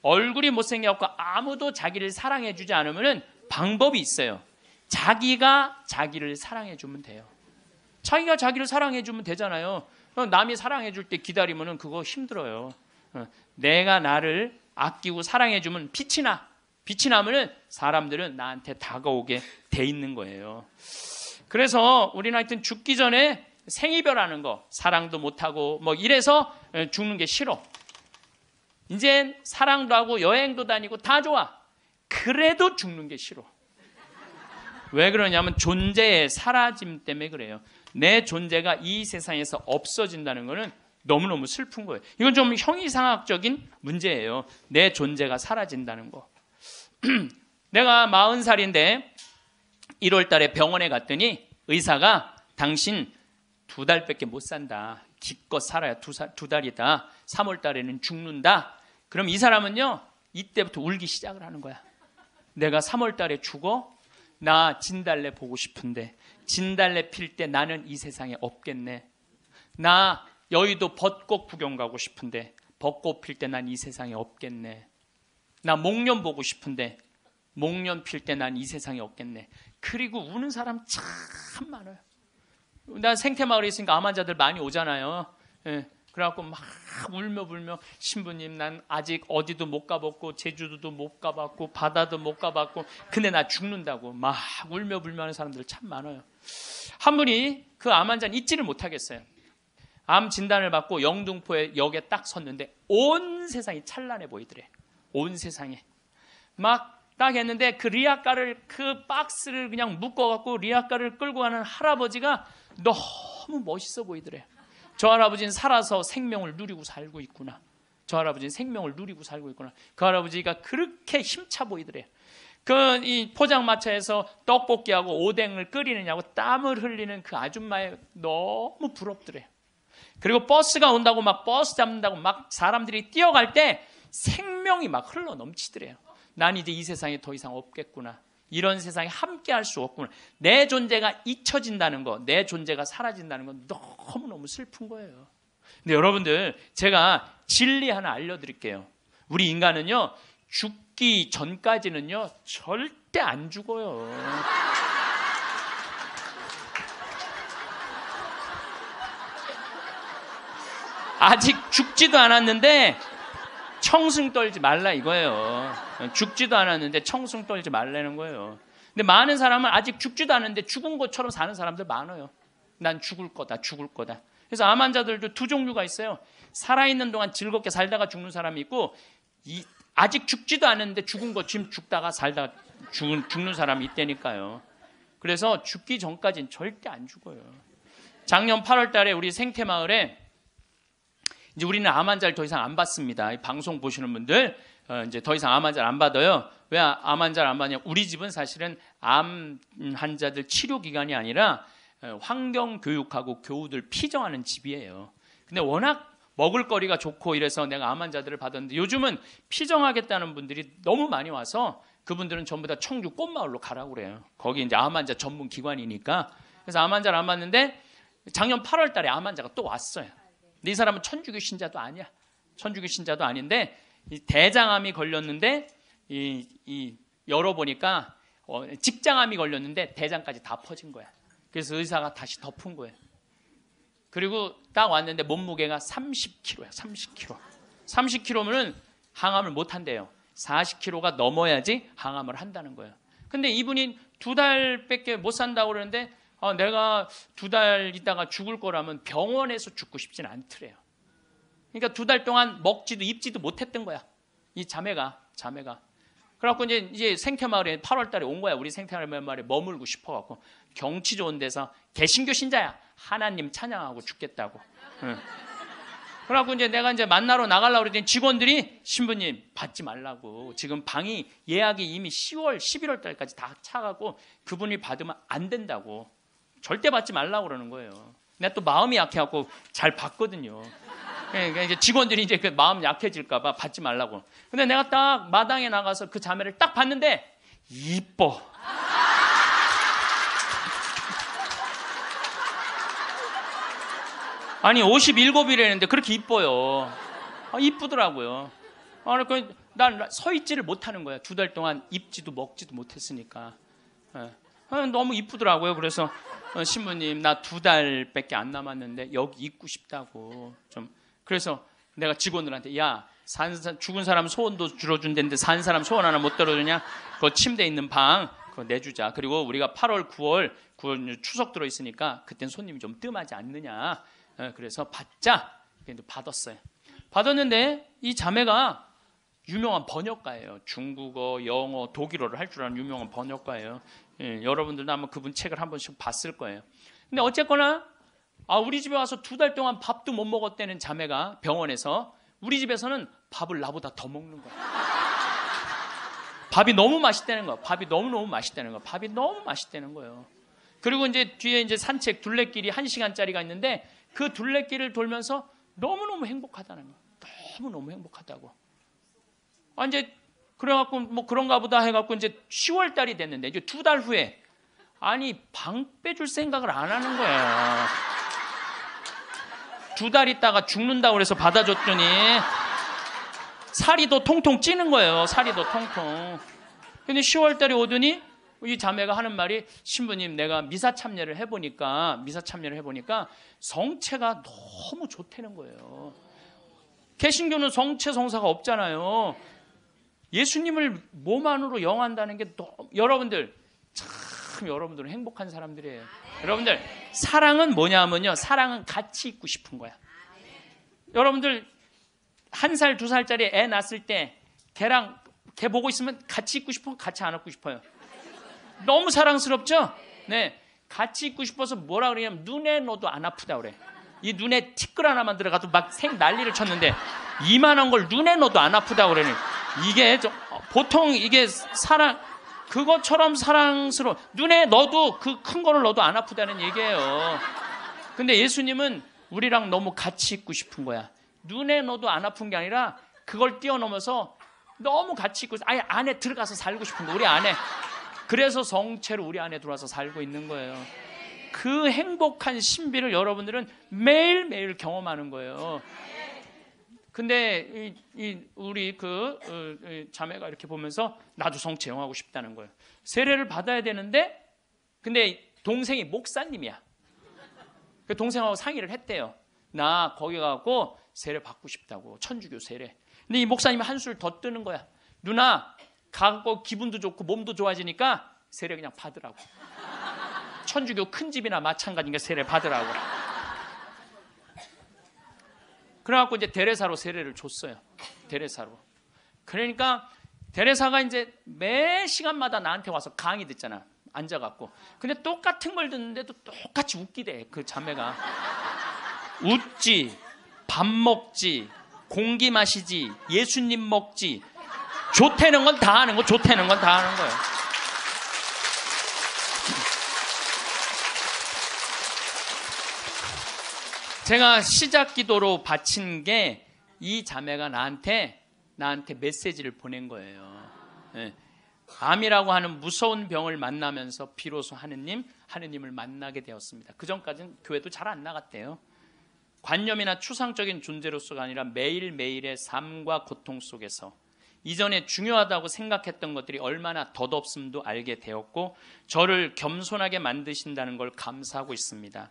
얼굴이 못생겨갖고 아무도 자기를 사랑해주지 않으면 방법이 있어요. 자기가 자기를 사랑해주면 돼요. 자기가 자기를 사랑해주면 되잖아요. 남이 사랑해줄 때 기다리면 그거 힘들어요. 어, 내가 나를 아끼고 사랑해주면 빛이 나. 빛이 나면 사람들은 나한테 다가오게 돼 있는 거예요. 그래서 우리는 하여튼 죽기 전에 생이별하는 거, 사랑도 못하고 뭐 이래서 죽는 게 싫어. 이젠 사랑도 하고 여행도 다니고 다 좋아. 그래도 죽는 게 싫어. 왜 그러냐면 존재의 사라짐 때문에 그래요. 내 존재가 이 세상에서 없어진다는 거는 너무너무 슬픈 거예요. 이건 좀 형이상학적인 문제예요. 내 존재가 사라진다는 거. 내가 마흔 살인데 1월 달에 병원에 갔더니 의사가 당신 두 달밖에 못 산다. 기껏 살아야 두, 살, 두 달이다. 3월 달에는 죽는다. 그럼 이 사람은요, 이때부터 울기 시작을 하는 거야. 내가 3월 달에 죽어? 나 진달래 보고 싶은데. 진달래 필 때 나는 이 세상에 없겠네. 나 여의도 벚꽃 구경 가고 싶은데. 벚꽃 필 때 난 이 세상에 없겠네. 나 목련 보고 싶은데. 목련 필 때 난 이 세상에 없겠네. 그리고 우는 사람 참 많아요. 난 생태마을에 있으니까 암환자들 많이 오잖아요. 예. 그래갖고 막 울며 불며 신부님 난 아직 어디도 못 가봤고 제주도도 못 가봤고 바다도 못 가봤고 근데 나 죽는다고 막 울며 불며 하는 사람들 참 많아요. 한 분이 그 암 환자는 잊지를 못하겠어요. 암 진단을 받고 영등포에 역에 딱 섰는데 온 세상이 찬란해 보이더래. 온 세상에. 막 딱 했는데 그 리아카를 그 박스를 그냥 묶어갖고 리아카를 끌고 가는 할아버지가 너무 멋있어 보이더래. 저 할아버지는 살아서 생명을 누리고 살고 있구나. 저 할아버지는 생명을 누리고 살고 있구나. 그 할아버지가 그렇게 힘차 보이더래. 그 이 포장마차에서 떡볶이하고 오뎅을 끓이느냐고 땀을 흘리는 그 아줌마에 너무 부럽더래. 그리고 버스가 온다고 막 버스 잡는다고 막 사람들이 뛰어갈 때 생명이 막 흘러 넘치더래요. 난 이제 이 세상에 더 이상 없겠구나. 이런 세상에 함께 할 수 없구나. 내 존재가 잊혀진다는 거, 내 존재가 사라진다는 건 너무너무 슬픈 거예요. 근데 여러분들, 제가 진리 하나 알려드릴게요. 우리 인간은요, 죽기 전까지는요, 절대 안 죽어요. 아직 죽지도 않았는데, 청승 떨지 말라 이거예요. 죽지도 않았는데 청승 떨지 말라는 거예요. 근데 많은 사람은 아직 죽지도 않은데 죽은 것처럼 사는 사람들 많아요. 난 죽을 거다, 죽을 거다. 그래서 암 환자들도 두 종류가 있어요. 살아있는 동안 즐겁게 살다가 죽는 사람이 있고, 이, 아직 죽지도 않은데 죽은 것, 지금 죽다가 살다 죽은, 죽는 사람이 있다니까요. 그래서 죽기 전까지는 절대 안 죽어요. 작년 8월 달에 우리 생태마을에 이제 우리는 암 환자를 더 이상 안 받습니다. 방송 보시는 분들 어, 이제 더 이상 암 환자를 안 받아요. 왜 암 환자를 안 받냐? 우리 집은 사실은 암 환자들 치료 기관이 아니라 어, 환경 교육하고 교우들 피정하는 집이에요. 근데 워낙 먹을거리가 좋고 이래서 내가 암 환자들을 받았는데 요즘은 피정하겠다는 분들이 너무 많이 와서 그분들은 전부 다 청주 꽃마을로 가라고 그래요. 거기 이제 암 환자 전문 기관이니까. 그래서 암 환자를 안받는데 작년 8월 달에 암 환자가 또 왔어요. 근데 네 이 사람은 천주교 신자도 아니야. 천주교 신자도 아닌데 대장암이 걸렸는데 이, 이 열어보니까 어, 직장암이 걸렸는데 대장까지 다 퍼진 거야. 그래서 의사가 다시 덮은 거야 그리고 딱 왔는데 몸무게가 30kg야. 30kg. 30kg면은 항암을 못 한대요. 40kg가 넘어야지 항암을 한다는 거예요. 근데 이분이 두 달밖에 못 산다고 그러는데 어, 내가 두 달 있다가 죽을 거라면 병원에서 죽고 싶진 않더래요. 그러니까 두 달 동안 먹지도 입지도 못했던 거야. 이 자매가 자매가. 그래갖고 이제 이제 생태마을에 8월달에 온 거야. 우리 생태마을에 머물고 싶어갖고 경치 좋은 데서 개신교 신자야. 하나님 찬양하고 죽겠다고. 응. 그래갖고 이제 내가 이제 만나러 나가려고 그랬더니 직원들이 신부님 받지 말라고 지금 방이 예약이 이미 10월 11월 달까지 다 차갖고 그분이 받으면 안 된다고 절대 받지 말라고 그러는 거예요. 내가 또 마음이 약해갖고 잘 받거든요. 그러니까 이제 직원들이 이제 그 마음 약해질까봐 받지 말라고. 근데 내가 딱 마당에 나가서 그 자매를 딱 봤는데, 이뻐. 아니, 57이라는데 그렇게 이뻐요. 아, 이쁘더라고요. 아, 그, 그러니까 난서 있지를 못하는 거야. 두 달 동안 입지도 먹지도 못했으니까. 예. 아, 너무 이쁘더라고요. 그래서 어, 신부님 나 두 달밖에 안 남았는데 여기 있고 싶다고 좀 그래서 내가 직원들한테 야 산, 죽은 사람 소원도 줄어준다는데 산 사람 소원 하나 못 들어주냐 그 침대 있는 방 그거 내주자 그리고 우리가 8월 9월 9월 추석 들어 있으니까 그땐 손님이 좀 뜸하지 않느냐 어, 그래서 받자 근데 받았어요 받았는데 이 자매가 유명한 번역가예요. 중국어, 영어, 독일어를 할 줄 아는 유명한 번역가예요. 예, 여러분들도 아마 그분 책을 한 번씩 봤을 거예요. 근데 어쨌거나 아, 우리 집에 와서 두 달 동안 밥도 못 먹었다는 자매가 병원에서 우리 집에서는 밥을 나보다 더 먹는 거야. 밥이 너무 맛있다는 거야. 밥이 너무너무 맛있다는 거야. 밥이 너무 맛있다는 거예요. 그리고 이제 뒤에 이제 산책 둘레길이 한시간짜리가 있는데 그 둘레길을 돌면서 너무너무 행복하다는 거야. 너무너무 행복하다고. 아, 이제 그래갖고 뭐 그런가 보다 해갖고 이제 10월 달이 됐는데 이제 두 달 후에 아니 방 빼줄 생각을 안 하는 거예요. 두 달 있다가 죽는다 그래서 받아줬더니 살이도 통통 찌는 거예요. 살이도 통통. 근데 10월 달이 오더니 이 자매가 하는 말이 신부님 내가 미사 참여를 해보니까 미사 참여를 해보니까 성체가 너무 좋다는 거예요. 개신교는 성체 성사가 없잖아요. 예수님을 몸 안으로 영한다는 게 너무, 여러분들 참 여러분들은 행복한 사람들이에요. 여러분들 사랑은 뭐냐면요. 사랑은 같이 있고 싶은 거야. 여러분들 한 살, 두 살짜리 애 낳았을 때 걔랑 걔 보고 있으면 같이 있고 싶어 같이 안 안고 싶어요. 너무 사랑스럽죠? 네. 같이 있고 싶어서 뭐라 그러냐면 눈에 넣어도 안 아프다 그래. 이 눈에 티끌 하나만 들어가도 막 생 난리를 쳤는데 이만한 걸 눈에 넣어도 안 아프다 그러니 이게 좀, 어, 보통 이게 사랑 그것처럼 사랑스러워 눈에 넣어도 그 큰 거를 넣어도 안 아프다는 얘기예요. 근데 예수님은 우리랑 너무 같이 있고 싶은 거야. 눈에 넣어도 안 아픈 게 아니라 그걸 뛰어넘어서 너무 같이 있고 아예 안에 들어가서 살고 싶은 거 우리 안에. 그래서 성체로 우리 안에 들어와서 살고 있는 거예요. 그 행복한 신비를 여러분들은 매일매일 경험하는 거예요. 근데 이, 이 우리 그 어, 자매가 이렇게 보면서 나도 성채용하고 싶다는 거예요. 세례를 받아야 되는데 근데 동생이 목사님이야. 그 동생하고 상의를 했대요. 나 거기 가고 세례 받고 싶다고 천주교 세례. 근데 이 목사님이 한술 더 뜨는 거야. 누나 가고 기분도 좋고 몸도 좋아지니까 세례 그냥 받으라고. 천주교 큰 집이나 마찬가지니까 세례 받으라고. 그래갖고 이제 데레사로 세례를 줬어요. 데레사로. 그러니까 데레사가 이제 매 시간마다 나한테 와서 강의 듣잖아. 앉아갖고. 근데 똑같은 걸 듣는데도 똑같이 웃기대. 그 자매가. 웃지, 밥 먹지, 공기 마시지, 예수님 먹지. 좋대는건 다 하는 거, 좋다는 건 다 하는 거예요. 제가 시작 기도로 바친 게 이 자매가 나한테 나한테 메시지를 보낸 거예요. 네. 암이라고 하는 무서운 병을 만나면서 비로소 하느님, 하느님을 만나게 되었습니다. 그 전까지는 교회도 잘 안 나갔대요. 관념이나 추상적인 존재로서가 아니라 매일매일의 삶과 고통 속에서 이전에 중요하다고 생각했던 것들이 얼마나 덧없음도 알게 되었고 저를 겸손하게 만드신다는 걸 감사하고 있습니다.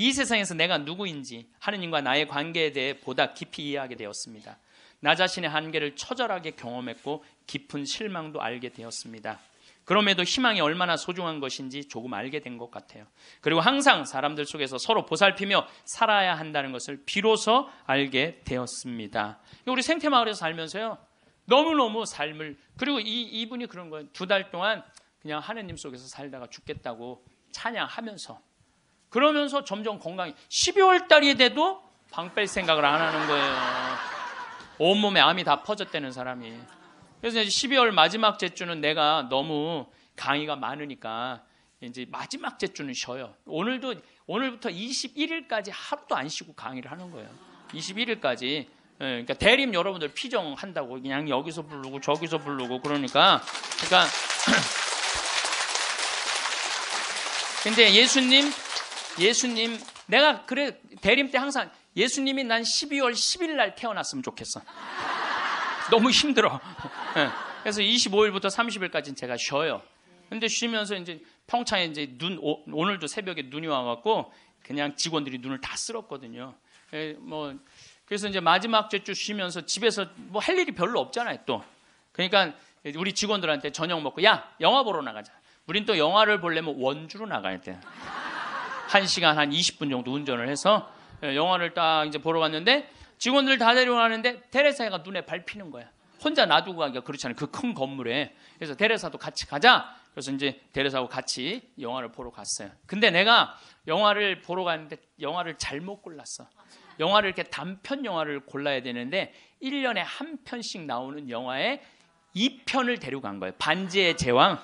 이 세상에서 내가 누구인지 하느님과 나의 관계에 대해 보다 깊이 이해하게 되었습니다. 나 자신의 한계를 처절하게 경험했고 깊은 실망도 알게 되었습니다. 그럼에도 희망이 얼마나 소중한 것인지 조금 알게 된 것 같아요. 그리고 항상 사람들 속에서 서로 보살피며 살아야 한다는 것을 비로소 알게 되었습니다. 우리 생태마을에서 살면서요. 너무너무 삶을 그리고 이, 이분이 그런 거예요. 두달 동안 그냥 하느님 속에서 살다가 죽겠다고 찬양하면서 그러면서 점점 건강이 12월 달이 돼도 방 뺄 생각을 안 하는 거예요. 온몸에 암이 다 퍼졌다는 사람이. 그래서 이제 12월 마지막 제주는 내가 너무 강의가 많으니까 이제 마지막 제주는 쉬어요. 오늘도 오늘부터 21일까지 하루도 안 쉬고 강의를 하는 거예요. 21일까지. 예, 그러니까 대림 여러분들 피정한다고 그냥 여기서 부르고 저기서 부르고 그러니까 그러니까 근데 예수님 예수님 내가 그래 대림 때 항상 예수님이 난 12월 10일 날 태어났으면 좋겠어. 너무 힘들어. 예. 그래서 25일부터 30일까지는 제가 쉬어요. 근데 쉬면서 이제 평창에 이제 눈 오, 오늘도 새벽에 눈이 와갖고 그냥 직원들이 눈을 다 쓸었거든요. 예, 뭐 그래서 이제 마지막 주 쉬면서 집에서 뭐 할 일이 별로 없잖아요 또. 그러니까 우리 직원들한테 저녁 먹고 야 영화 보러 나가자. 우린 또 영화를 보려면 원주로 나가야 돼. 한시간한 20분 정도 운전을 해서 예, 영화를 딱 이제 보러 갔는데 직원들 다 데려가는데 테레사가 눈에 밟히는 거야. 혼자 놔두고 가기가 그렇잖아요. 그 큰 건물에. 그래서 데레사도 같이 가자. 그래서 이제 데레사하고 같이 영화를 보러 갔어요. 근데 내가 영화를 보러 갔는데 영화를 잘못 골랐어. 영화를 이렇게 단편 영화를 골라야 되는데 1년에 한 편씩 나오는 영화에 2편을 데려간 거예요. 반지의 제왕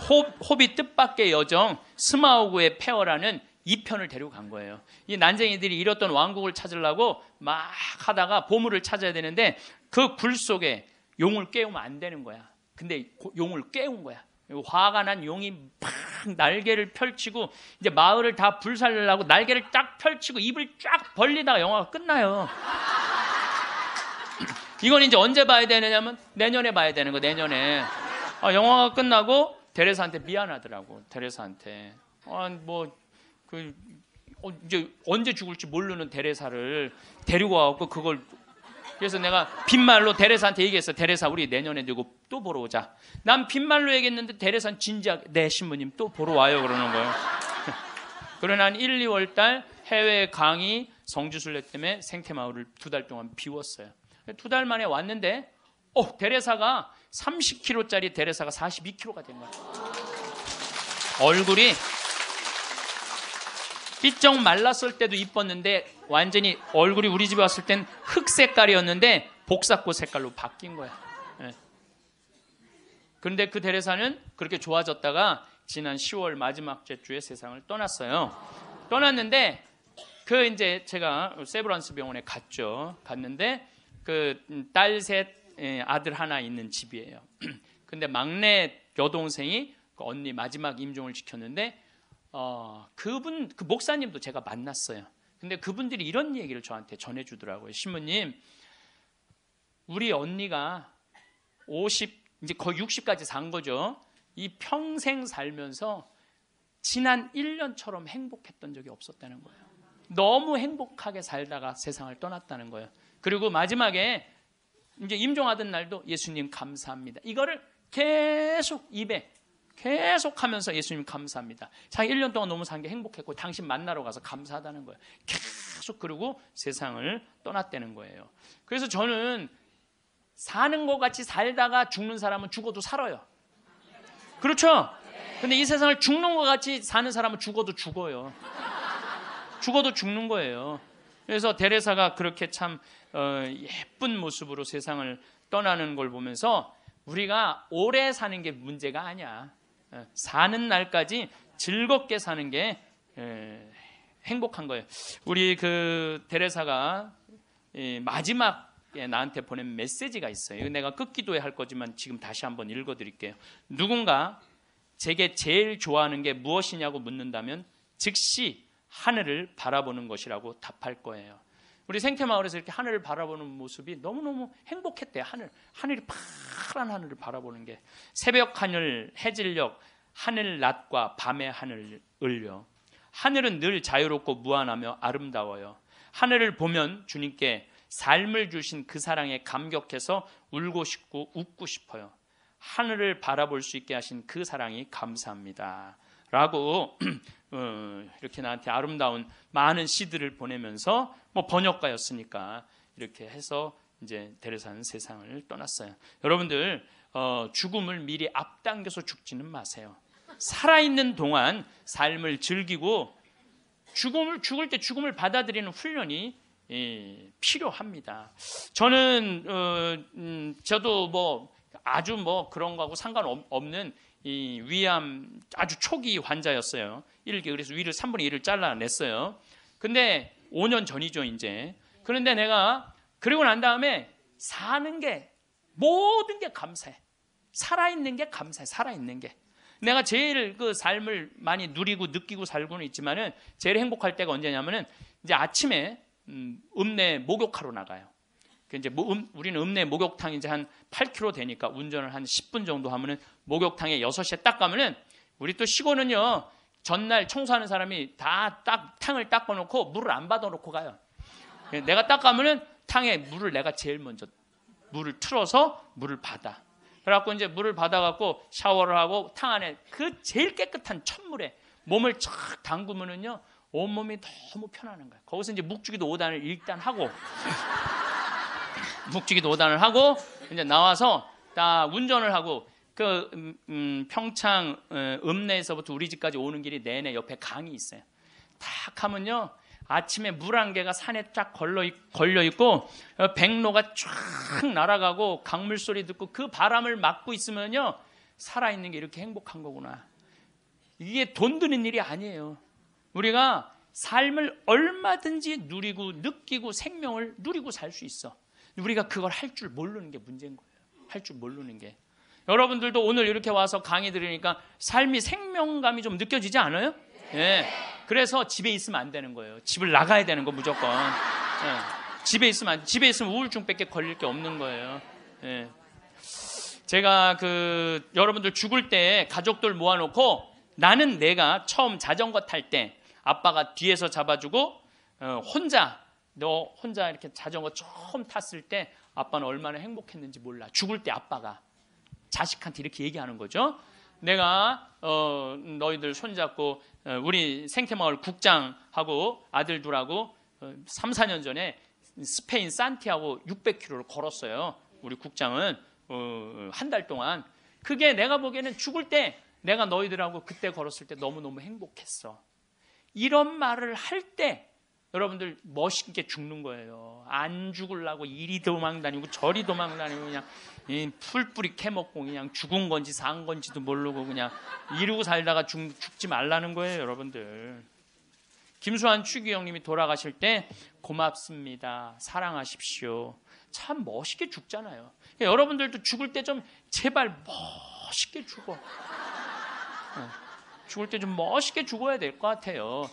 호, 비 뜻밖의 여정 스마우그의 페어라는 2편을 데리고 간 거예요. 이 난쟁이들이 잃었던 왕국을 찾으려고 막 하다가 보물을 찾아야 되는데 그 굴 속에 용을 깨우면 안 되는 거야. 근데 용을 깨운 거야. 화가 난 용이 팍 날개를 펼치고 이제 마을을 다 불살려고 날개를 쫙 펼치고 입을 쫙 벌리다가 영화가 끝나요. 이건 이제 언제 봐야 되느냐면 내년에 봐야 되는 거 내년에 아, 영화가 끝나고 데레사한테 미안하더라고. 데레사한테. 아, 뭐, 그, 어, 제 언제 죽을지 모르는 데레사를 데리고 와갖고 그걸 그래서 내가 빈말로 데레사한테 얘기했어. 데레사 우리 내년에 되고 또 보러 오자. 난 빈말로 얘기했는데 데레사는 진작 내 네, 신부님 또 보러 와요 그러는 거예요. 그러나 한 1, 2월 달 해외 강의 성주순례 때문에 생태마을을 두 달 동안 비웠어요. 두 달 만에 왔는데 어, 대례사가 30kg짜리 대례사가 42kg가 된 거야. 얼굴이 삐쩍 말랐을 때도 이뻤는데 완전히 얼굴이 우리 집에 왔을 땐흑 색깔이었는데 복사꽃 색깔로 바뀐 거야. 예. 그런데 그대례사는 그렇게 좋아졌다가 지난 10월 마지막 주에 세상을 떠났어요. 떠났는데 그 이제 제가 세브란스 병원에 갔죠. 갔는데 그딸셋 예, 아들 하나 있는 집이에요. 근데 막내 여동생이 그 언니 마지막 임종을 지켰는데 어, 그분 그 목사님도 제가 만났어요. 근데 그분들이 이런 얘기를 저한테 전해주더라고요. 신부님, 우리 언니가 50 이제 거의 60까지 산 거죠. 이 평생 살면서 지난 1년처럼 행복했던 적이 없었다는 거예요. 너무 행복하게 살다가 세상을 떠났다는 거예요. 그리고 마지막에 이제 임종하던 날도 예수님 감사합니다. 이거를 계속 입에 계속 하면서 예수님 감사합니다. 자기 1년 동안 너무 산 게 행복했고 당신 만나러 가서 감사하다는 거예요. 계속 그러고 세상을 떠났다는 거예요. 그래서 저는 사는 것 같이 살다가 죽는 사람은 죽어도 살아요. 그렇죠? 근데 이 세상을 죽는 것 같이 사는 사람은 죽어도 죽어요. 죽어도 죽는 거예요. 그래서 데레사가 그렇게 참 어, 예쁜 모습으로 세상을 떠나는 걸 보면서 우리가 오래 사는 게 문제가 아니야. 어, 사는 날까지 즐겁게 사는 게 행복한 거예요. 우리 그 데레사가 마지막에 나한테 보낸 메시지가 있어요. 내가 끊기도에할 거지만 지금 다시 한번 읽어드릴게요. 누군가 제게 제일 좋아하는 게 무엇이냐고 묻는다면 즉시 하늘을 바라보는 것이라고 답할 거예요. 우리 생태마을에서 이렇게 하늘을 바라보는 모습이 너무너무 행복했대요. 하늘, 하늘이 파란 하늘을 바라보는 게 새벽 하늘, 해질녘, 하늘 낮과 밤의 하늘을요. 하늘은 늘 자유롭고 무한하며 아름다워요. 하늘을 보면 주님께 삶을 주신 그 사랑에 감격해서 울고 싶고 웃고 싶어요. 하늘을 바라볼 수 있게 하신 그 사랑이 감사합니다. 라고 어, 이렇게 나한테 아름다운 많은 시들을 보내면서 뭐 번역가였으니까 이렇게 해서 이제 데려사는 세상을 떠났어요. 여러분들 어, 죽음을 미리 앞당겨서 죽지는 마세요. 살아있는 동안 삶을 즐기고 죽음을 죽을 때 죽음을 받아들이는 훈련이 예, 필요합니다. 저는 어, 음, 저도 뭐 아주 뭐 그런 거하고 상관없는 이 위암 아주 초기 환자였어요. 일개 그래서 위를 3분의 1을 잘라냈어요. 근데 5년 전이죠, 이제. 그런데 내가 그리고 난 다음에 사는 게 모든 게 감사해. 살아있는 게 감사해. 살아있는 게. 내가 제일 그 삶을 많이 누리고 느끼고 살고는 있지만은 제일 행복할 때가 언제냐면은 이제 아침에 음, 내 목욕하러 나가요. 그 이제 뭐 음, 우리는 읍내 목욕탕 이제 한 8km 되니까 운전을 한 10분 정도 하면은 목욕탕에 6시에 딱 가면은 우리 또 시골은요 전날 청소하는 사람이 다 딱 탕을 닦아놓고 물을 안 받아놓고 가요. 예, 내가 딱 가면은 탕에 물을 내가 제일 먼저 물을 틀어서 물을 받아. 그래갖고 이제 물을 받아갖고 샤워를 하고 탕 안에 그 제일 깨끗한 첫물에 몸을 촥 담그면은요 온몸이 너무 편안한 거예요. 거기서 이제 묵주기도 5단을 일단 하고 묵직이 도단을 하고 이제 나와서 딱 운전을 하고 그 음, 음 평창 어, 읍내에서부터 우리 집까지 오는 길이 내내 옆에 강이 있어요. 딱 하면요. 아침에 물 한 개가 산에 쫙 걸러, 걸려 있고 어, 백로가 쫙 날아가고 강물 소리 듣고 그 바람을 막고 있으면요 살아 있는 게 이렇게 행복한 거구나. 이게 돈 드는 일이 아니에요. 우리가 삶을 얼마든지 누리고 느끼고 생명을 누리고 살 수 있어. 우리가 그걸 할 줄 모르는 게 문제인 거예요. 할 줄 모르는 게. 여러분들도 오늘 이렇게 와서 강의 들으니까 삶이 생명감이 좀 느껴지지 않아요? 예. 네. 그래서 집에 있으면 안 되는 거예요. 집을 나가야 되는 거 무조건. 네. 집에 있으면 안, 집에 있으면 우울증밖에 걸릴 게 없는 거예요. 예. 제가 그 여러분들 죽을 때 가족들 모아놓고 나는 내가 처음 자전거 탈 때 아빠가 뒤에서 잡아주고 어 혼자 너 혼자 이렇게 자전거 처음 탔을 때 아빠는 얼마나 행복했는지 몰라. 죽을 때 아빠가 자식한테 이렇게 얘기하는 거죠. 내가 어, 너희들 손잡고 어, 우리 생태마을 국장하고 아들 둘하고 어, 3, 4년 전에 스페인 산티아고 600km를 걸었어요. 우리 국장은 어, 한 달 동안 그게 내가 보기에는 죽을 때 내가 너희들하고 그때 걸었을 때 너무너무 행복했어. 이런 말을 할때 여러분들 멋있게 죽는 거예요. 안 죽으려고 이리 도망 다니고 저리 도망 다니고 그냥 풀뿌리 캐먹고 그냥 죽은 건지 산 건지도 모르고 그냥 이러고 살다가 죽, 죽지 말라는 거예요, 여러분들. 김수환 추기 형님이 돌아가실 때 고맙습니다. 사랑하십시오. 참 멋있게 죽잖아요. 그러니까 여러분들도 죽을 때 좀 제발 멋있게 죽어. 어, 죽을 때 좀 멋있게 죽어야 될 것 같아요.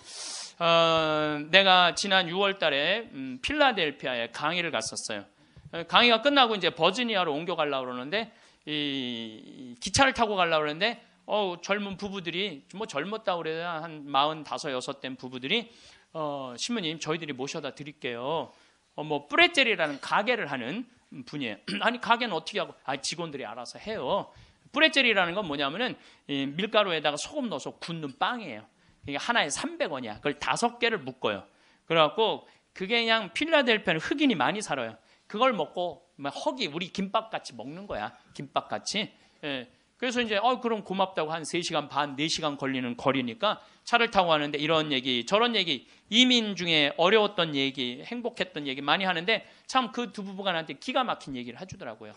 어, 내가 지난 6월달에 음, 필라델피아에 강의를 갔었어요. 어, 강의가 끝나고 이제 버지니아로 옮겨가려고 그러는데 이, 기차를 타고 가려고 그러는데 어, 젊은 부부들이 뭐 젊었다 고 그래야 한 45, 다섯 여섯 된 부부들이 어, 신부님 저희들이 모셔다 드릴게요. 어, 뭐 뿌레젤이라는 가게를 하는 분이에요. 아니 가게는 어떻게 하고? 아 직원들이 알아서 해요. 뿌레젤이라는 건 뭐냐면은 이 밀가루에다가 소금 넣어서 굽는 빵이에요. 이게 그러니까 하나에 300원이야. 그걸 다섯 개를 묶어요. 그래갖고 그게 그냥 필라델피아는 흑인이 많이 살아요. 그걸 먹고 허기 우리 김밥 같이 먹는 거야. 김밥 같이. 예. 그래서 이제 어 그럼 고맙다고 한 3시간 반, 4시간 걸리는 거리니까 차를 타고 가는데 이런 얘기, 저런 얘기, 이민 중에 어려웠던 얘기, 행복했던 얘기 많이 하는데 참 그 두 부부가 나한테 기가 막힌 얘기를 해주더라고요.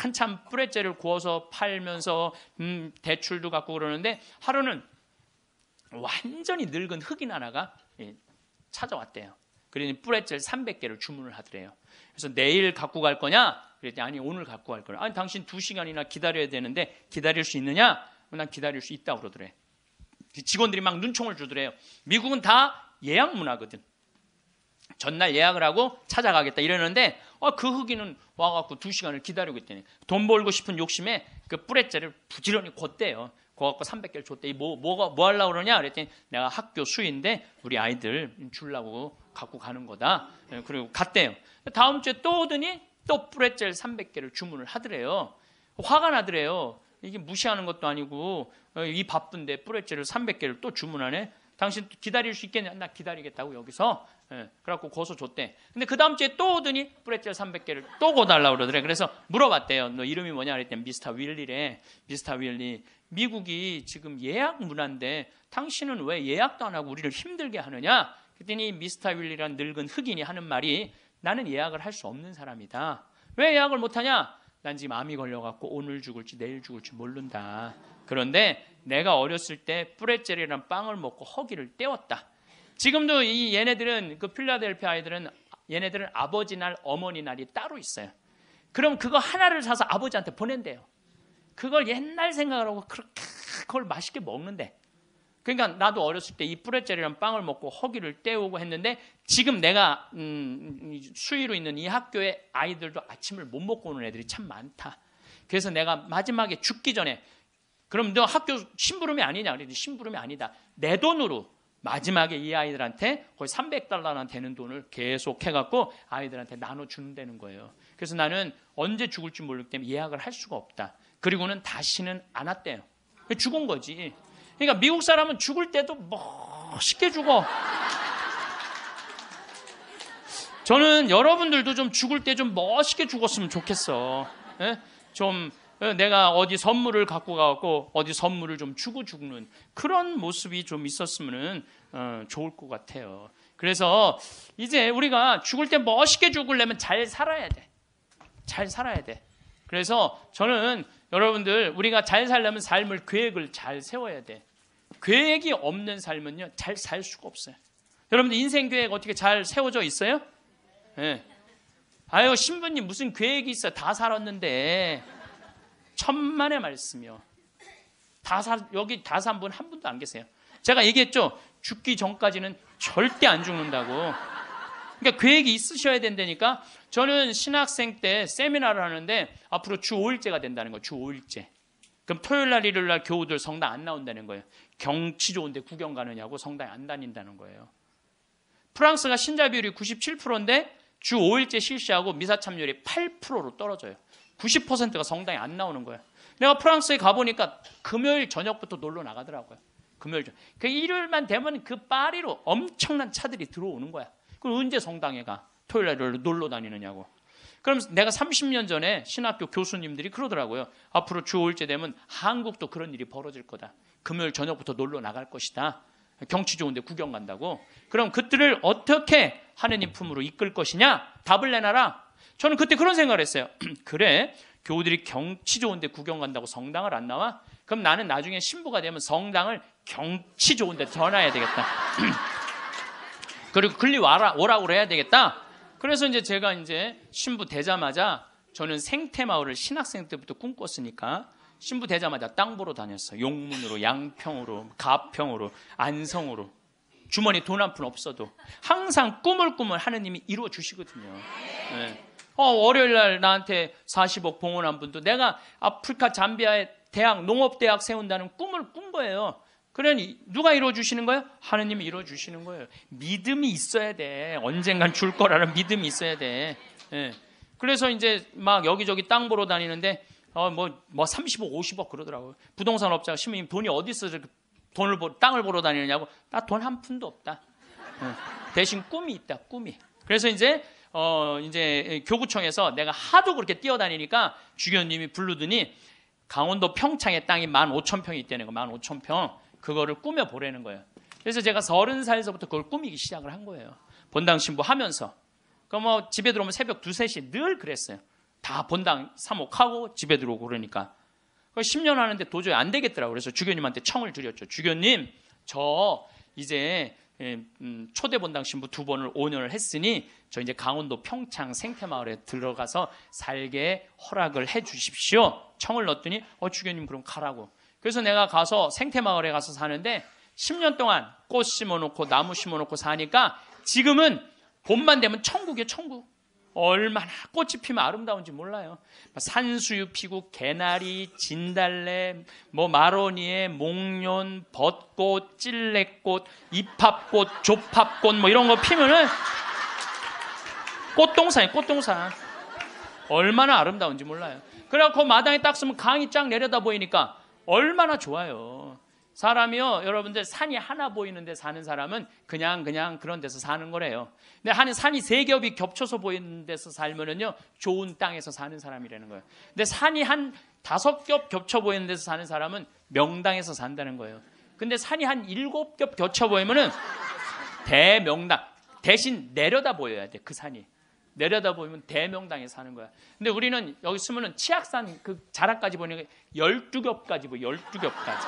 한참 뿌레째를 구워서 팔면서 음, 대출도 갖고 그러는데 하루는 완전히 늙은 흑인 하나가 예, 찾아왔대요. 그러니 뿌레첼 300개를 주문을 하더래요. 그래서 내일 갖고 갈 거냐? 그랬더니 아니 오늘 갖고 갈 거냐? 아니 당신 2시간이나 기다려야 되는데 기다릴 수 있느냐? 난 기다릴 수있다 그러더래. 그 직원들이 막 눈총을 주더래요. 미국은 다 예약 문화거든. 전날 예약을 하고 찾아가겠다 이러는데 어, 그 흑인은 와갖고 두 시간을 기다리고 있더니 돈 벌고 싶은 욕심에 그 뿌레째를 부지런히 걷대요. 그거 갖고 300개를 줬대. 뭐, 뭐가, 뭐 하려고 그러냐? 그랬더니 내가 학교 수인데 우리 아이들 주려고 갖고 가는 거다. 예, 그리고 갔대요. 다음 주에 또 오더니 또 브레첼 300개를 주문을 하더래요. 화가 나더래요. 이게 무시하는 것도 아니고 어, 이 바쁜데 브레첼을 300개를 또 주문하네. 당신 기다릴 수 있겠냐? 나 기다리겠다고 여기서. 예, 그래갖고 고소 줬대. 근데 그 다음 주에 또 오더니 브레첼 300개를 또 고달라고 그러더래. 그래서 물어봤대요. 너 이름이 뭐냐? 그랬더니 미스터 윌리래. 미스터 윌리 미국이 지금 예약 문화인데 당신은 왜 예약도 안 하고 우리를 힘들게 하느냐? 그랬더니 미스터 윌리란 늙은 흑인이 하는 말이 나는 예약을 할 수 없는 사람이다. 왜 예약을 못하냐? 난 지금 암이 걸려갖고 오늘 죽을지 내일 죽을지 모른다. 그런데 내가 어렸을 때뿌레젤이란 빵을 먹고 허기를 때웠다. 지금도 이 얘네들은 그 필라델피아 아이들은 얘네들은 아버지 날 어머니 날이 따로 있어요. 그럼 그거 하나를 사서 아버지한테 보낸대요. 그걸 옛날 생각을 하고 그렇게 그걸 맛있게 먹는데 그러니까 나도 어렸을 때 이 뿌레짜리란 빵을 먹고 허기를 때우고 했는데 지금 내가 음, 수위로 있는 이학교에 아이들도 아침을 못 먹고 오는 애들이 참 많다. 그래서 내가 마지막에 죽기 전에 그럼 너 학교 심부름이 아니냐? 그래도 심부름이 아니다. 내 돈으로 마지막에 이 아이들한테 거의 300달러나 되는 돈을 계속 해갖고 아이들한테 나눠 주는다는 거예요. 그래서 나는 언제 죽을지 모르기 때문에 예약을 할 수가 없다. 그리고는 다시는 안 왔대요. 죽은 거지. 그러니까 미국 사람은 죽을 때도 멋있게 죽어. 저는 여러분들도 좀 죽을 때 좀 멋있게 죽었으면 좋겠어. 예? 좀 어, 내가 어디 선물을 갖고 가고 어디 선물을 좀 주고 죽는 그런 모습이 좀 있었으면 어, 좋을 것 같아요. 그래서 이제 우리가 죽을 때 멋있게 죽으려면 잘 살아야 돼. 잘 살아야 돼. 그래서 저는 여러분들 우리가 잘 살려면 삶을 계획을 잘 세워야 돼. 계획이 없는 삶은요 잘 살 수가 없어요. 여러분들 인생 계획 어떻게 잘 세워져 있어요? 예. 네. 아유 신부님 무슨 계획이 있어? 다 살았는데 천만의 말씀이요. 다 사, 여기 다 산분한 분도 안 계세요. 제가 얘기했죠. 죽기 전까지는 절대 안 죽는다고. 그러니까 계획이 있으셔야 된다니까 저는 신학생 때 세미나를 하는데 앞으로 주5일째가 된다는 거예요. 주5일째 그럼 토요일 날, 일요일 날 교우들 성당 안 나온다는 거예요. 경치 좋은데 구경 가느냐고 성당에 안 다닌다는 거예요. 프랑스가 신자 비율이 97%인데 주5일째 실시하고 미사 참여율이 8%로 떨어져요. 90%가 성당에 안 나오는 거예요. 내가 프랑스에 가보니까 금요일 저녁부터 놀러 나가더라고요. 금요일 저녁. 그 그러니까 일요일만 되면 그 파리로 엄청난 차들이 들어오는 거야. 그럼 언제 성당에 가? 토요일 날을 놀러 다니느냐고. 그럼 내가 30년 전에 신학교 교수님들이 그러더라고요. 앞으로 주 5일째 되면 한국도 그런 일이 벌어질 거다. 금요일 저녁부터 놀러 나갈 것이다. 경치 좋은데 구경 간다고. 그럼 그들을 어떻게 하느님 품으로 이끌 것이냐? 답을 내놔라. 저는 그때 그런 생각을 했어요. 그래, 교우들이 경치 좋은데 구경 간다고 성당을 안 나와? 그럼 나는 나중에 신부가 되면 성당을 경치 좋은데 전화해야 되겠다. 그리고 글리 와라, 오라고 해야 되겠다. 그래서 이제 제가 이제 신부 되자마자 저는 생태마을을 신학생 때부터 꿈꿨으니까 신부 되자마자 땅 보러 다녔어 용문으로, 양평으로, 가평으로, 안성으로. 주머니 돈 한 푼 없어도 항상 꿈을 꾸을 하느님이 이루어 주시거든요. 네. 어, 월요일 날 나한테 40억 봉헌한 분도 내가 아프리카 잠비아에 대학 농업대학 세운다는 꿈을 꾼 거예요. 그러니 누가 이루어 주시는 거예요? 하느님이 이루어 주시는 거예요. 믿음이 있어야 돼. 언젠간 줄 거라는 믿음이 있어야 돼. 예. 그래서 이제 막 여기저기 땅 보러 다니는데 어뭐뭐 뭐 30억, 뭐 50억 그러더라고요. 부동산 업자가 시민 돈이 어디 서어 돈을 보, 땅을 보러 다니느냐고 나 돈 한 푼도 없다. 예. 대신 꿈이 있다. 꿈이. 그래서 이제 어 이제 교구청에서 내가 하도 그렇게 뛰어다니니까 주교님이 부르더니 강원도 평창에 땅이 15,000평이 있다는 거. 15,000평. 그거를 꾸며 보라는 거예요. 그래서 제가 서른 살서부터 그걸 꾸미기 시작을 한 거예요. 본당 신부하면서. 그럼 그러니까 뭐 집에 들어오면 새벽 두세 시늘 그랬어요. 다 본당 사목하고 집에 들어오고 그러니까. 그 10년 하는데 도저히 안 되겠더라고요. 그래서 주교님한테 청을 드렸죠. 주교님, 저 이제 예, 음, 초대 본당 신부 두 번을 5년을 했으니 저 이제 강원도 평창 생태마을에 들어가서 살게 허락을 해 주십시오. 청을 넣었더니 어 주교님 그럼 가라고. 그래서 내가 가서 생태마을에 가서 사는데 10년 동안 꽃 심어놓고 나무 심어놓고 사니까 지금은 봄만 되면 천국이에요, 천국. 얼마나 꽃이 피면 아름다운지 몰라요. 산수유 피고 개나리, 진달래, 뭐 마로니에, 목련, 벚꽃, 찔레꽃, 이합꽃 조팝꽃 뭐 이런 거 피면은 꽃동산이 에요 꽃동산. 얼마나 아름다운지 몰라요. 그래갖고 그 마당에 딱 쓰면 강이 쫙 내려다 보이니까 얼마나 좋아요. 사람이요, 여러분들 산이 하나 보이는데 사는 사람은 그냥 그냥 그런 데서 사는 거래요. 근데 한 산이 세 겹이 겹쳐서 보이는 데서 살면은요, 좋은 땅에서 사는 사람이라는 거예요. 근데 산이 한 다섯 겹 겹쳐 보이는 데서 사는 사람은 명당에서 산다는 거예요. 근데 산이 한 일곱 겹 겹쳐 보이면은 대명당 대신 내려다 보여야 돼그 산이. 내려다보면 대명당에 사는 거야. 근데 우리는 여기 있으면 치악산 그 자락까지 보니까 1 2 겹까지 보 뭐, 열두 겹까지.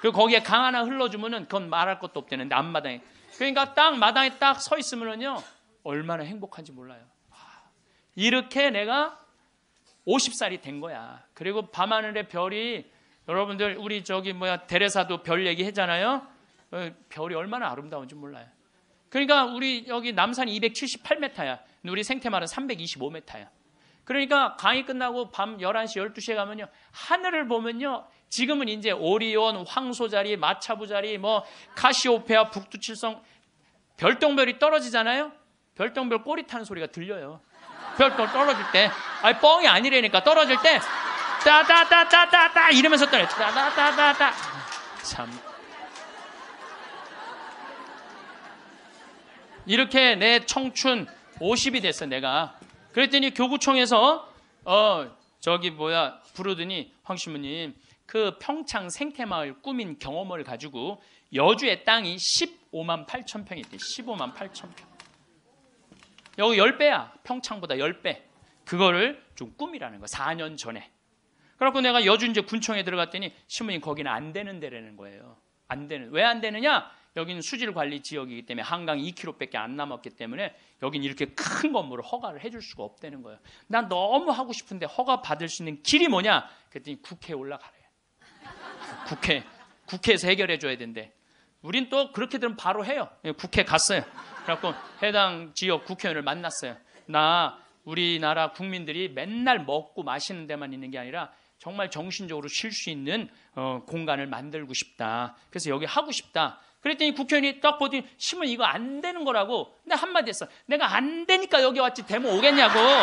그리고 거기에 강 하나 흘러주면은 그건 말할 것도 없대는데 앞마당에. 그러니까 딱 마당에 딱 서 있으면은요 얼마나 행복한지 몰라요. 아, 이렇게 내가 50살이 된 거야. 그리고 밤하늘의 별이 여러분들 우리 저기 뭐야 대레사도별 얘기했잖아요. 어, 별이 얼마나 아름다운지 몰라요. 그러니까 우리 여기 남산 278m야. 우리 생태마는 325m야. 그러니까 강의 끝나고 밤 11시, 12시에 가면요. 하늘을 보면요. 지금은 이제 오리온, 황소자리, 마차부자리, 뭐 카시오페아, 북두칠성 별똥별이 떨어지잖아요. 별똥별 꼬리탄 소리가 들려요. 별똥 떨어질 때. 아니 뻥이 아니라니까 떨어질 때 따따따따따따 이러면서 떨어요. 따따따따따. 참 이렇게 내 청춘 50이 됐어 내가. 그랬더니 교구청에서 어 저기 뭐야 부르더니 황 신부님 그 평창 생태마을 꾸민 경험을 가지고 여주의 땅이 15만 8천 평이 대 15만 8천 평. 여기 10배야. 평창보다 10배. 그거를 좀꿈이라는 거. 4년 전에. 그래갖고 내가 여주 이제 군청에 들어갔더니 신부님 거기는 안 되는 데라는 거예요. 안 되는. 왜 안 되느냐? 여기는 수질 관리 지역이기 때문에 한강 2km밖에 안 남았기 때문에 여긴 이렇게 큰 건물을 허가를 해줄 수가 없다는 거예요. 난 너무 하고 싶은데 허가 받을 수 있는 길이 뭐냐? 그랬더니 국회에 올라가래. 국회 국회에서 해결해 줘야 된대. 우린 또 그렇게 되면 바로 해요. 예, 국회 갔어요. 그래갖고 해당 지역 국회의원을 만났어요. 나 우리나라 국민들이 맨날 먹고 마시는 데만 있는 게 아니라 정말 정신적으로 쉴 수 있는 어, 공간을 만들고 싶다. 그래서 여기 하고 싶다. 그랬더니 국회의원이 딱 보더니 심은 이거 안 되는 거라고. 근데 한마디 했어. 내가 안 되니까 여기 왔지 데모 오겠냐고. 어.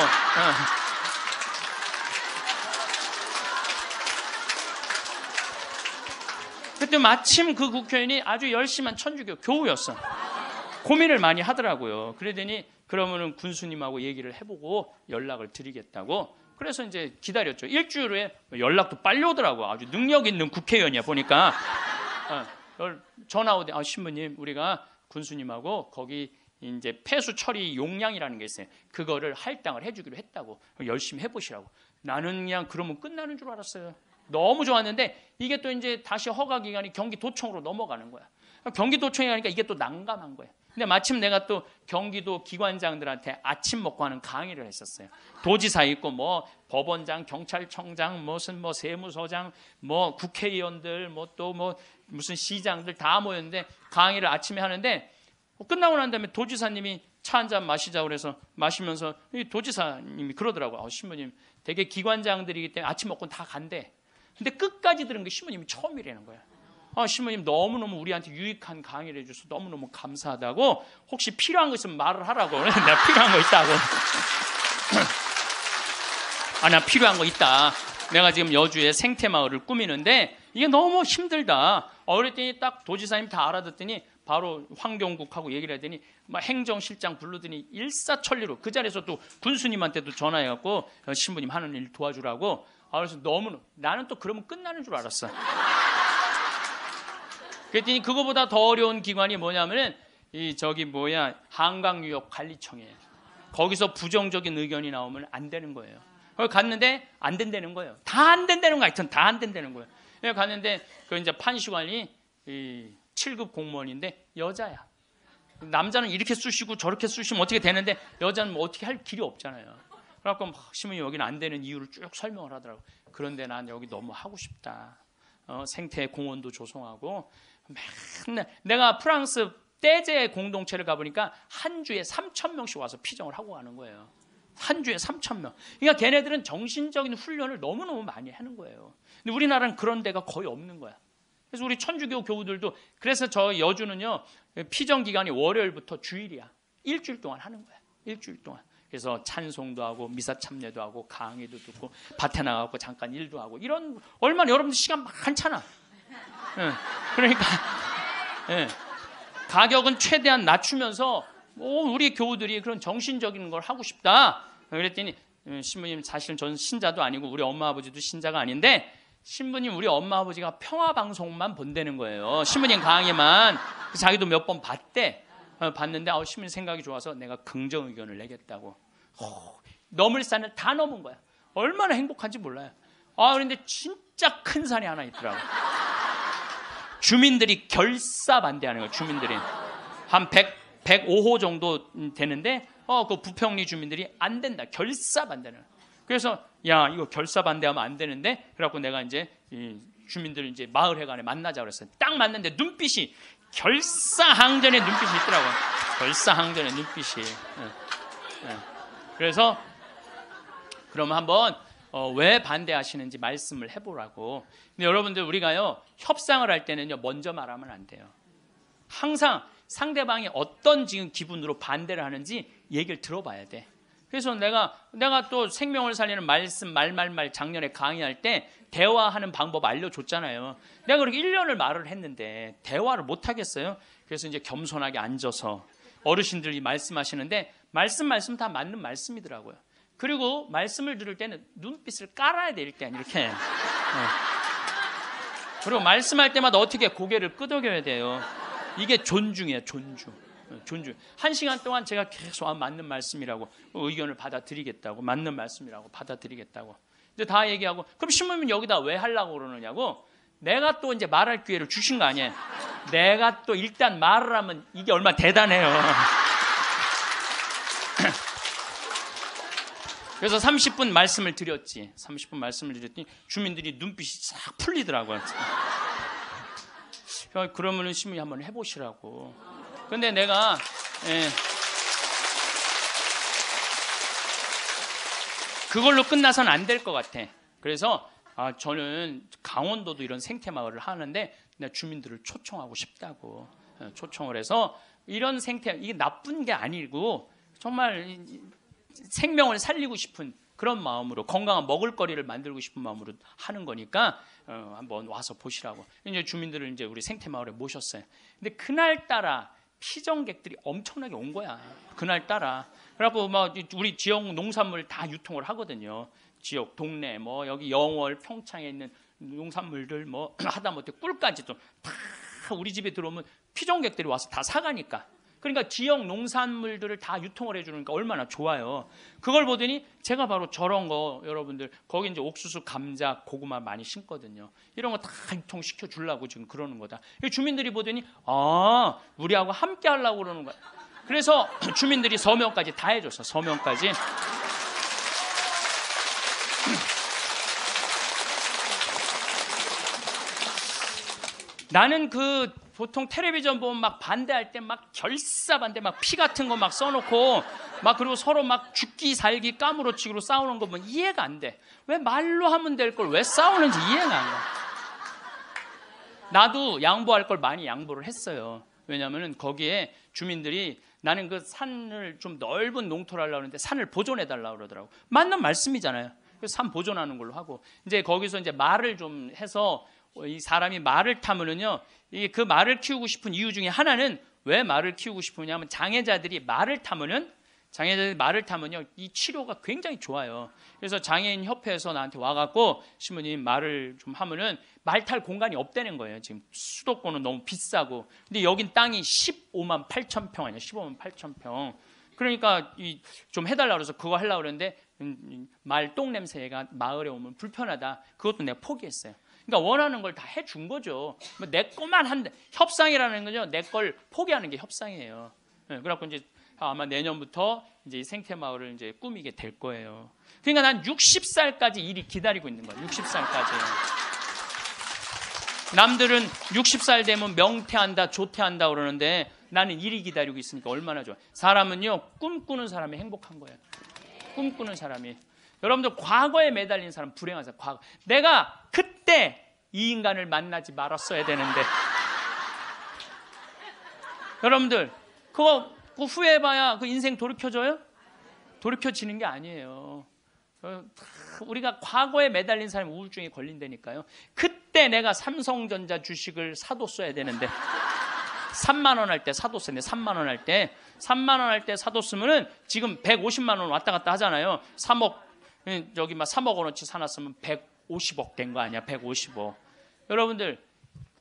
그때 마침 그 국회의원이 아주 열심한 천주교 교우였어. 고민을 많이 하더라고요. 그랬더니 그러면은 군수님하고 얘기를 해보고 연락을 드리겠다고. 그래서 이제 기다렸죠. 일주일 후에 연락도 빨리 오더라고. 아주 능력 있는 국회의원이야 보니까. 어. 전화 오대 아 신부님 우리가 군수님하고 거기 이제 폐수 처리 용량이라는 게 있어요. 그거를 할당을 해주기로 했다고 열심히 해보시라고. 나는 그냥 그러면 끝나는 줄 알았어요. 너무 좋았는데 이게 또 이제 다시 허가 기간이 경기도청으로 넘어가는 거야. 경기도청에 가니까 이게 또 난감한 거야. 근데 마침 내가 또 경기도 기관장들한테 아침 먹고 하는 강의를 했었어요. 도지사 있고 뭐 법원장, 경찰청장, 무슨 뭐 세무서장, 뭐 국회의원들, 뭐 또뭐 뭐 무슨 시장들 다 모였는데 강의를 아침에 하는데 어, 끝나고 난 다음에 도지사님이 차 한 잔 마시자 그래서 마시면서 도지사님이 그러더라고요. 아, 신부님 되게 기관장들이기 때문에 아침 먹고 다 간대. 근데 끝까지 들은 게 신부님이 처음이라는 거야. 아, 신부님 너무너무 우리한테 유익한 강의를 해줘서 너무너무 감사하다고 혹시 필요한 거 있으면 말을 하라고. 내가 필요한 거 있다고. 아, 나 필요한 거 있다. 내가 지금 여주의 생태 마을을 꾸미는데 이게 너무 힘들다. 어렸더니 딱 도지사님 다 알아듣더니 바로 환경국하고 얘기를 하더니 막 행정실장 불르더니 일사천리로 그 자리에서 또 군수님한테도 전화해갖고 신부님 하는 일 도와주라고. 아, 그래서 너무 나는 또 그러면 끝나는 줄 알았어. 그랬더니 그거보다 더 어려운 기관이 뭐냐면은 이 저기 뭐야 한강유역 관리청에 거기서 부정적인 의견이 나오면 안 되는 거예요. 거기 갔는데 안 된다는 거예요. 다 안 된다는 거야. 하여튼 다 안 된다는 거예요. 내가 갔는데 그 이제 판시관이 이 7급 공무원인데 여자야. 남자는 이렇게 쑤시고 저렇게 쑤시면 어떻게 되는데 여자는 뭐 어떻게 할 길이 없잖아요. 그래갖고 막 심은 여기는 안 되는 이유를 쭉 설명을 하더라고. 그런데 난 여기 너무 하고 싶다. 어, 생태 공원도 조성하고 맨날 내가 프랑스 떼제 공동체를 가보니까 한 주에 3천 명씩 와서 피정을 하고 가는 거예요. 한 주에 3천 명. 그러니까 걔네들은 정신적인 훈련을 너무너무 많이 하는 거예요. 근데 우리나라는 그런 데가 거의 없는 거야. 그래서 우리 천주교 교우들도 그래서 저 여주는요. 피정 기간이 월요일부터 주일이야. 일주일 동안 하는 거야. 일주일 동안. 그래서 찬송도 하고 미사 참례도 하고 강의도 듣고 밭에 나가고 잠깐 일도 하고 이런 얼마나 여러분들 시간 많잖아. 네. 그러니까 네. 가격은 최대한 낮추면서 뭐, 우리 교우들이 그런 정신적인 걸 하고 싶다. 그랬더니 음, 신부님 사실 전 신자도 아니고 우리 엄마 아버지도 신자가 아닌데 신부님 우리 엄마 아버지가 평화 방송만 본다는 거예요. 신부님 강의만 자기도 몇 번 봤대. 어, 봤는데 아우 신부님 생각이 좋아서 내가 긍정 의견을 내겠다고. 오, 어, 넘을 산을 다 넘은 거야. 얼마나 행복한지 몰라요. 아 그런데 진짜 큰 산이 하나 있더라고. 주민들이 결사 반대하는 거야. 주민들이 한 100. 105호 정도 되는데 어 그 부평리 주민들이 안 된다 결사 반대는 그래서 야 이거 결사 반대하면 안 되는데 그래갖고 내가 이제 주민들 이제 마을회관에 만나자 그랬어요 딱맞는데 눈빛이 결사 항전의 눈빛이 있더라고 결사 항전의 눈빛이 네. 네. 그래서 그러면 한번 어, 왜 반대하시는지 말씀을 해보라고. 근데 여러분들 우리가요 협상을 할 때는요 먼저 말하면 안 돼요. 항상 상대방이 어떤 지금 기분으로 반대를 하는지 얘기를 들어봐야 돼. 그래서 내가 내가 또 생명을 살리는 말씀 말말말 작년에 강의할 때 대화하는 방법 알려줬잖아요. 내가 그렇게 1년을 말을 했는데 대화를 못 하겠어요. 그래서 이제 겸손하게 앉아서 어르신들이 말씀하시는데 말씀 말씀 다 맞는 말씀이더라고요. 그리고 말씀을 들을 때는 눈빛을 깔아야 될때 이렇게. 네. 그리고 말씀할 때마다 어떻게 고개를 끄덕여야 돼요. 이게 존중이에요. 존중. 어, 존중. 한 시간 동안 제가 계속 아, 맞는 말씀이라고 어, 의견을 받아들이겠다고 맞는 말씀이라고 받아들이겠다고. 이제 다 얘기하고 그럼 신부님 여기다 왜 하려고 그러느냐고 내가 또 이제 말할 기회를 주신 거 아니에요. 내가 또 일단 말을 하면 이게 얼마나 대단해요. 그래서 30분 말씀을 드렸지. 30분 말씀을 드렸더니 주민들이 눈빛이 싹 풀리더라고요. 어, 그러면은 심리 한번 해보시라고. 근데 내가 예, 그걸로 끝나서는안 될 것 같아. 그래서 아, 저는 강원도도 이런 생태 마을을 하는데 주민들을 초청하고 싶다고 어, 초청을 해서 이런 생태 이게 나쁜 게 아니고 정말 생명을 살리고 싶은 그런 마음으로 건강한 먹을거리를 만들고 싶은 마음으로 하는 거니까 어, 한번 와서 보시라고 이제 주민들을 이제 우리 생태 마을에 모셨어요. 근데 그날 따라 피정객들이 엄청나게 온 거야. 그날 따라 그래갖고 막 우리 지역 농산물 다 유통을 하거든요. 지역 동네 뭐 여기 영월 평창에 있는 농산물들 뭐 하다못해 꿀까지도 다 우리 집에 들어오면 피정객들이 와서 다 사가니까 그러니까 지역 농산물들을 다 유통을 해주니까 얼마나 좋아요. 그걸 보더니 제가 바로 저런 거 여러분들 거기 이제 옥수수, 감자, 고구마 많이 심거든요. 이런 거 다 유통시켜 주려고 지금 그러는 거다. 주민들이 보더니 아 우리하고 함께 하려고 그러는 거야. 그래서 주민들이 서명까지 다 해줬어. 서명까지. 나는 그 보통 텔레비전 보면 막 반대할 때 막 결사반대 막 피 같은 거 막 써놓고 막 그리고 서로 막 죽기 살기 까무러치기로 싸우는 거 보면 이해가 안 돼. 왜 말로 하면 될 걸 왜 싸우는지 이해가 안 가. 나도 양보할 걸 많이 양보를 했어요. 왜냐하면 거기에 주민들이 나는 그 산을 좀 넓은 농토를 하려고 하는데 산을 보존해 달라고 그러더라고. 맞는 말씀이잖아요. 그래서 산 보존하는 걸로 하고 이제 거기서 이제 말을 좀 해서 어, 이 사람이 말을 타면은요, 이그 말을 키우고 싶은 이유 중에 하나는 왜 말을 키우고 싶으냐면 장애자들이 말을 타면은 장애자들이 말을 타면요, 이 치료가 굉장히 좋아요. 그래서 장애인 협회에서 나한테 와갖고 신부님 말을 좀 하면은 말 탈 공간이 없다는 거예요. 지금 수도권은 너무 비싸고, 근데 여긴 땅이 15만 8천 평 아니야, 15만 8천 평. 그러니까 이 좀 해달라 그래서 그거 하려고 그러는데 음, 음, 말똥 냄새가 마을에 오면 불편하다. 그것도 내가 포기했어요. 그러니까 원하는 걸 다 해준 거죠. 뭐 내 것만 한데 협상이라는 거죠. 내 걸 포기하는 게 협상이에요. 예, 그래갖고 이제 아마 내년부터 이제 생태 마을을 이제 꾸미게 될 거예요. 그러니까 난 60살까지 일이 기다리고 있는 거예요. 60살까지. 남들은 60살 되면 명퇴한다, 조퇴한다 그러는데 나는 일이 기다리고 있으니까 얼마나 좋아. 사람은요, 꿈꾸는 사람이 행복한 거예요. 꿈꾸는 사람이. 여러분들 과거에 매달린 사람 불행하세요 과거. 내가 그 절대 이 인간을 만나지 말았어야 되는데. 여러분들, 그거, 그거 후회해봐야 그 인생 돌이켜줘요 돌이켜지는 게 아니에요. 어, 우리가 과거에 매달린 사람 우울증에 걸린다니까요. 그때 내가 삼성전자 주식을 사뒀어야 되는데. 3만 원 할 때 사뒀었네. 3만 원 할 때. 3만 원 할 때 사뒀으면은 지금 150만 원 왔다 갔다 하잖아요. 3억 음, 저기 막 3억 원어치 사놨으면 100 150억 된 거 아니야? 155. 여러분들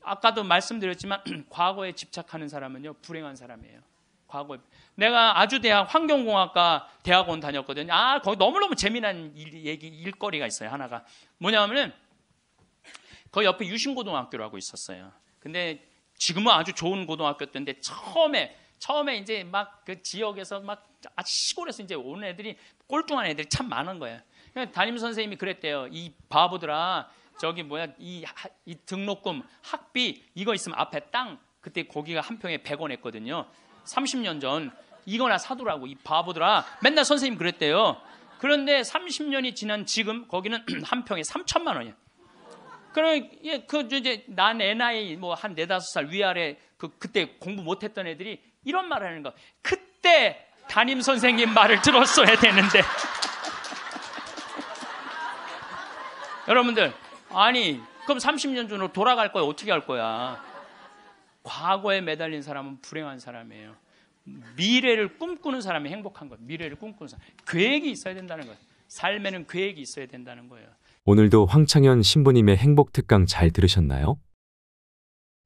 아까도 말씀드렸지만 과거에 집착하는 사람은요 불행한 사람이에요. 과거 내가 아주대학 환경공학과 대학원 다녔거든요. 아 거기 너무너무 재미난 일, 얘기 일거리가 있어요 하나가 뭐냐면은 그 옆에 유신고등학교라고 있었어요. 근데 지금은 아주 좋은 고등학교였는데 처음에 처음에 이제 막 그 지역에서 막 시골에서 이제 오는 애들이 꼴뚱한 애들이 참 많은 거예요. 담임 선생님이 그랬대요. 이 바보들아, 저기 뭐야, 이, 이 등록금, 학비 이거 있으면 앞에 땅 그때 고기가 한 평에 100원 했거든요. 30년 전 이거나 사두라고 이 바보들아. 맨날 선생님 그랬대요. 그런데 30년이 지난 지금 거기는 한 평에 3천만 원이야. 그럼 그 이제 난애 나이 뭐 한 네다섯 살 위아래 그 그때 공부 못했던 애들이 이런 말하는 거. 그때 담임 선생님 말을 들었어야 되는데. 여러분들, 아니, 그럼 30년 전으로 돌아갈 거야. 어떻게 할 거야? 과거에 매달린 사람은 불행한 사람이에요. 미래를 꿈꾸는 사람이 행복한 거예요. 미래를 꿈꾸는 사람. 계획이 있어야 된다는 거예요. 삶에는 계획이 있어야 된다는 거예요. 오늘도 황창현 신부님의 행복 특강 잘 들으셨나요?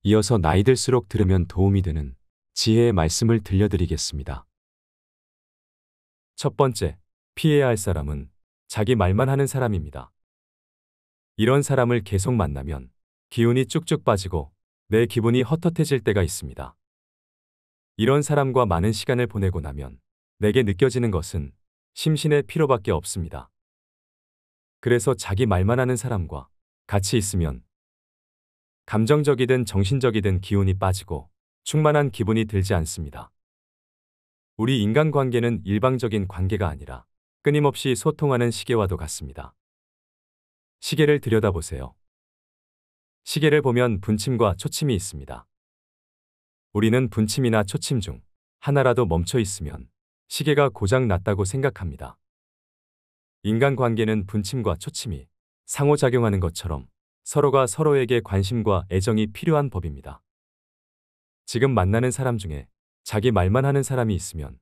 이어서 나이 들수록 들으면 도움이 되는 지혜의 말씀을 들려드리겠습니다. 첫 번째, 피해야 할 사람은 자기 말만 하는 사람입니다. 이런 사람을 계속 만나면 기운이 쭉쭉 빠지고 내 기분이 헛헛해질 때가 있습니다. 이런 사람과 많은 시간을 보내고 나면 내게 느껴지는 것은 심신의 피로밖에 없습니다. 그래서 자기 말만 하는 사람과 같이 있으면 감정적이든 정신적이든 기운이 빠지고 충만한 기분이 들지 않습니다. 우리 인간관계는 일방적인 관계가 아니라 끊임없이 소통하는 시계와도 같습니다. 시계를 들여다보세요. 시계를 보면 분침과 초침이 있습니다. 우리는 분침이나 초침 중 하나라도 멈춰 있으면 시계가 고장 났다고 생각합니다. 인간관계는 분침과 초침이 상호작용하는 것처럼 서로가 서로에게 관심과 애정이 필요한 법입니다. 지금 만나는 사람 중에 자기 말만 하는 사람이 있으면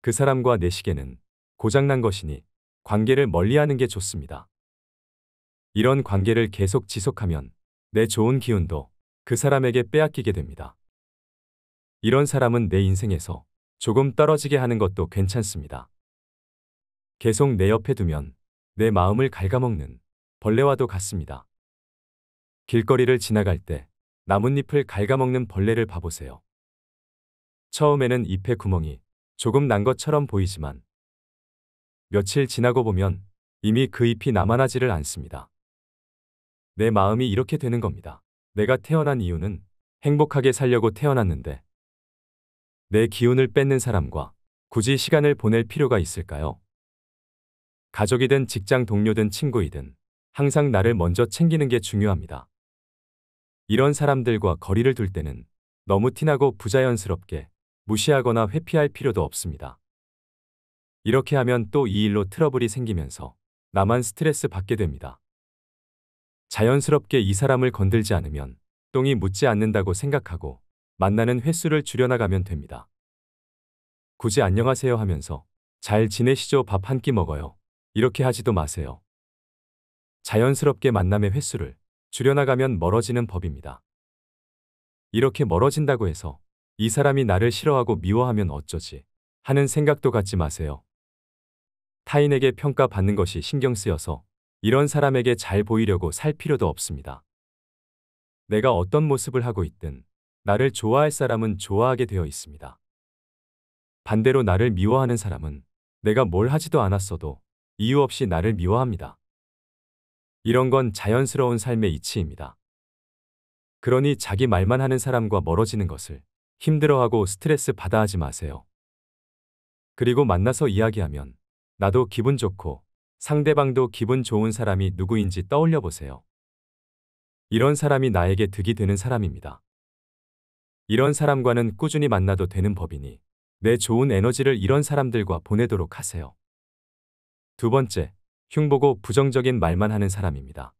그 사람과 내 시계는 고장난 것이니 관계를 멀리하는 게 좋습니다. 이런 관계를 계속 지속하면 내 좋은 기운도 그 사람에게 빼앗기게 됩니다. 이런 사람은 내 인생에서 조금 떨어지게 하는 것도 괜찮습니다. 계속 내 옆에 두면 내 마음을 갉아먹는 벌레와도 같습니다. 길거리를 지나갈 때 나뭇잎을 갉아먹는 벌레를 봐보세요. 처음에는 잎의 구멍이 조금 난 것처럼 보이지만 며칠 지나고 보면 이미 그 잎이 남아나지를 않습니다. 내 마음이 이렇게 되는 겁니다. 내가 태어난 이유는 행복하게 살려고 태어났는데 내 기운을 뺏는 사람과 굳이 시간을 보낼 필요가 있을까요? 가족이든 직장 동료든 친구이든 항상 나를 먼저 챙기는 게 중요합니다. 이런 사람들과 거리를 둘 때는 너무 티나고 부자연스럽게 무시하거나 회피할 필요도 없습니다. 이렇게 하면 또 이 일로 트러블이 생기면서 나만 스트레스 받게 됩니다. 자연스럽게 이 사람을 건들지 않으면 똥이 묻지 않는다고 생각하고 만나는 횟수를 줄여나가면 됩니다. 굳이 안녕하세요 하면서 잘 지내시죠 밥 한 끼 먹어요. 이렇게 하지도 마세요. 자연스럽게 만남의 횟수를 줄여나가면 멀어지는 법입니다. 이렇게 멀어진다고 해서 이 사람이 나를 싫어하고 미워하면 어쩌지 하는 생각도 갖지 마세요. 타인에게 평가받는 것이 신경 쓰여서 이런 사람에게 잘 보이려고 살 필요도 없습니다. 내가 어떤 모습을 하고 있든 나를 좋아할 사람은 좋아하게 되어 있습니다. 반대로 나를 미워하는 사람은 내가 뭘 하지도 않았어도 이유 없이 나를 미워합니다. 이런 건 자연스러운 삶의 이치입니다. 그러니 자기 말만 하는 사람과 멀어지는 것을 힘들어하고 스트레스 받아 하지 마세요. 그리고 만나서 이야기하면 나도 기분 좋고 상대방도 기분 좋은 사람이 누구인지 떠올려 보세요. 이런 사람이 나에게 득이 되는 사람입니다. 이런 사람과는 꾸준히 만나도 되는 법이니 내 좋은 에너지를 이런 사람들과 보내도록 하세요. 두 번째, 흉보고 부정적인 말만 하는 사람입니다.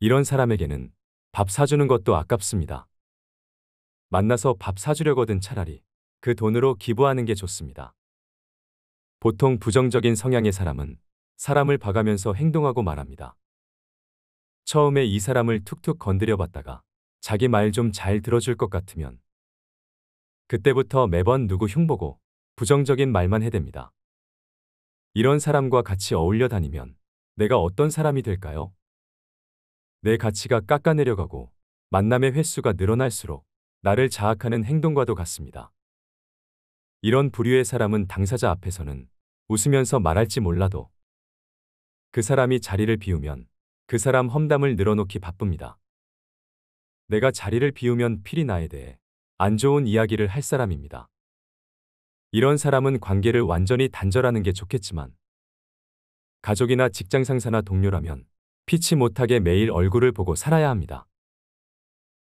이런 사람에게는 밥 사주는 것도 아깝습니다. 만나서 밥 사주려거든 차라리 그 돈으로 기부하는 게 좋습니다. 보통 부정적인 성향의 사람은 사람을 봐가면서 행동하고 말합니다. 처음에 이 사람을 툭툭 건드려 봤다가 자기 말 좀 잘 들어줄 것 같으면 그때부터 매번 누구 흉보고 부정적인 말만 해댑니다. 이런 사람과 같이 어울려 다니면 내가 어떤 사람이 될까요? 내 가치가 깎아내려가고 만남의 횟수가 늘어날수록 나를 자악하는 행동과도 같습니다. 이런 부류의 사람은 당사자 앞에서는 웃으면서 말할지 몰라도 그 사람이 자리를 비우면 그 사람 험담을 늘어놓기 바쁩니다. 내가 자리를 비우면 필히 나에 대해 안 좋은 이야기를 할 사람입니다. 이런 사람은 관계를 완전히 단절하는 게 좋겠지만 가족이나 직장 상사나 동료라면 피치 못하게 매일 얼굴을 보고 살아야 합니다.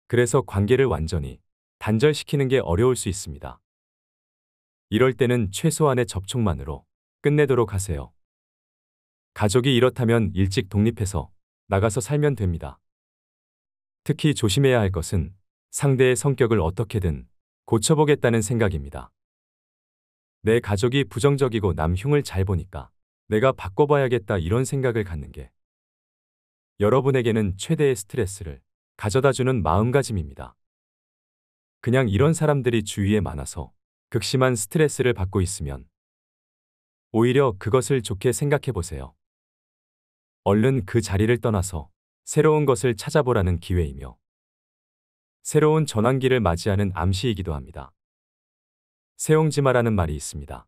그래서 관계를 완전히 단절시키는 게 어려울 수 있습니다. 이럴 때는 최소한의 접촉만으로 끝내도록 하세요. 가족이 이렇다면 일찍 독립해서 나가서 살면 됩니다. 특히 조심해야 할 것은 상대의 성격을 어떻게든 고쳐보겠다는 생각입니다. 내 가족이 부정적이고 남흉을 잘 보니까 내가 바꿔봐야겠다 이런 생각을 갖는 게 여러분에게는 최대의 스트레스를 가져다주는 마음가짐입니다. 그냥 이런 사람들이 주위에 많아서 극심한 스트레스를 받고 있으면 오히려 그것을 좋게 생각해 보세요. 얼른 그 자리를 떠나서 새로운 것을 찾아보라는 기회이며 새로운 전환기를 맞이하는 암시이기도 합니다. 세용지마라는 말이 있습니다.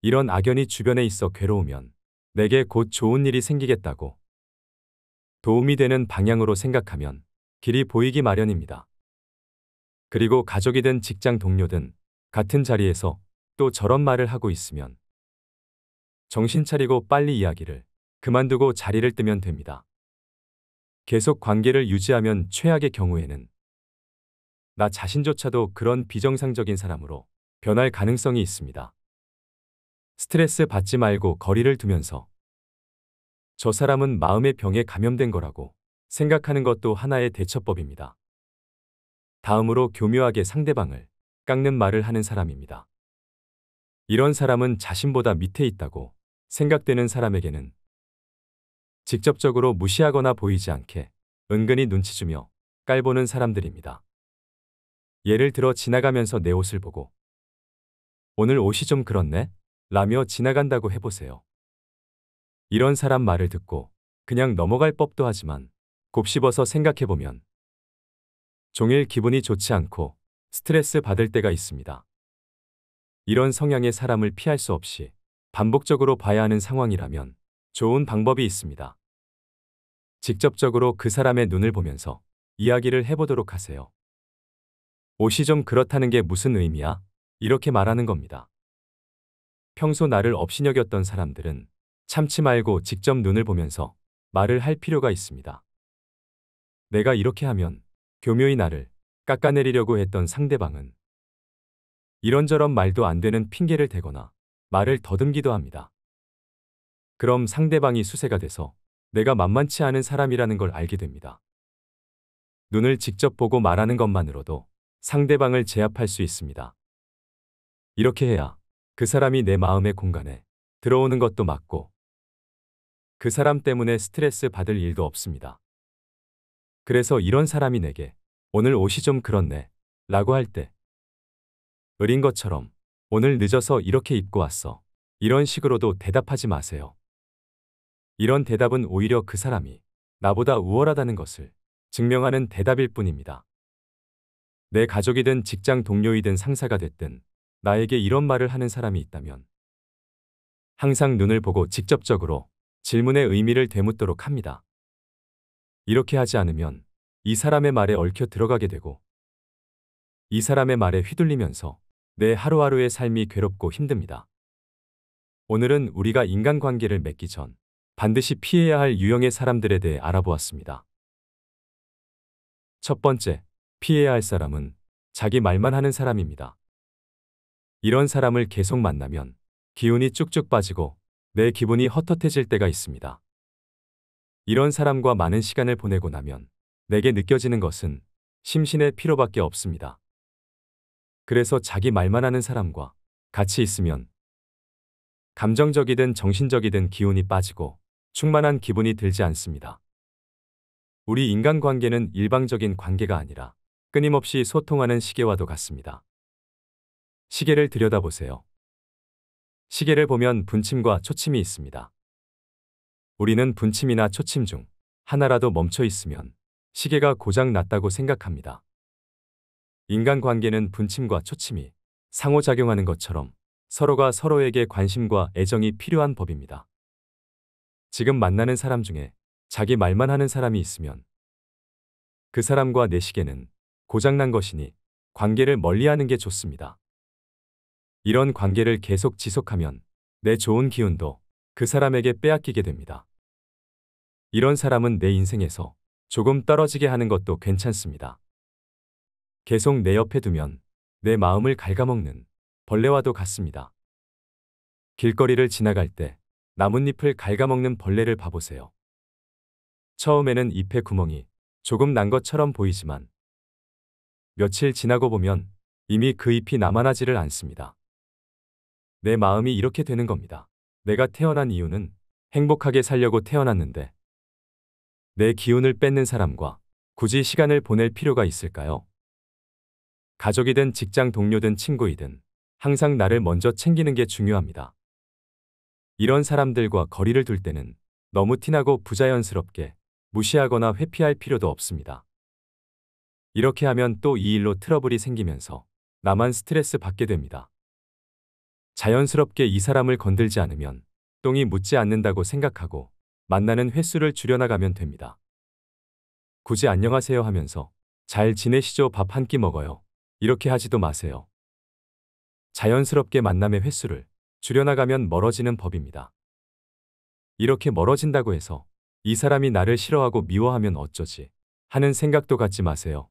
이런 악연이 주변에 있어 괴로우면 내게 곧 좋은 일이 생기겠다고 도움이 되는 방향으로 생각하면 길이 보이기 마련입니다. 그리고 가족이든 직장 동료든 같은 자리에서 또 저런 말을 하고 있으면 정신 차리고 빨리 이야기를 그만두고 자리를 뜨면 됩니다. 계속 관계를 유지하면 최악의 경우에는 나 자신조차도 그런 비정상적인 사람으로 변할 가능성이 있습니다. 스트레스 받지 말고 거리를 두면서 저 사람은 마음의 병에 감염된 거라고 생각하는 것도 하나의 대처법입니다. 다음으로 교묘하게 상대방을 깎는 말을 하는 사람입니다. 이런 사람은 자신보다 밑에 있다고 생각되는 사람에게는 직접적으로 무시하거나 보이지 않게 은근히 눈치 주며 깔보는 사람들입니다. 예를 들어 지나가면서 내 옷을 보고 오늘 옷이 좀 그렇네? 라며 지나간다고 해보세요. 이런 사람 말을 듣고 그냥 넘어갈 법도 하지만 곱씹어서 생각해보면 종일 기분이 좋지 않고 스트레스 받을 때가 있습니다. 이런 성향의 사람을 피할 수 없이 반복적으로 봐야 하는 상황이라면 좋은 방법이 있습니다. 직접적으로 그 사람의 눈을 보면서 이야기를 해보도록 하세요. 옷이 좀 그렇다는 게 무슨 의미야? 이렇게 말하는 겁니다. 평소 나를 업신여겼던 사람들은 참지 말고 직접 눈을 보면서 말을 할 필요가 있습니다. 내가 이렇게 하면 교묘히 나를 깎아내리려고 했던 상대방은 이런저런 말도 안 되는 핑계를 대거나 말을 더듬기도 합니다. 그럼 상대방이 수세가 돼서 내가 만만치 않은 사람이라는 걸 알게 됩니다. 눈을 직접 보고 말하는 것만으로도 상대방을 제압할 수 있습니다. 이렇게 해야 그 사람이 내 마음의 공간에 들어오는 것도 맞고그 사람 때문에 스트레스 받을 일도 없습니다. 그래서 이런 사람이 내게 오늘 옷이 좀 그렇네 라고 할 때 어린 것처럼 오늘 늦어서 이렇게 입고 왔어 이런 식으로도 대답하지 마세요. 이런 대답은 오히려 그 사람이 나보다 우월하다는 것을 증명하는 대답일 뿐입니다. 내 가족이든 직장 동료이든 상사가 됐든 나에게 이런 말을 하는 사람이 있다면 항상 눈을 보고 직접적으로 질문의 의미를 되묻도록 합니다. 이렇게 하지 않으면 이 사람의 말에 얽혀 들어가게 되고 이 사람의 말에 휘둘리면서 내 하루하루의 삶이 괴롭고 힘듭니다. 오늘은 우리가 인간관계를 맺기 전 반드시 피해야 할 유형의 사람들에 대해 알아보았습니다. 첫 번째, 피해야 할 사람은 자기 말만 하는 사람입니다. 이런 사람을 계속 만나면 기운이 쭉쭉 빠지고 내 기분이 헛헛해질 때가 있습니다. 이런 사람과 많은 시간을 보내고 나면 내게 느껴지는 것은 심신의 피로밖에 없습니다. 그래서 자기 말만 하는 사람과 같이 있으면 감정적이든 정신적이든 기운이 빠지고 충만한 기분이 들지 않습니다. 우리 인간관계는 일방적인 관계가 아니라 끊임없이 소통하는 시계와도 같습니다. 시계를 들여다보세요. 시계를 보면 분침과 초침이 있습니다. 우리는 분침이나 초침 중 하나라도 멈춰 있으면 시계가 고장 났다고 생각합니다. 인간 관계는 분침과 초침이 상호작용하는 것처럼 서로가 서로에게 관심과 애정이 필요한 법입니다. 지금 만나는 사람 중에 자기 말만 하는 사람이 있으면 그 사람과 내 시계는 고장난 것이니 관계를 멀리하는 게 좋습니다. 이런 관계를 계속 지속하면 내 좋은 기운도 그 사람에게 빼앗기게 됩니다. 이런 사람은 내 인생에서 조금 떨어지게 하는 것도 괜찮습니다. 계속 내 옆에 두면 내 마음을 갉아먹는 벌레와도 같습니다. 길거리를 지나갈 때 나뭇잎을 갉아먹는 벌레를 봐보세요. 처음에는 잎의 구멍이 조금 난 것처럼 보이지만 며칠 지나고 보면 이미 그 잎이 남아나지를 않습니다. 내 마음이 이렇게 되는 겁니다. 내가 태어난 이유는 행복하게 살려고 태어났는데 내 기운을 뺏는 사람과 굳이 시간을 보낼 필요가 있을까요? 가족이든 직장 동료든 친구이든 항상 나를 먼저 챙기는 게 중요합니다. 이런 사람들과 거리를 둘 때는 너무 티나고 부자연스럽게 무시하거나 회피할 필요도 없습니다. 이렇게 하면 또 이 일로 트러블이 생기면서 나만 스트레스 받게 됩니다. 자연스럽게 이 사람을 건들지 않으면 똥이 묻지 않는다고 생각하고 만나는 횟수를 줄여나가면 됩니다. 굳이 안녕하세요 하면서 잘 지내시죠 밥 한 끼 먹어요. 이렇게 하지도 마세요. 자연스럽게 만남의 횟수를 줄여나가면 멀어지는 법입니다. 이렇게 멀어진다고 해서 이 사람이 나를 싫어하고 미워하면 어쩌지 하는 생각도 갖지 마세요.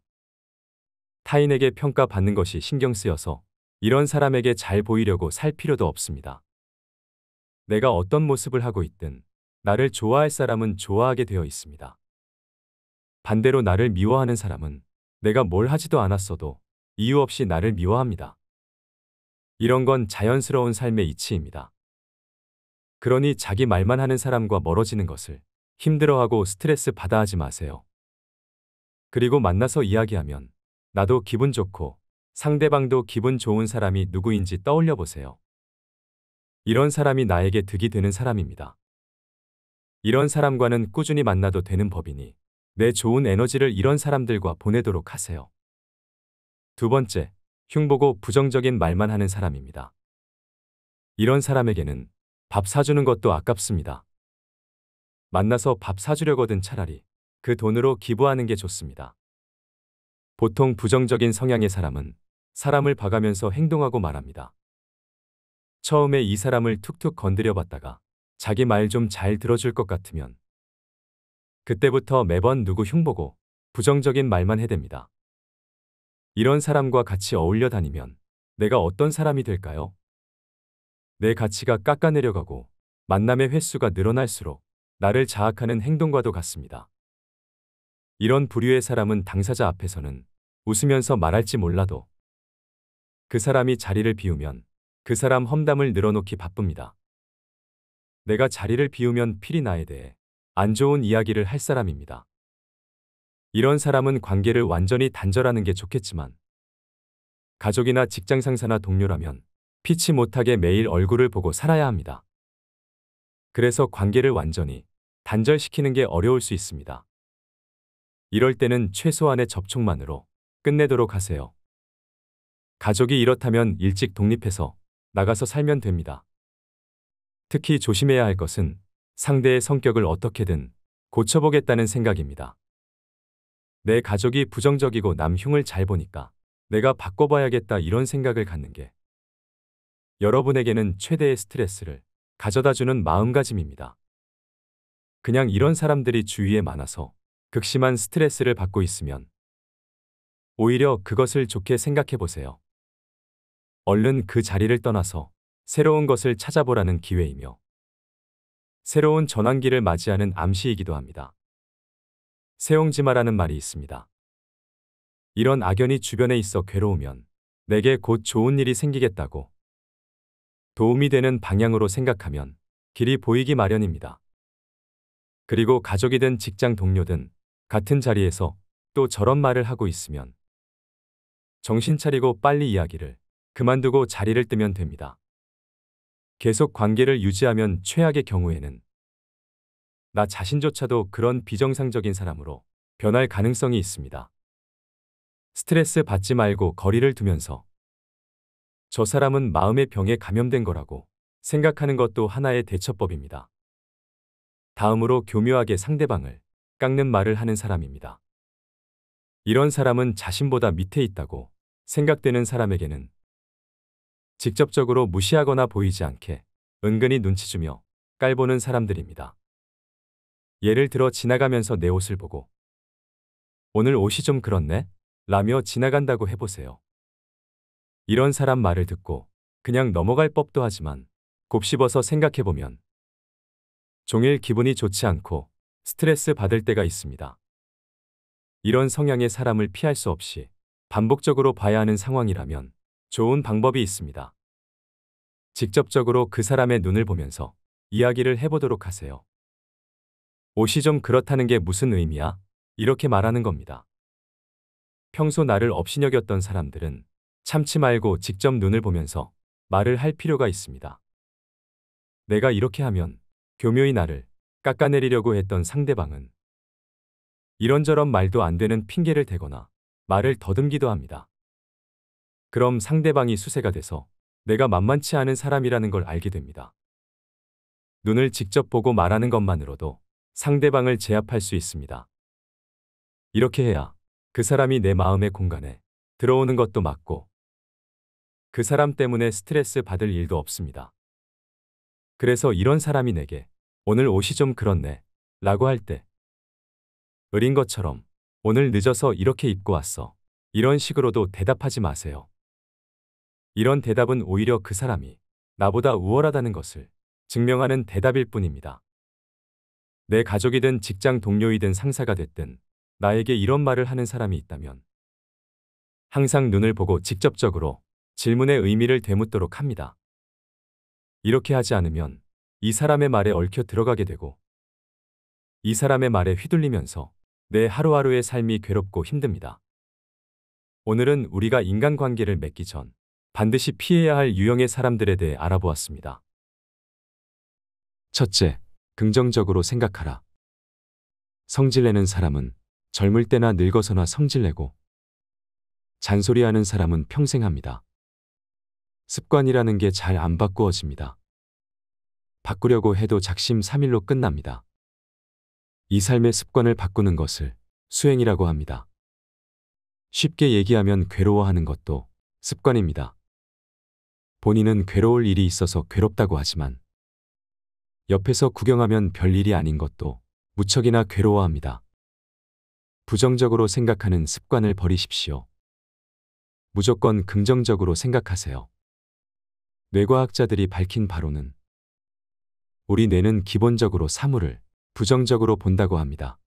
타인에게 평가받는 것이 신경 쓰여서 이런 사람에게 잘 보이려고 살 필요도 없습니다. 내가 어떤 모습을 하고 있든 나를 좋아할 사람은 좋아하게 되어 있습니다. 반대로 나를 미워하는 사람은 내가 뭘 하지도 않았어도 이유 없이 나를 미워합니다. 이런 건 자연스러운 삶의 이치입니다. 그러니 자기 말만 하는 사람과 멀어지는 것을 힘들어하고 스트레스 받아 하지 마세요. 그리고 만나서 이야기하면 나도 기분 좋고 상대방도 기분 좋은 사람이 누구인지 떠올려 보세요. 이런 사람이 나에게 득이 되는 사람입니다. 이런 사람과는 꾸준히 만나도 되는 법이니 내 좋은 에너지를 이런 사람들과 보내도록 하세요. 두 번째, 흉보고 부정적인 말만 하는 사람입니다. 이런 사람에게는 밥 사주는 것도 아깝습니다. 만나서 밥 사주려거든 차라리 그 돈으로 기부하는 게 좋습니다. 보통 부정적인 성향의 사람은 사람을 봐가면서 행동하고 말합니다. 처음에 이 사람을 툭툭 건드려 봤다가 자기 말 좀 잘 들어줄 것 같으면 그때부터 매번 누구 흉보고 부정적인 말만 해댑니다. 이런 사람과 같이 어울려 다니면 내가 어떤 사람이 될까요? 내 가치가 깎아내려가고 만남의 횟수가 늘어날수록 나를 자악하는 행동과도 같습니다. 이런 부류의 사람은 당사자 앞에서는 웃으면서 말할지 몰라도 그 사람이 자리를 비우면 그 사람 험담을 늘어놓기 바쁩니다. 내가 자리를 비우면 필히 나에 대해 안 좋은 이야기를 할 사람입니다. 이런 사람은 관계를 완전히 단절하는 게 좋겠지만 가족이나 직장 상사나 동료라면 피치 못하게 매일 얼굴을 보고 살아야 합니다. 그래서 관계를 완전히 단절시키는 게 어려울 수 있습니다. 이럴 때는 최소한의 접촉만으로 끝내도록 하세요. 가족이 이렇다면 일찍 독립해서 나가서 살면 됩니다. 특히 조심해야 할 것은 상대의 성격을 어떻게든 고쳐보겠다는 생각입니다. 내 가족이 부정적이고 남 흉을 잘 보니까 내가 바꿔봐야겠다 이런 생각을 갖는 게 여러분에게는 최대의 스트레스를 가져다주는 마음가짐입니다. 그냥 이런 사람들이 주위에 많아서 극심한 스트레스를 받고 있으면 오히려 그것을 좋게 생각해 보세요. 얼른 그 자리를 떠나서 새로운 것을 찾아보라는 기회이며 새로운 전환기를 맞이하는 암시이기도 합니다. 세옹지마라는 말이 있습니다. 이런 악연이 주변에 있어 괴로우면 내게 곧 좋은 일이 생기겠다고 도움이 되는 방향으로 생각하면 길이 보이기 마련입니다. 그리고 가족이든 직장 동료든 같은 자리에서 또 저런 말을 하고 있으면 정신 차리고 빨리 이야기를 그만두고 자리를 뜨면 됩니다. 계속 관계를 유지하면 최악의 경우에는 나 자신조차도 그런 비정상적인 사람으로 변할 가능성이 있습니다. 스트레스 받지 말고 거리를 두면서 저 사람은 마음의 병에 감염된 거라고 생각하는 것도 하나의 대처법입니다. 다음으로 교묘하게 상대방을 깎는 말을 하는 사람입니다. 이런 사람은 자신보다 밑에 있다고 생각되는 사람에게는 직접적으로 무시하거나 보이지 않게 은근히 눈치 주며 깔보는 사람들입니다. 예를 들어 지나가면서 내 옷을 보고 오늘 옷이 좀 그렇네? 라며 지나간다고 해보세요. 이런 사람 말을 듣고 그냥 넘어갈 법도 하지만 곱씹어서 생각해보면 종일 기분이 좋지 않고 스트레스 받을 때가 있습니다. 이런 성향의 사람을 피할 수 없이 반복적으로 봐야 하는 상황이라면 좋은 방법이 있습니다. 직접적으로 그 사람의 눈을 보면서 이야기를 해보도록 하세요. 옷이 좀 그렇다는 게 무슨 의미야? 이렇게 말하는 겁니다. 평소 나를 업신여겼던 사람들은 참지 말고 직접 눈을 보면서 말을 할 필요가 있습니다. 내가 이렇게 하면 교묘히 나를 깎아내리려고 했던 상대방은 이런저런 말도 안 되는 핑계를 대거나 말을 더듬기도 합니다. 그럼 상대방이 수세가 돼서 내가 만만치 않은 사람이라는 걸 알게 됩니다. 눈을 직접 보고 말하는 것만으로도 상대방을 제압할 수 있습니다. 이렇게 해야 그 사람이 내 마음의 공간에 들어오는 것도 맞고그 사람 때문에 스트레스 받을 일도 없습니다. 그래서 이런 사람이 내게 오늘 옷이 좀 그렇네 라고 할 때 어린 것처럼 오늘 늦어서 이렇게 입고 왔어 이런 식으로도 대답하지 마세요. 이런 대답은 오히려 그 사람이 나보다 우월하다는 것을 증명하는 대답일 뿐입니다. 내 가족이든 직장 동료이든 상사가 됐든 나에게 이런 말을 하는 사람이 있다면 항상 눈을 보고 직접적으로 질문의 의미를 되묻도록 합니다. 이렇게 하지 않으면 이 사람의 말에 얽혀 들어가게 되고 이 사람의 말에 휘둘리면서 내 하루하루의 삶이 괴롭고 힘듭니다. 오늘은 우리가 인간관계를 맺기 전 반드시 피해야 할 유형의 사람들에 대해 알아보았습니다. 첫째, 긍정적으로 생각하라. 성질내는 사람은 젊을 때나 늙어서나 성질내고 잔소리하는 사람은 평생 합니다. 습관이라는 게 잘 안 바꾸어집니다. 바꾸려고 해도 작심3일로 끝납니다. 이 삶의 습관을 바꾸는 것을 수행이라고 합니다. 쉽게 얘기하면 괴로워하는 것도 습관입니다. 본인은 괴로울 일이 있어서 괴롭다고 하지만 옆에서 구경하면 별일이 아닌 것도 무척이나 괴로워합니다. 부정적으로 생각하는 습관을 버리십시오. 무조건 긍정적으로 생각하세요. 뇌과학자들이 밝힌 바로는 우리 뇌는 기본적으로 사물을 부정적으로 본다고 합니다.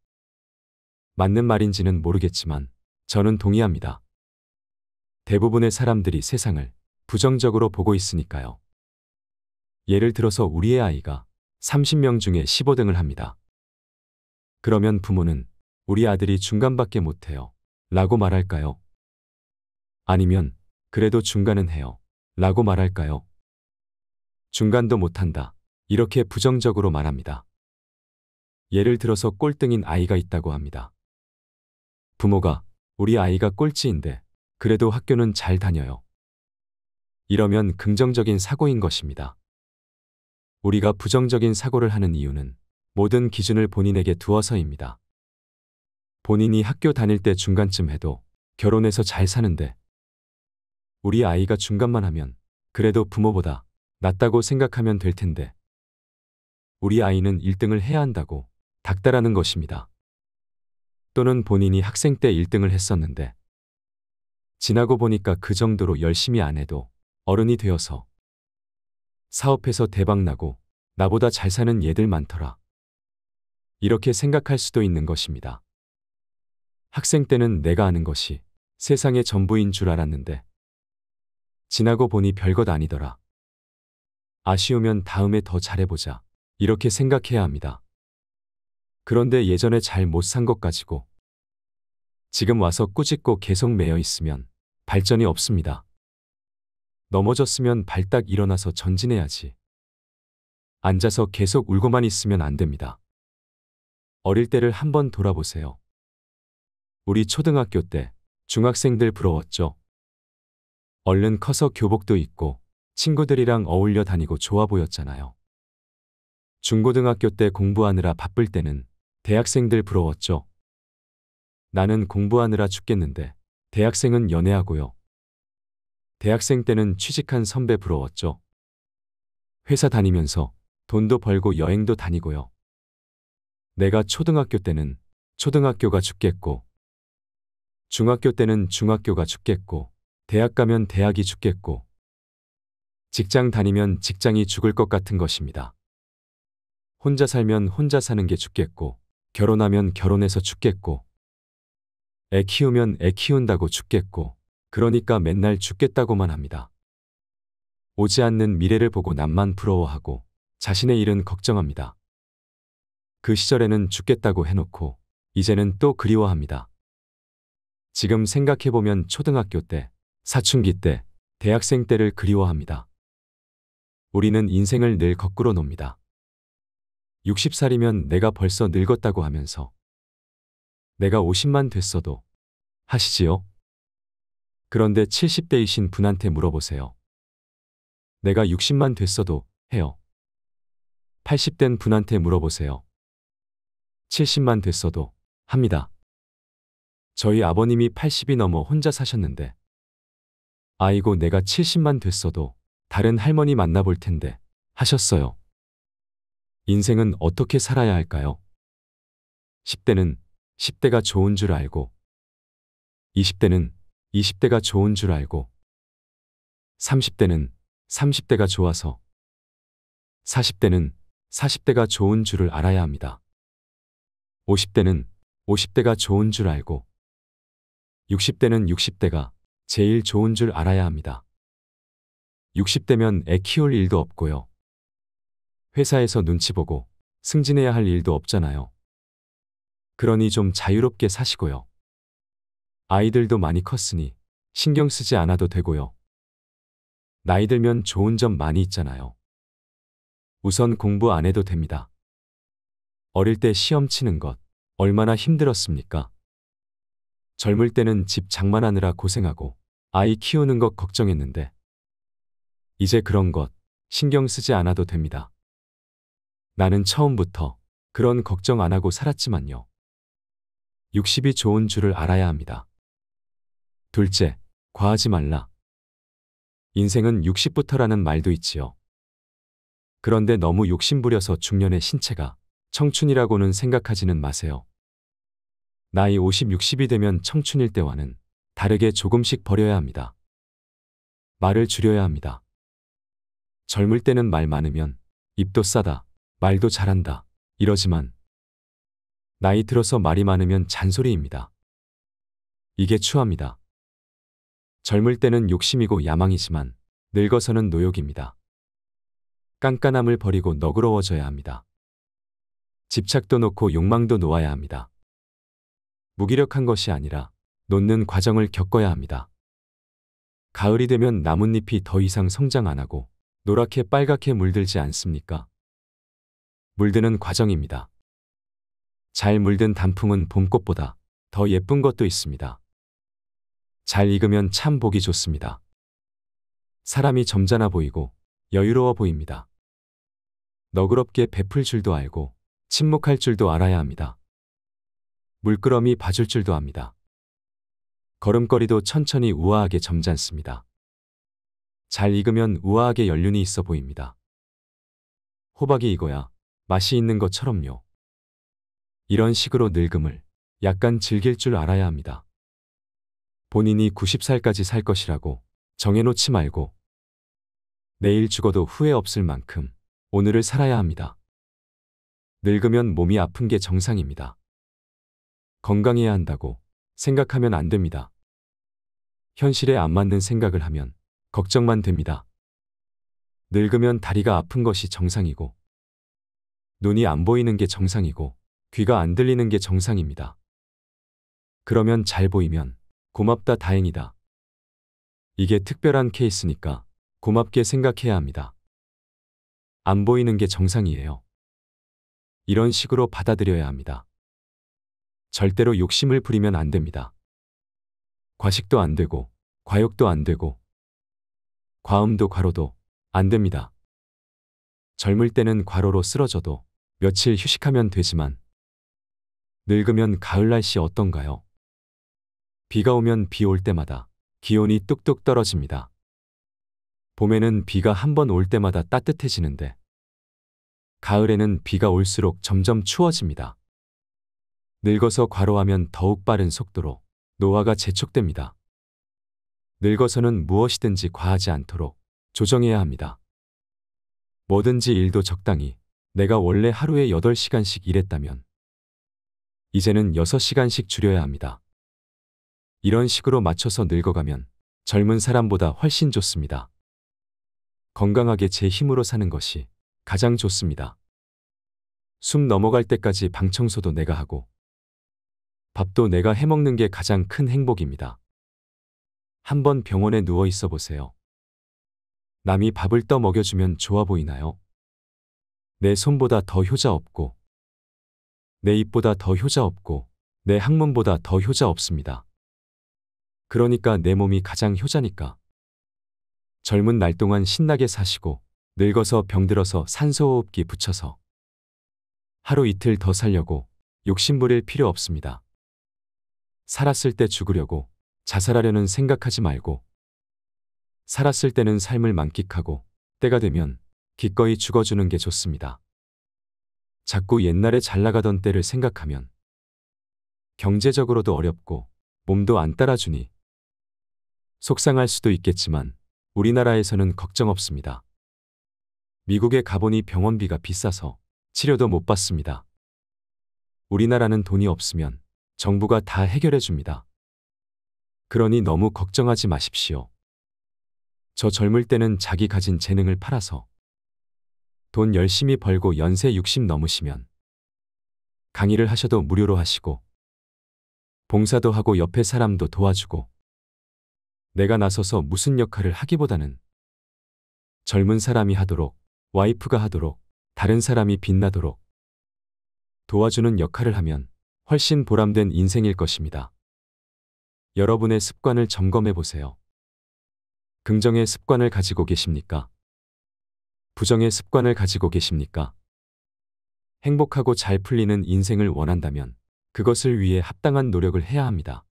맞는 말인지는 모르겠지만 저는 동의합니다. 대부분의 사람들이 세상을 부정적으로 보고 있으니까요. 예를 들어서 우리의 아이가 30명 중에 15등을 합니다. 그러면 부모는 우리 아들이 중간밖에 못해요. 라고 말할까요? 아니면 그래도 중간은 해요. 라고 말할까요? 중간도 못한다. 이렇게 부정적으로 말합니다. 예를 들어서 꼴등인 아이가 있다고 합니다. 부모가 우리 아이가 꼴찌인데 그래도 학교는 잘 다녀요. 이러면 긍정적인 사고인 것입니다. 우리가 부정적인 사고를 하는 이유는 모든 기준을 본인에게 두어서입니다. 본인이 학교 다닐 때 중간쯤 해도 결혼해서 잘 사는데 우리 아이가 중간만 하면 그래도 부모보다 낫다고 생각하면 될 텐데 우리 아이는 1등을 해야 한다고 닥달하는 것입니다. 또는 본인이 학생 때 1등을 했었는데 지나고 보니까 그 정도로 열심히 안 해도 어른이 되어서 사업해서 대박나고 나보다 잘 사는 얘들 많더라. 이렇게 생각할 수도 있는 것입니다. 학생 때는 내가 아는 것이 세상의 전부인 줄 알았는데 지나고 보니 별것 아니더라. 아쉬우면 다음에 더 잘해보자. 이렇게 생각해야 합니다. 그런데 예전에 잘 못 산 것 가지고 지금 와서 꾸짖고 계속 매여 있으면 발전이 없습니다. 넘어졌으면 발딱 일어나서 전진해야지. 앉아서 계속 울고만 있으면 안 됩니다. 어릴 때를 한번 돌아보세요. 우리 초등학교 때 중학생들 부러웠죠. 얼른 커서 교복도 입고 친구들이랑 어울려 다니고 좋아 보였잖아요. 중고등학교 때 공부하느라 바쁠 때는 대학생들 부러웠죠. 나는 공부하느라 죽겠는데 대학생은 연애하고요. 대학생 때는 취직한 선배 부러웠죠. 회사 다니면서 돈도 벌고 여행도 다니고요. 내가 초등학교 때는 초등학교가 죽겠고, 중학교 때는 중학교가 죽겠고, 대학 가면 대학이 죽겠고, 직장 다니면 직장이 죽을 것 같은 것입니다. 혼자 살면 혼자 사는 게 죽겠고, 결혼하면 결혼해서 죽겠고, 애 키우면 애 키운다고 죽겠고, 그러니까 맨날 죽겠다고만 합니다. 오지 않는 미래를 보고 남만 부러워하고 자신의 일은 걱정합니다. 그 시절에는 죽겠다고 해놓고 이제는 또 그리워합니다. 지금 생각해보면 초등학교 때, 사춘기 때, 대학생 때를 그리워합니다. 우리는 인생을 늘 거꾸로 놉니다. 60살이면 내가 벌써 늙었다고 하면서 내가 50만 됐어도 하시지요? 그런데 70대이신 분한테 물어보세요. 내가 60만 됐어도 해요. 80된 분한테 물어보세요. 70만 됐어도 합니다. 저희 아버님이 80이 넘어 혼자 사셨는데 아이고 내가 70만 됐어도 다른 할머니 만나볼 텐데 하셨어요. 인생은 어떻게 살아야 할까요? 10대는 10대가 좋은 줄 알고 20대는 20대가 좋은 줄 알고 30대는 30대가 좋아서 40대는 40대가 좋은 줄을 알아야 합니다. 50대는 50대가 좋은 줄 알고 60대는 60대가 제일 좋은 줄 알아야 합니다. 60대면 애 키울 일도 없고요. 회사에서 눈치 보고 승진해야 할 일도 없잖아요. 그러니 좀 자유롭게 사시고요. 아이들도 많이 컸으니 신경 쓰지 않아도 되고요. 나이 들면 좋은 점 많이 있잖아요. 우선 공부 안 해도 됩니다. 어릴 때 시험 치는 것 얼마나 힘들었습니까? 젊을 때는 집 장만하느라 고생하고 아이 키우는 것 걱정했는데 이제 그런 것 신경 쓰지 않아도 됩니다. 나는 처음부터 그런 걱정 안 하고 살았지만요. 60이 좋은 줄을 알아야 합니다. 둘째, 과하지 말라. 인생은 60부터라는 말도 있지요. 그런데 너무 욕심부려서 중년의 신체가 청춘이라고는 생각하지는 마세요. 나이 50, 60이 되면 청춘일 때와는 다르게 조금씩 버려야 합니다. 말을 줄여야 합니다. 젊을 때는 말 많으면 입도 싸다, 말도 잘한다, 이러지만 나이 들어서 말이 많으면 잔소리입니다. 이게 추합니다. 젊을 때는 욕심이고 야망이지만 늙어서는 노욕입니다. 깐깐함을 버리고 너그러워져야 합니다. 집착도 놓고 욕망도 놓아야 합니다. 무기력한 것이 아니라 놓는 과정을 겪어야 합니다. 가을이 되면 나뭇잎이 더 이상 성장 안 하고 노랗게 빨갛게 물들지 않습니까? 물드는 과정입니다. 잘 물든 단풍은 봄꽃보다 더 예쁜 것도 있습니다. 잘 익으면 참 보기 좋습니다. 사람이 점잖아 보이고 여유로워 보입니다. 너그럽게 베풀 줄도 알고 침묵할 줄도 알아야 합니다. 물끄러미 봐줄 줄도 압니다. 걸음걸이도 천천히 우아하게 점잖습니다. 잘 익으면 우아하게 연륜이 있어 보입니다. 호박이 익어야 맛이 있는 것처럼요. 이런 식으로 늙음을 약간 즐길 줄 알아야 합니다. 본인이 90살까지 살 것이라고 정해놓지 말고 내일 죽어도 후회 없을 만큼 오늘을 살아야 합니다. 늙으면 몸이 아픈 게 정상입니다. 건강해야 한다고 생각하면 안 됩니다. 현실에 안 맞는 생각을 하면 걱정만 됩니다. 늙으면 다리가 아픈 것이 정상이고 눈이 안 보이는 게 정상이고 귀가 안 들리는 게 정상입니다. 그러면 잘 보이면 고맙다 다행이다. 이게 특별한 케이스니까 고맙게 생각해야 합니다. 안 보이는 게 정상이에요. 이런 식으로 받아들여야 합니다. 절대로 욕심을 부리면 안 됩니다. 과식도 안 되고, 과욕도 안 되고, 과음도 과로도 안 됩니다. 젊을 때는 과로로 쓰러져도 며칠 휴식하면 되지만, 늙으면 가을 날씨 어떤가요? 비가 오면 비 올 때마다 기온이 뚝뚝 떨어집니다. 봄에는 비가 한 번 올 때마다 따뜻해지는데 가을에는 비가 올수록 점점 추워집니다. 늙어서 과로하면 더욱 빠른 속도로 노화가 재촉됩니다. 늙어서는 무엇이든지 과하지 않도록 조정해야 합니다. 뭐든지 일도 적당히 내가 원래 하루에 8시간씩 일했다면 이제는 6시간씩 줄여야 합니다. 이런 식으로 맞춰서 늙어가면 젊은 사람보다 훨씬 좋습니다. 건강하게 제 힘으로 사는 것이 가장 좋습니다. 숨 넘어갈 때까지 방 청소도 내가 하고 밥도 내가 해먹는 게 가장 큰 행복입니다. 한번 병원에 누워 있어 보세요. 남이 밥을 떠먹여주면 좋아 보이나요? 내 손보다 더 효자 없고 내 입보다 더 효자 없고 내항문보다더 효자 없습니다. 그러니까 내 몸이 가장 효자니까. 젊은 날 동안 신나게 사시고 늙어서 병들어서 산소호흡기 붙여서 하루 이틀 더 살려고 욕심 부릴 필요 없습니다. 살았을 때 죽으려고 자살하려는 생각하지 말고 살았을 때는 삶을 만끽하고 때가 되면 기꺼이 죽어주는 게 좋습니다. 자꾸 옛날에 잘 나가던 때를 생각하면 경제적으로도 어렵고 몸도 안 따라주니 속상할 수도 있겠지만 우리나라에서는 걱정 없습니다. 미국에 가보니 병원비가 비싸서 치료도 못 받습니다. 우리나라는 돈이 없으면 정부가 다 해결해 줍니다. 그러니 너무 걱정하지 마십시오. 저 젊을 때는 자기 가진 재능을 팔아서 돈 열심히 벌고 연세 60 넘으시면 강의를 하셔도 무료로 하시고 봉사도 하고 옆에 사람도 도와주고 내가 나서서 무슨 역할을 하기보다는 젊은 사람이 하도록, 와이프가 하도록, 다른 사람이 빛나도록 도와주는 역할을 하면 훨씬 보람된 인생일 것입니다. 여러분의 습관을 점검해 보세요. 긍정의 습관을 가지고 계십니까? 부정의 습관을 가지고 계십니까? 행복하고 잘 풀리는 인생을 원한다면 그것을 위해 합당한 노력을 해야 합니다.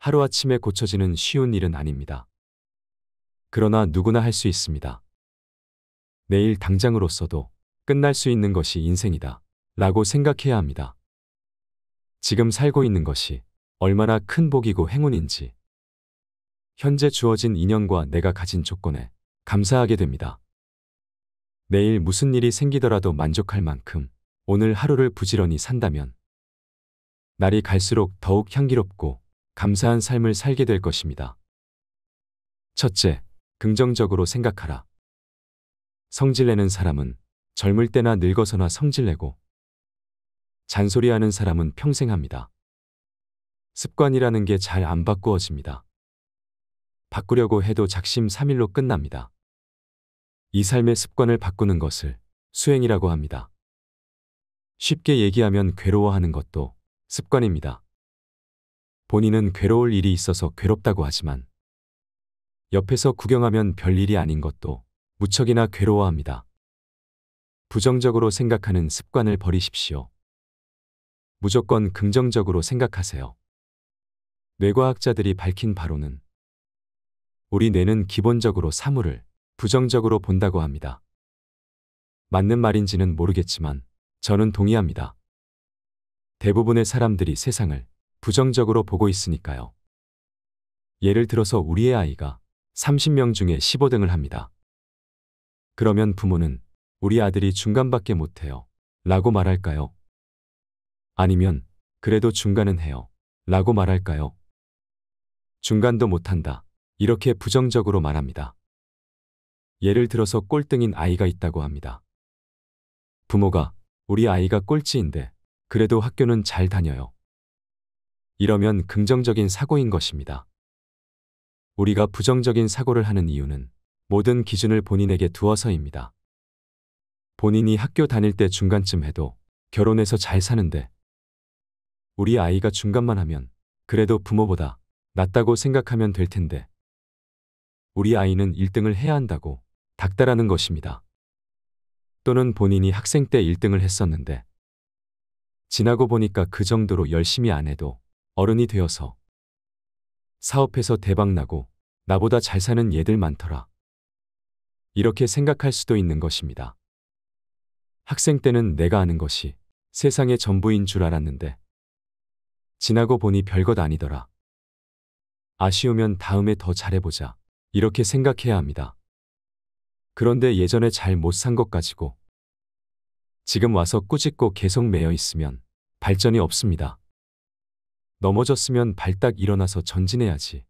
하루아침에 고쳐지는 쉬운 일은 아닙니다. 그러나 누구나 할 수 있습니다. 내일 당장으로서도 끝날 수 있는 것이 인생이다. 라고 생각해야 합니다. 지금 살고 있는 것이 얼마나 큰 복이고 행운인지, 현재 주어진 인연과 내가 가진 조건에 감사하게 됩니다. 내일 무슨 일이 생기더라도 만족할 만큼 오늘 하루를 부지런히 산다면, 날이 갈수록 더욱 향기롭고 감사한 삶을 살게 될 것입니다. 첫째, 긍정적으로 생각하라. 성질내는 사람은 젊을 때나 늙어서나 성질내고 잔소리하는 사람은 평생 합니다. 습관이라는 게 잘 안 바꾸어집니다. 바꾸려고 해도 작심3일로 끝납니다. 이 삶의 습관을 바꾸는 것을 수행이라고 합니다. 쉽게 얘기하면 괴로워하는 것도 습관입니다. 본인은 괴로울 일이 있어서 괴롭다고 하지만 옆에서 구경하면 별일이 아닌 것도 무척이나 괴로워합니다. 부정적으로 생각하는 습관을 버리십시오. 무조건 긍정적으로 생각하세요. 뇌과학자들이 밝힌 바로는 우리 뇌는 기본적으로 사물을 부정적으로 본다고 합니다. 맞는 말인지는 모르겠지만 저는 동의합니다. 대부분의 사람들이 세상을 부정적으로 보고 있으니까요. 예를 들어서 우리의 아이가 30명 중에 15등을 합니다. 그러면 부모는 우리 아들이 중간밖에 못해요. 라고 말할까요? 아니면 그래도 중간은 해요. 라고 말할까요? 중간도 못한다. 이렇게 부정적으로 말합니다. 예를 들어서 꼴등인 아이가 있다고 합니다. 부모가 우리 아이가 꼴찌인데 그래도 학교는 잘 다녀요. 이러면 긍정적인 사고인 것입니다. 우리가 부정적인 사고를 하는 이유는 모든 기준을 본인에게 두어서입니다. 본인이 학교 다닐 때 중간쯤 해도 결혼해서 잘 사는데 우리 아이가 중간만 하면 그래도 부모보다 낫다고 생각하면 될 텐데 우리 아이는 1등을 해야 한다고 닥달하는 것입니다. 또는 본인이 학생 때 1등을 했었는데 지나고 보니까 그 정도로 열심히 안 해도 어른이 되어서 사업해서 대박나고 나보다 잘 사는 얘들 많더라. 이렇게 생각할 수도 있는 것입니다. 학생 때는 내가 아는 것이 세상의 전부인 줄 알았는데 지나고 보니 별것 아니더라. 아쉬우면 다음에 더 잘해보자. 이렇게 생각해야 합니다. 그런데 예전에 잘 못 산 것 가지고 지금 와서 꾸짖고 계속 매여 있으면 발전이 없습니다. 넘어졌으면 발딱 일어나서 전진해야지.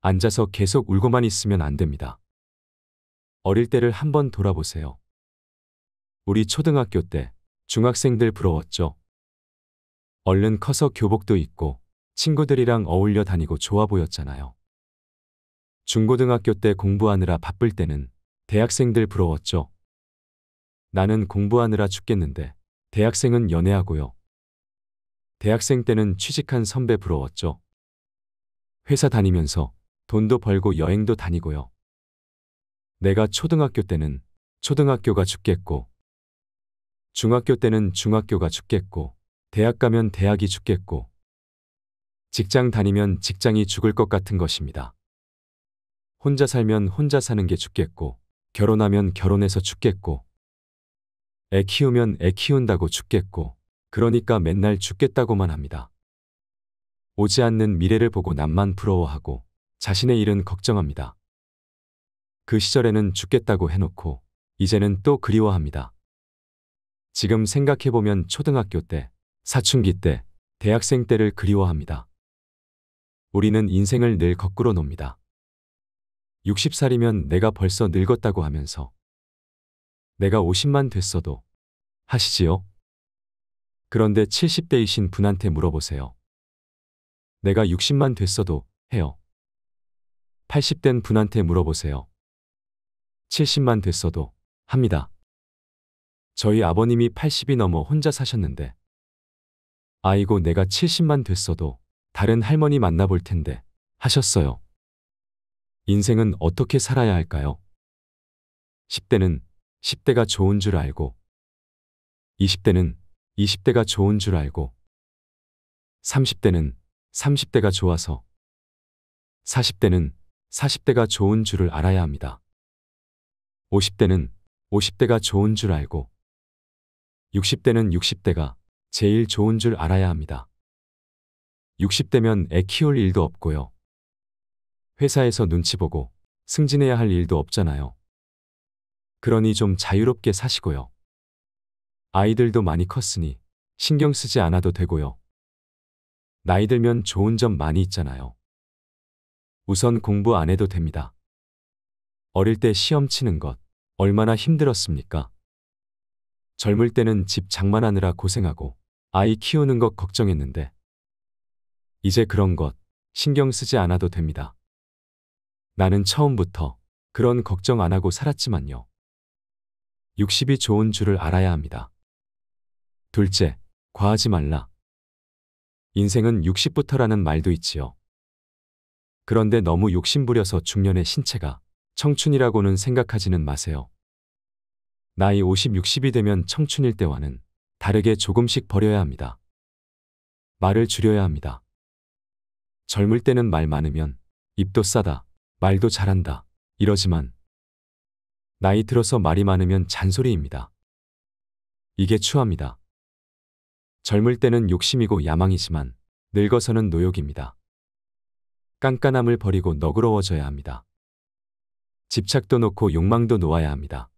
앉아서 계속 울고만 있으면 안 됩니다. 어릴 때를 한번 돌아보세요. 우리 초등학교 때 중학생들 부러웠죠. 얼른 커서 교복도 입고 친구들이랑 어울려 다니고 좋아 보였잖아요. 중고등학교 때 공부하느라 바쁠 때는 대학생들 부러웠죠. 나는 공부하느라 죽겠는데 대학생은 연애하고요. 대학생 때는 취직한 선배 부러웠죠. 회사 다니면서 돈도 벌고 여행도 다니고요. 내가 초등학교 때는 초등학교가 죽겠고, 중학교 때는 중학교가 죽겠고, 대학 가면 대학이 죽겠고, 직장 다니면 직장이 죽을 것 같은 것입니다. 혼자 살면 혼자 사는 게 죽겠고, 결혼하면 결혼해서 죽겠고, 애 키우면 애 키운다고 죽겠고, 그러니까 맨날 죽겠다고만 합니다. 오지 않는 미래를 보고 남만 부러워하고 자신의 일은 걱정합니다. 그 시절에는 죽겠다고 해놓고 이제는 또 그리워합니다. 지금 생각해보면 초등학교 때, 사춘기 때, 대학생 때를 그리워합니다. 우리는 인생을 늘 거꾸로 놉니다. 60살이면 내가 벌써 늙었다고 하면서 내가 50만 됐어도 하시지요? 그런데 70대이신 분한테 물어보세요. 내가 60만 됐어도 해요. 80된 분한테 물어보세요. 70만 됐어도 합니다. 저희 아버님이 80이 넘어 혼자 사셨는데 아이고 내가 70만 됐어도 다른 할머니 만나볼 텐데 하셨어요. 인생은 어떻게 살아야 할까요? 10대는 10대가 좋은 줄 알고 20대는 20대가 좋은 줄 알고 30대는 30대가 좋아서 40대는 40대가 좋은 줄을 알아야 합니다. 50대는 50대가 좋은 줄 알고 60대는 60대가 제일 좋은 줄 알아야 합니다. 60대면 애 키울 일도 없고요. 회사에서 눈치 보고 승진해야 할 일도 없잖아요. 그러니 좀 자유롭게 사시고요. 아이들도 많이 컸으니 신경 쓰지 않아도 되고요. 나이 들면 좋은 점 많이 있잖아요. 우선 공부 안 해도 됩니다. 어릴 때 시험 치는 것 얼마나 힘들었습니까? 젊을 때는 집 장만하느라 고생하고 아이 키우는 것 걱정했는데 이제 그런 것 신경 쓰지 않아도 됩니다. 나는 처음부터 그런 걱정 안 하고 살았지만요. 60이 좋은 줄을 알아야 합니다. 둘째, 과하지 말라. 인생은 60부터라는 말도 있지요. 그런데 너무 욕심부려서 중년의 신체가 청춘이라고는 생각하지는 마세요. 나이 50, 60이 되면 청춘일 때와는 다르게 조금씩 버려야 합니다. 말을 줄여야 합니다. 젊을 때는 말 많으면 입도 싸다, 말도 잘한다, 이러지만 나이 들어서 말이 많으면 잔소리입니다. 이게 추합니다. 젊을 때는 욕심이고 야망이지만 늙어서는 노욕입니다. 깐깐함을 버리고 너그러워져야 합니다. 집착도 놓고 욕망도 놓아야 합니다.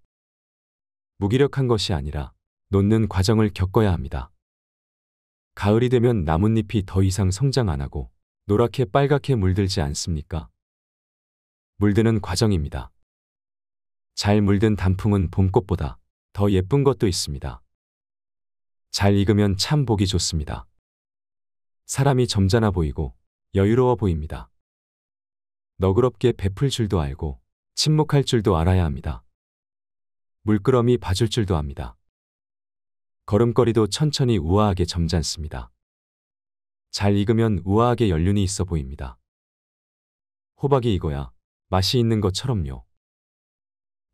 무기력한 것이 아니라 놓는 과정을 겪어야 합니다. 가을이 되면 나뭇잎이 더 이상 성장 안 하고 노랗게 빨갛게 물들지 않습니까? 물드는 과정입니다. 잘 물든 단풍은 봄꽃보다 더 예쁜 것도 있습니다. 잘 익으면 참 보기 좋습니다. 사람이 점잖아 보이고 여유로워 보입니다. 너그럽게 베풀 줄도 알고 침묵할 줄도 알아야 합니다. 물끄러미 봐줄 줄도 압니다. 걸음걸이도 천천히 우아하게 점잖습니다. 잘 익으면 우아하게 연륜이 있어 보입니다. 호박이 익어야 맛이 있는 것처럼요.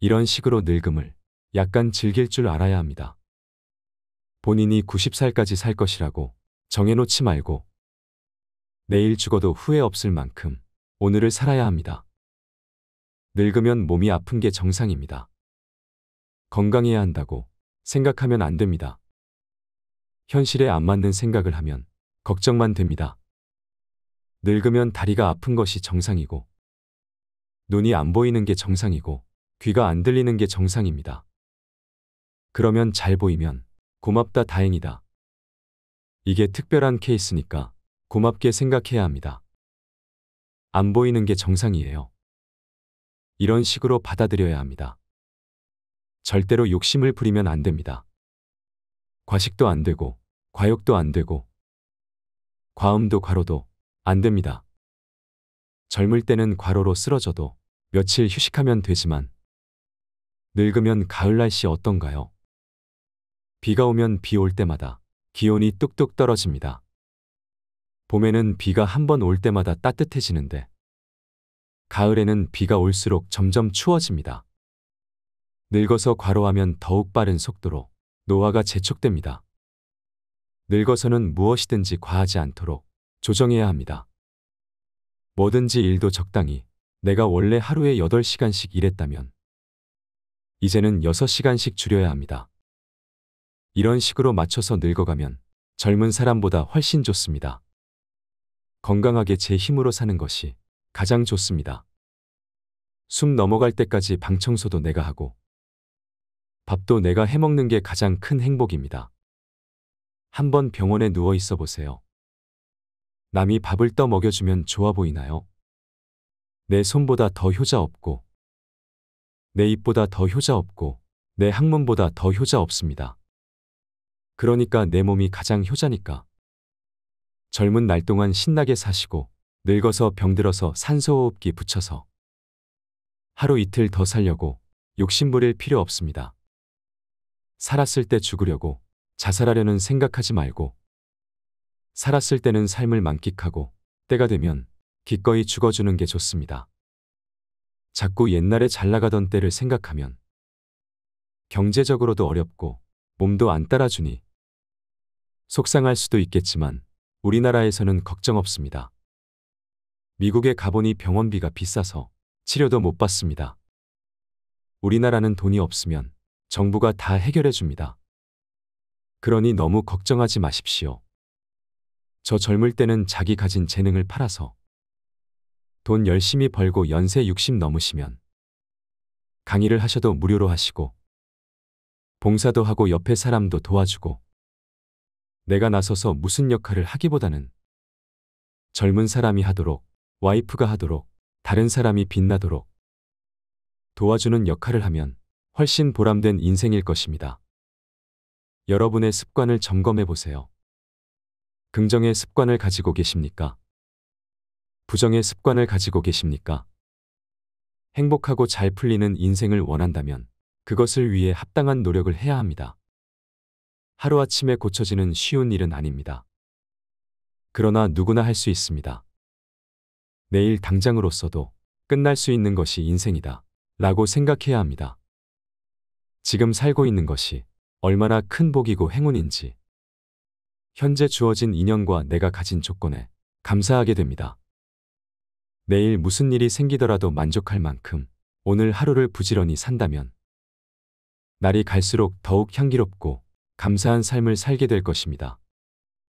이런 식으로 늙음을 약간 즐길 줄 알아야 합니다. 본인이 90살까지 살 것이라고 정해놓지 말고 내일 죽어도 후회 없을 만큼 오늘을 살아야 합니다. 늙으면 몸이 아픈 게 정상입니다. 건강해야 한다고 생각하면 안 됩니다. 현실에 안 맞는 생각을 하면 걱정만 됩니다. 늙으면 다리가 아픈 것이 정상이고, 눈이 안 보이는 게 정상이고, 귀가 안 들리는 게 정상입니다. 그러면 잘 보이면 고맙다 다행이다. 이게 특별한 케이스니까 고맙게 생각해야 합니다. 안 보이는 게 정상이에요. 이런 식으로 받아들여야 합니다. 절대로 욕심을 부리면 안 됩니다. 과식도 안 되고, 과욕도 안 되고, 과음도 과로도 안 됩니다. 젊을 때는 과로로 쓰러져도 며칠 휴식하면 되지만, 늙으면 가을 날씨 어떤가요? 비가 오면 비 올 때마다 기온이 뚝뚝 떨어집니다. 봄에는 비가 한번 올 때마다 따뜻해지는데 가을에는 비가 올수록 점점 추워집니다. 늙어서 과로하면 더욱 빠른 속도로 노화가 재촉됩니다. 늙어서는 무엇이든지 과하지 않도록 조정해야 합니다. 뭐든지 일도 적당히 내가 원래 하루에 8시간씩 일했다면 이제는 6시간씩 줄여야 합니다. 이런 식으로 맞춰서 늙어가면 젊은 사람보다 훨씬 좋습니다. 건강하게 제 힘으로 사는 것이 가장 좋습니다. 숨 넘어갈 때까지 방 청소도 내가 하고 밥도 내가 해먹는 게 가장 큰 행복입니다. 한번 병원에 누워 있어 보세요. 남이 밥을 떠먹여주면 좋아 보이나요? 내 손보다 더 효자 없고 내 입보다 더 효자 없고 내항문보다더 효자 없습니다. 그러니까 내 몸이 가장 효자니까. 젊은 날 동안 신나게 사시고 늙어서 병들어서 산소호흡기 붙여서 하루 이틀 더 살려고 욕심부릴 필요 없습니다. 살았을 때 죽으려고 자살하려는 생각하지 말고 살았을 때는 삶을 만끽하고 때가 되면 기꺼이 죽어주는 게 좋습니다. 자꾸 옛날에 잘 나가던 때를 생각하면 경제적으로도 어렵고 몸도 안 따라주니 속상할 수도 있겠지만 우리나라에서는 걱정 없습니다. 미국에 가보니 병원비가 비싸서 치료도 못 받습니다. 우리나라는 돈이 없으면 정부가 다 해결해 줍니다. 그러니 너무 걱정하지 마십시오. 저 젊을 때는 자기 가진 재능을 팔아서 돈 열심히 벌고 연세 60 넘으시면 강의를 하셔도 무료로 하시고 봉사도 하고 옆에 사람도 도와주고 내가 나서서 무슨 역할을 하기보다는 젊은 사람이 하도록, 와이프가 하도록, 다른 사람이 빛나도록 도와주는 역할을 하면 훨씬 보람된 인생일 것입니다. 여러분의 습관을 점검해 보세요. 긍정의 습관을 가지고 계십니까? 부정의 습관을 가지고 계십니까? 행복하고 잘 풀리는 인생을 원한다면 그것을 위해 합당한 노력을 해야 합니다. 하루아침에 고쳐지는 쉬운 일은 아닙니다. 그러나 누구나 할 수 있습니다. 내일 당장으로서도 끝날 수 있는 것이 인생이다. 라고 생각해야 합니다. 지금 살고 있는 것이 얼마나 큰 복이고 행운인지, 현재 주어진 인연과 내가 가진 조건에 감사하게 됩니다. 내일 무슨 일이 생기더라도 만족할 만큼 오늘 하루를 부지런히 산다면, 날이 갈수록 더욱 향기롭고 감사한 삶을 살게 될 것입니다.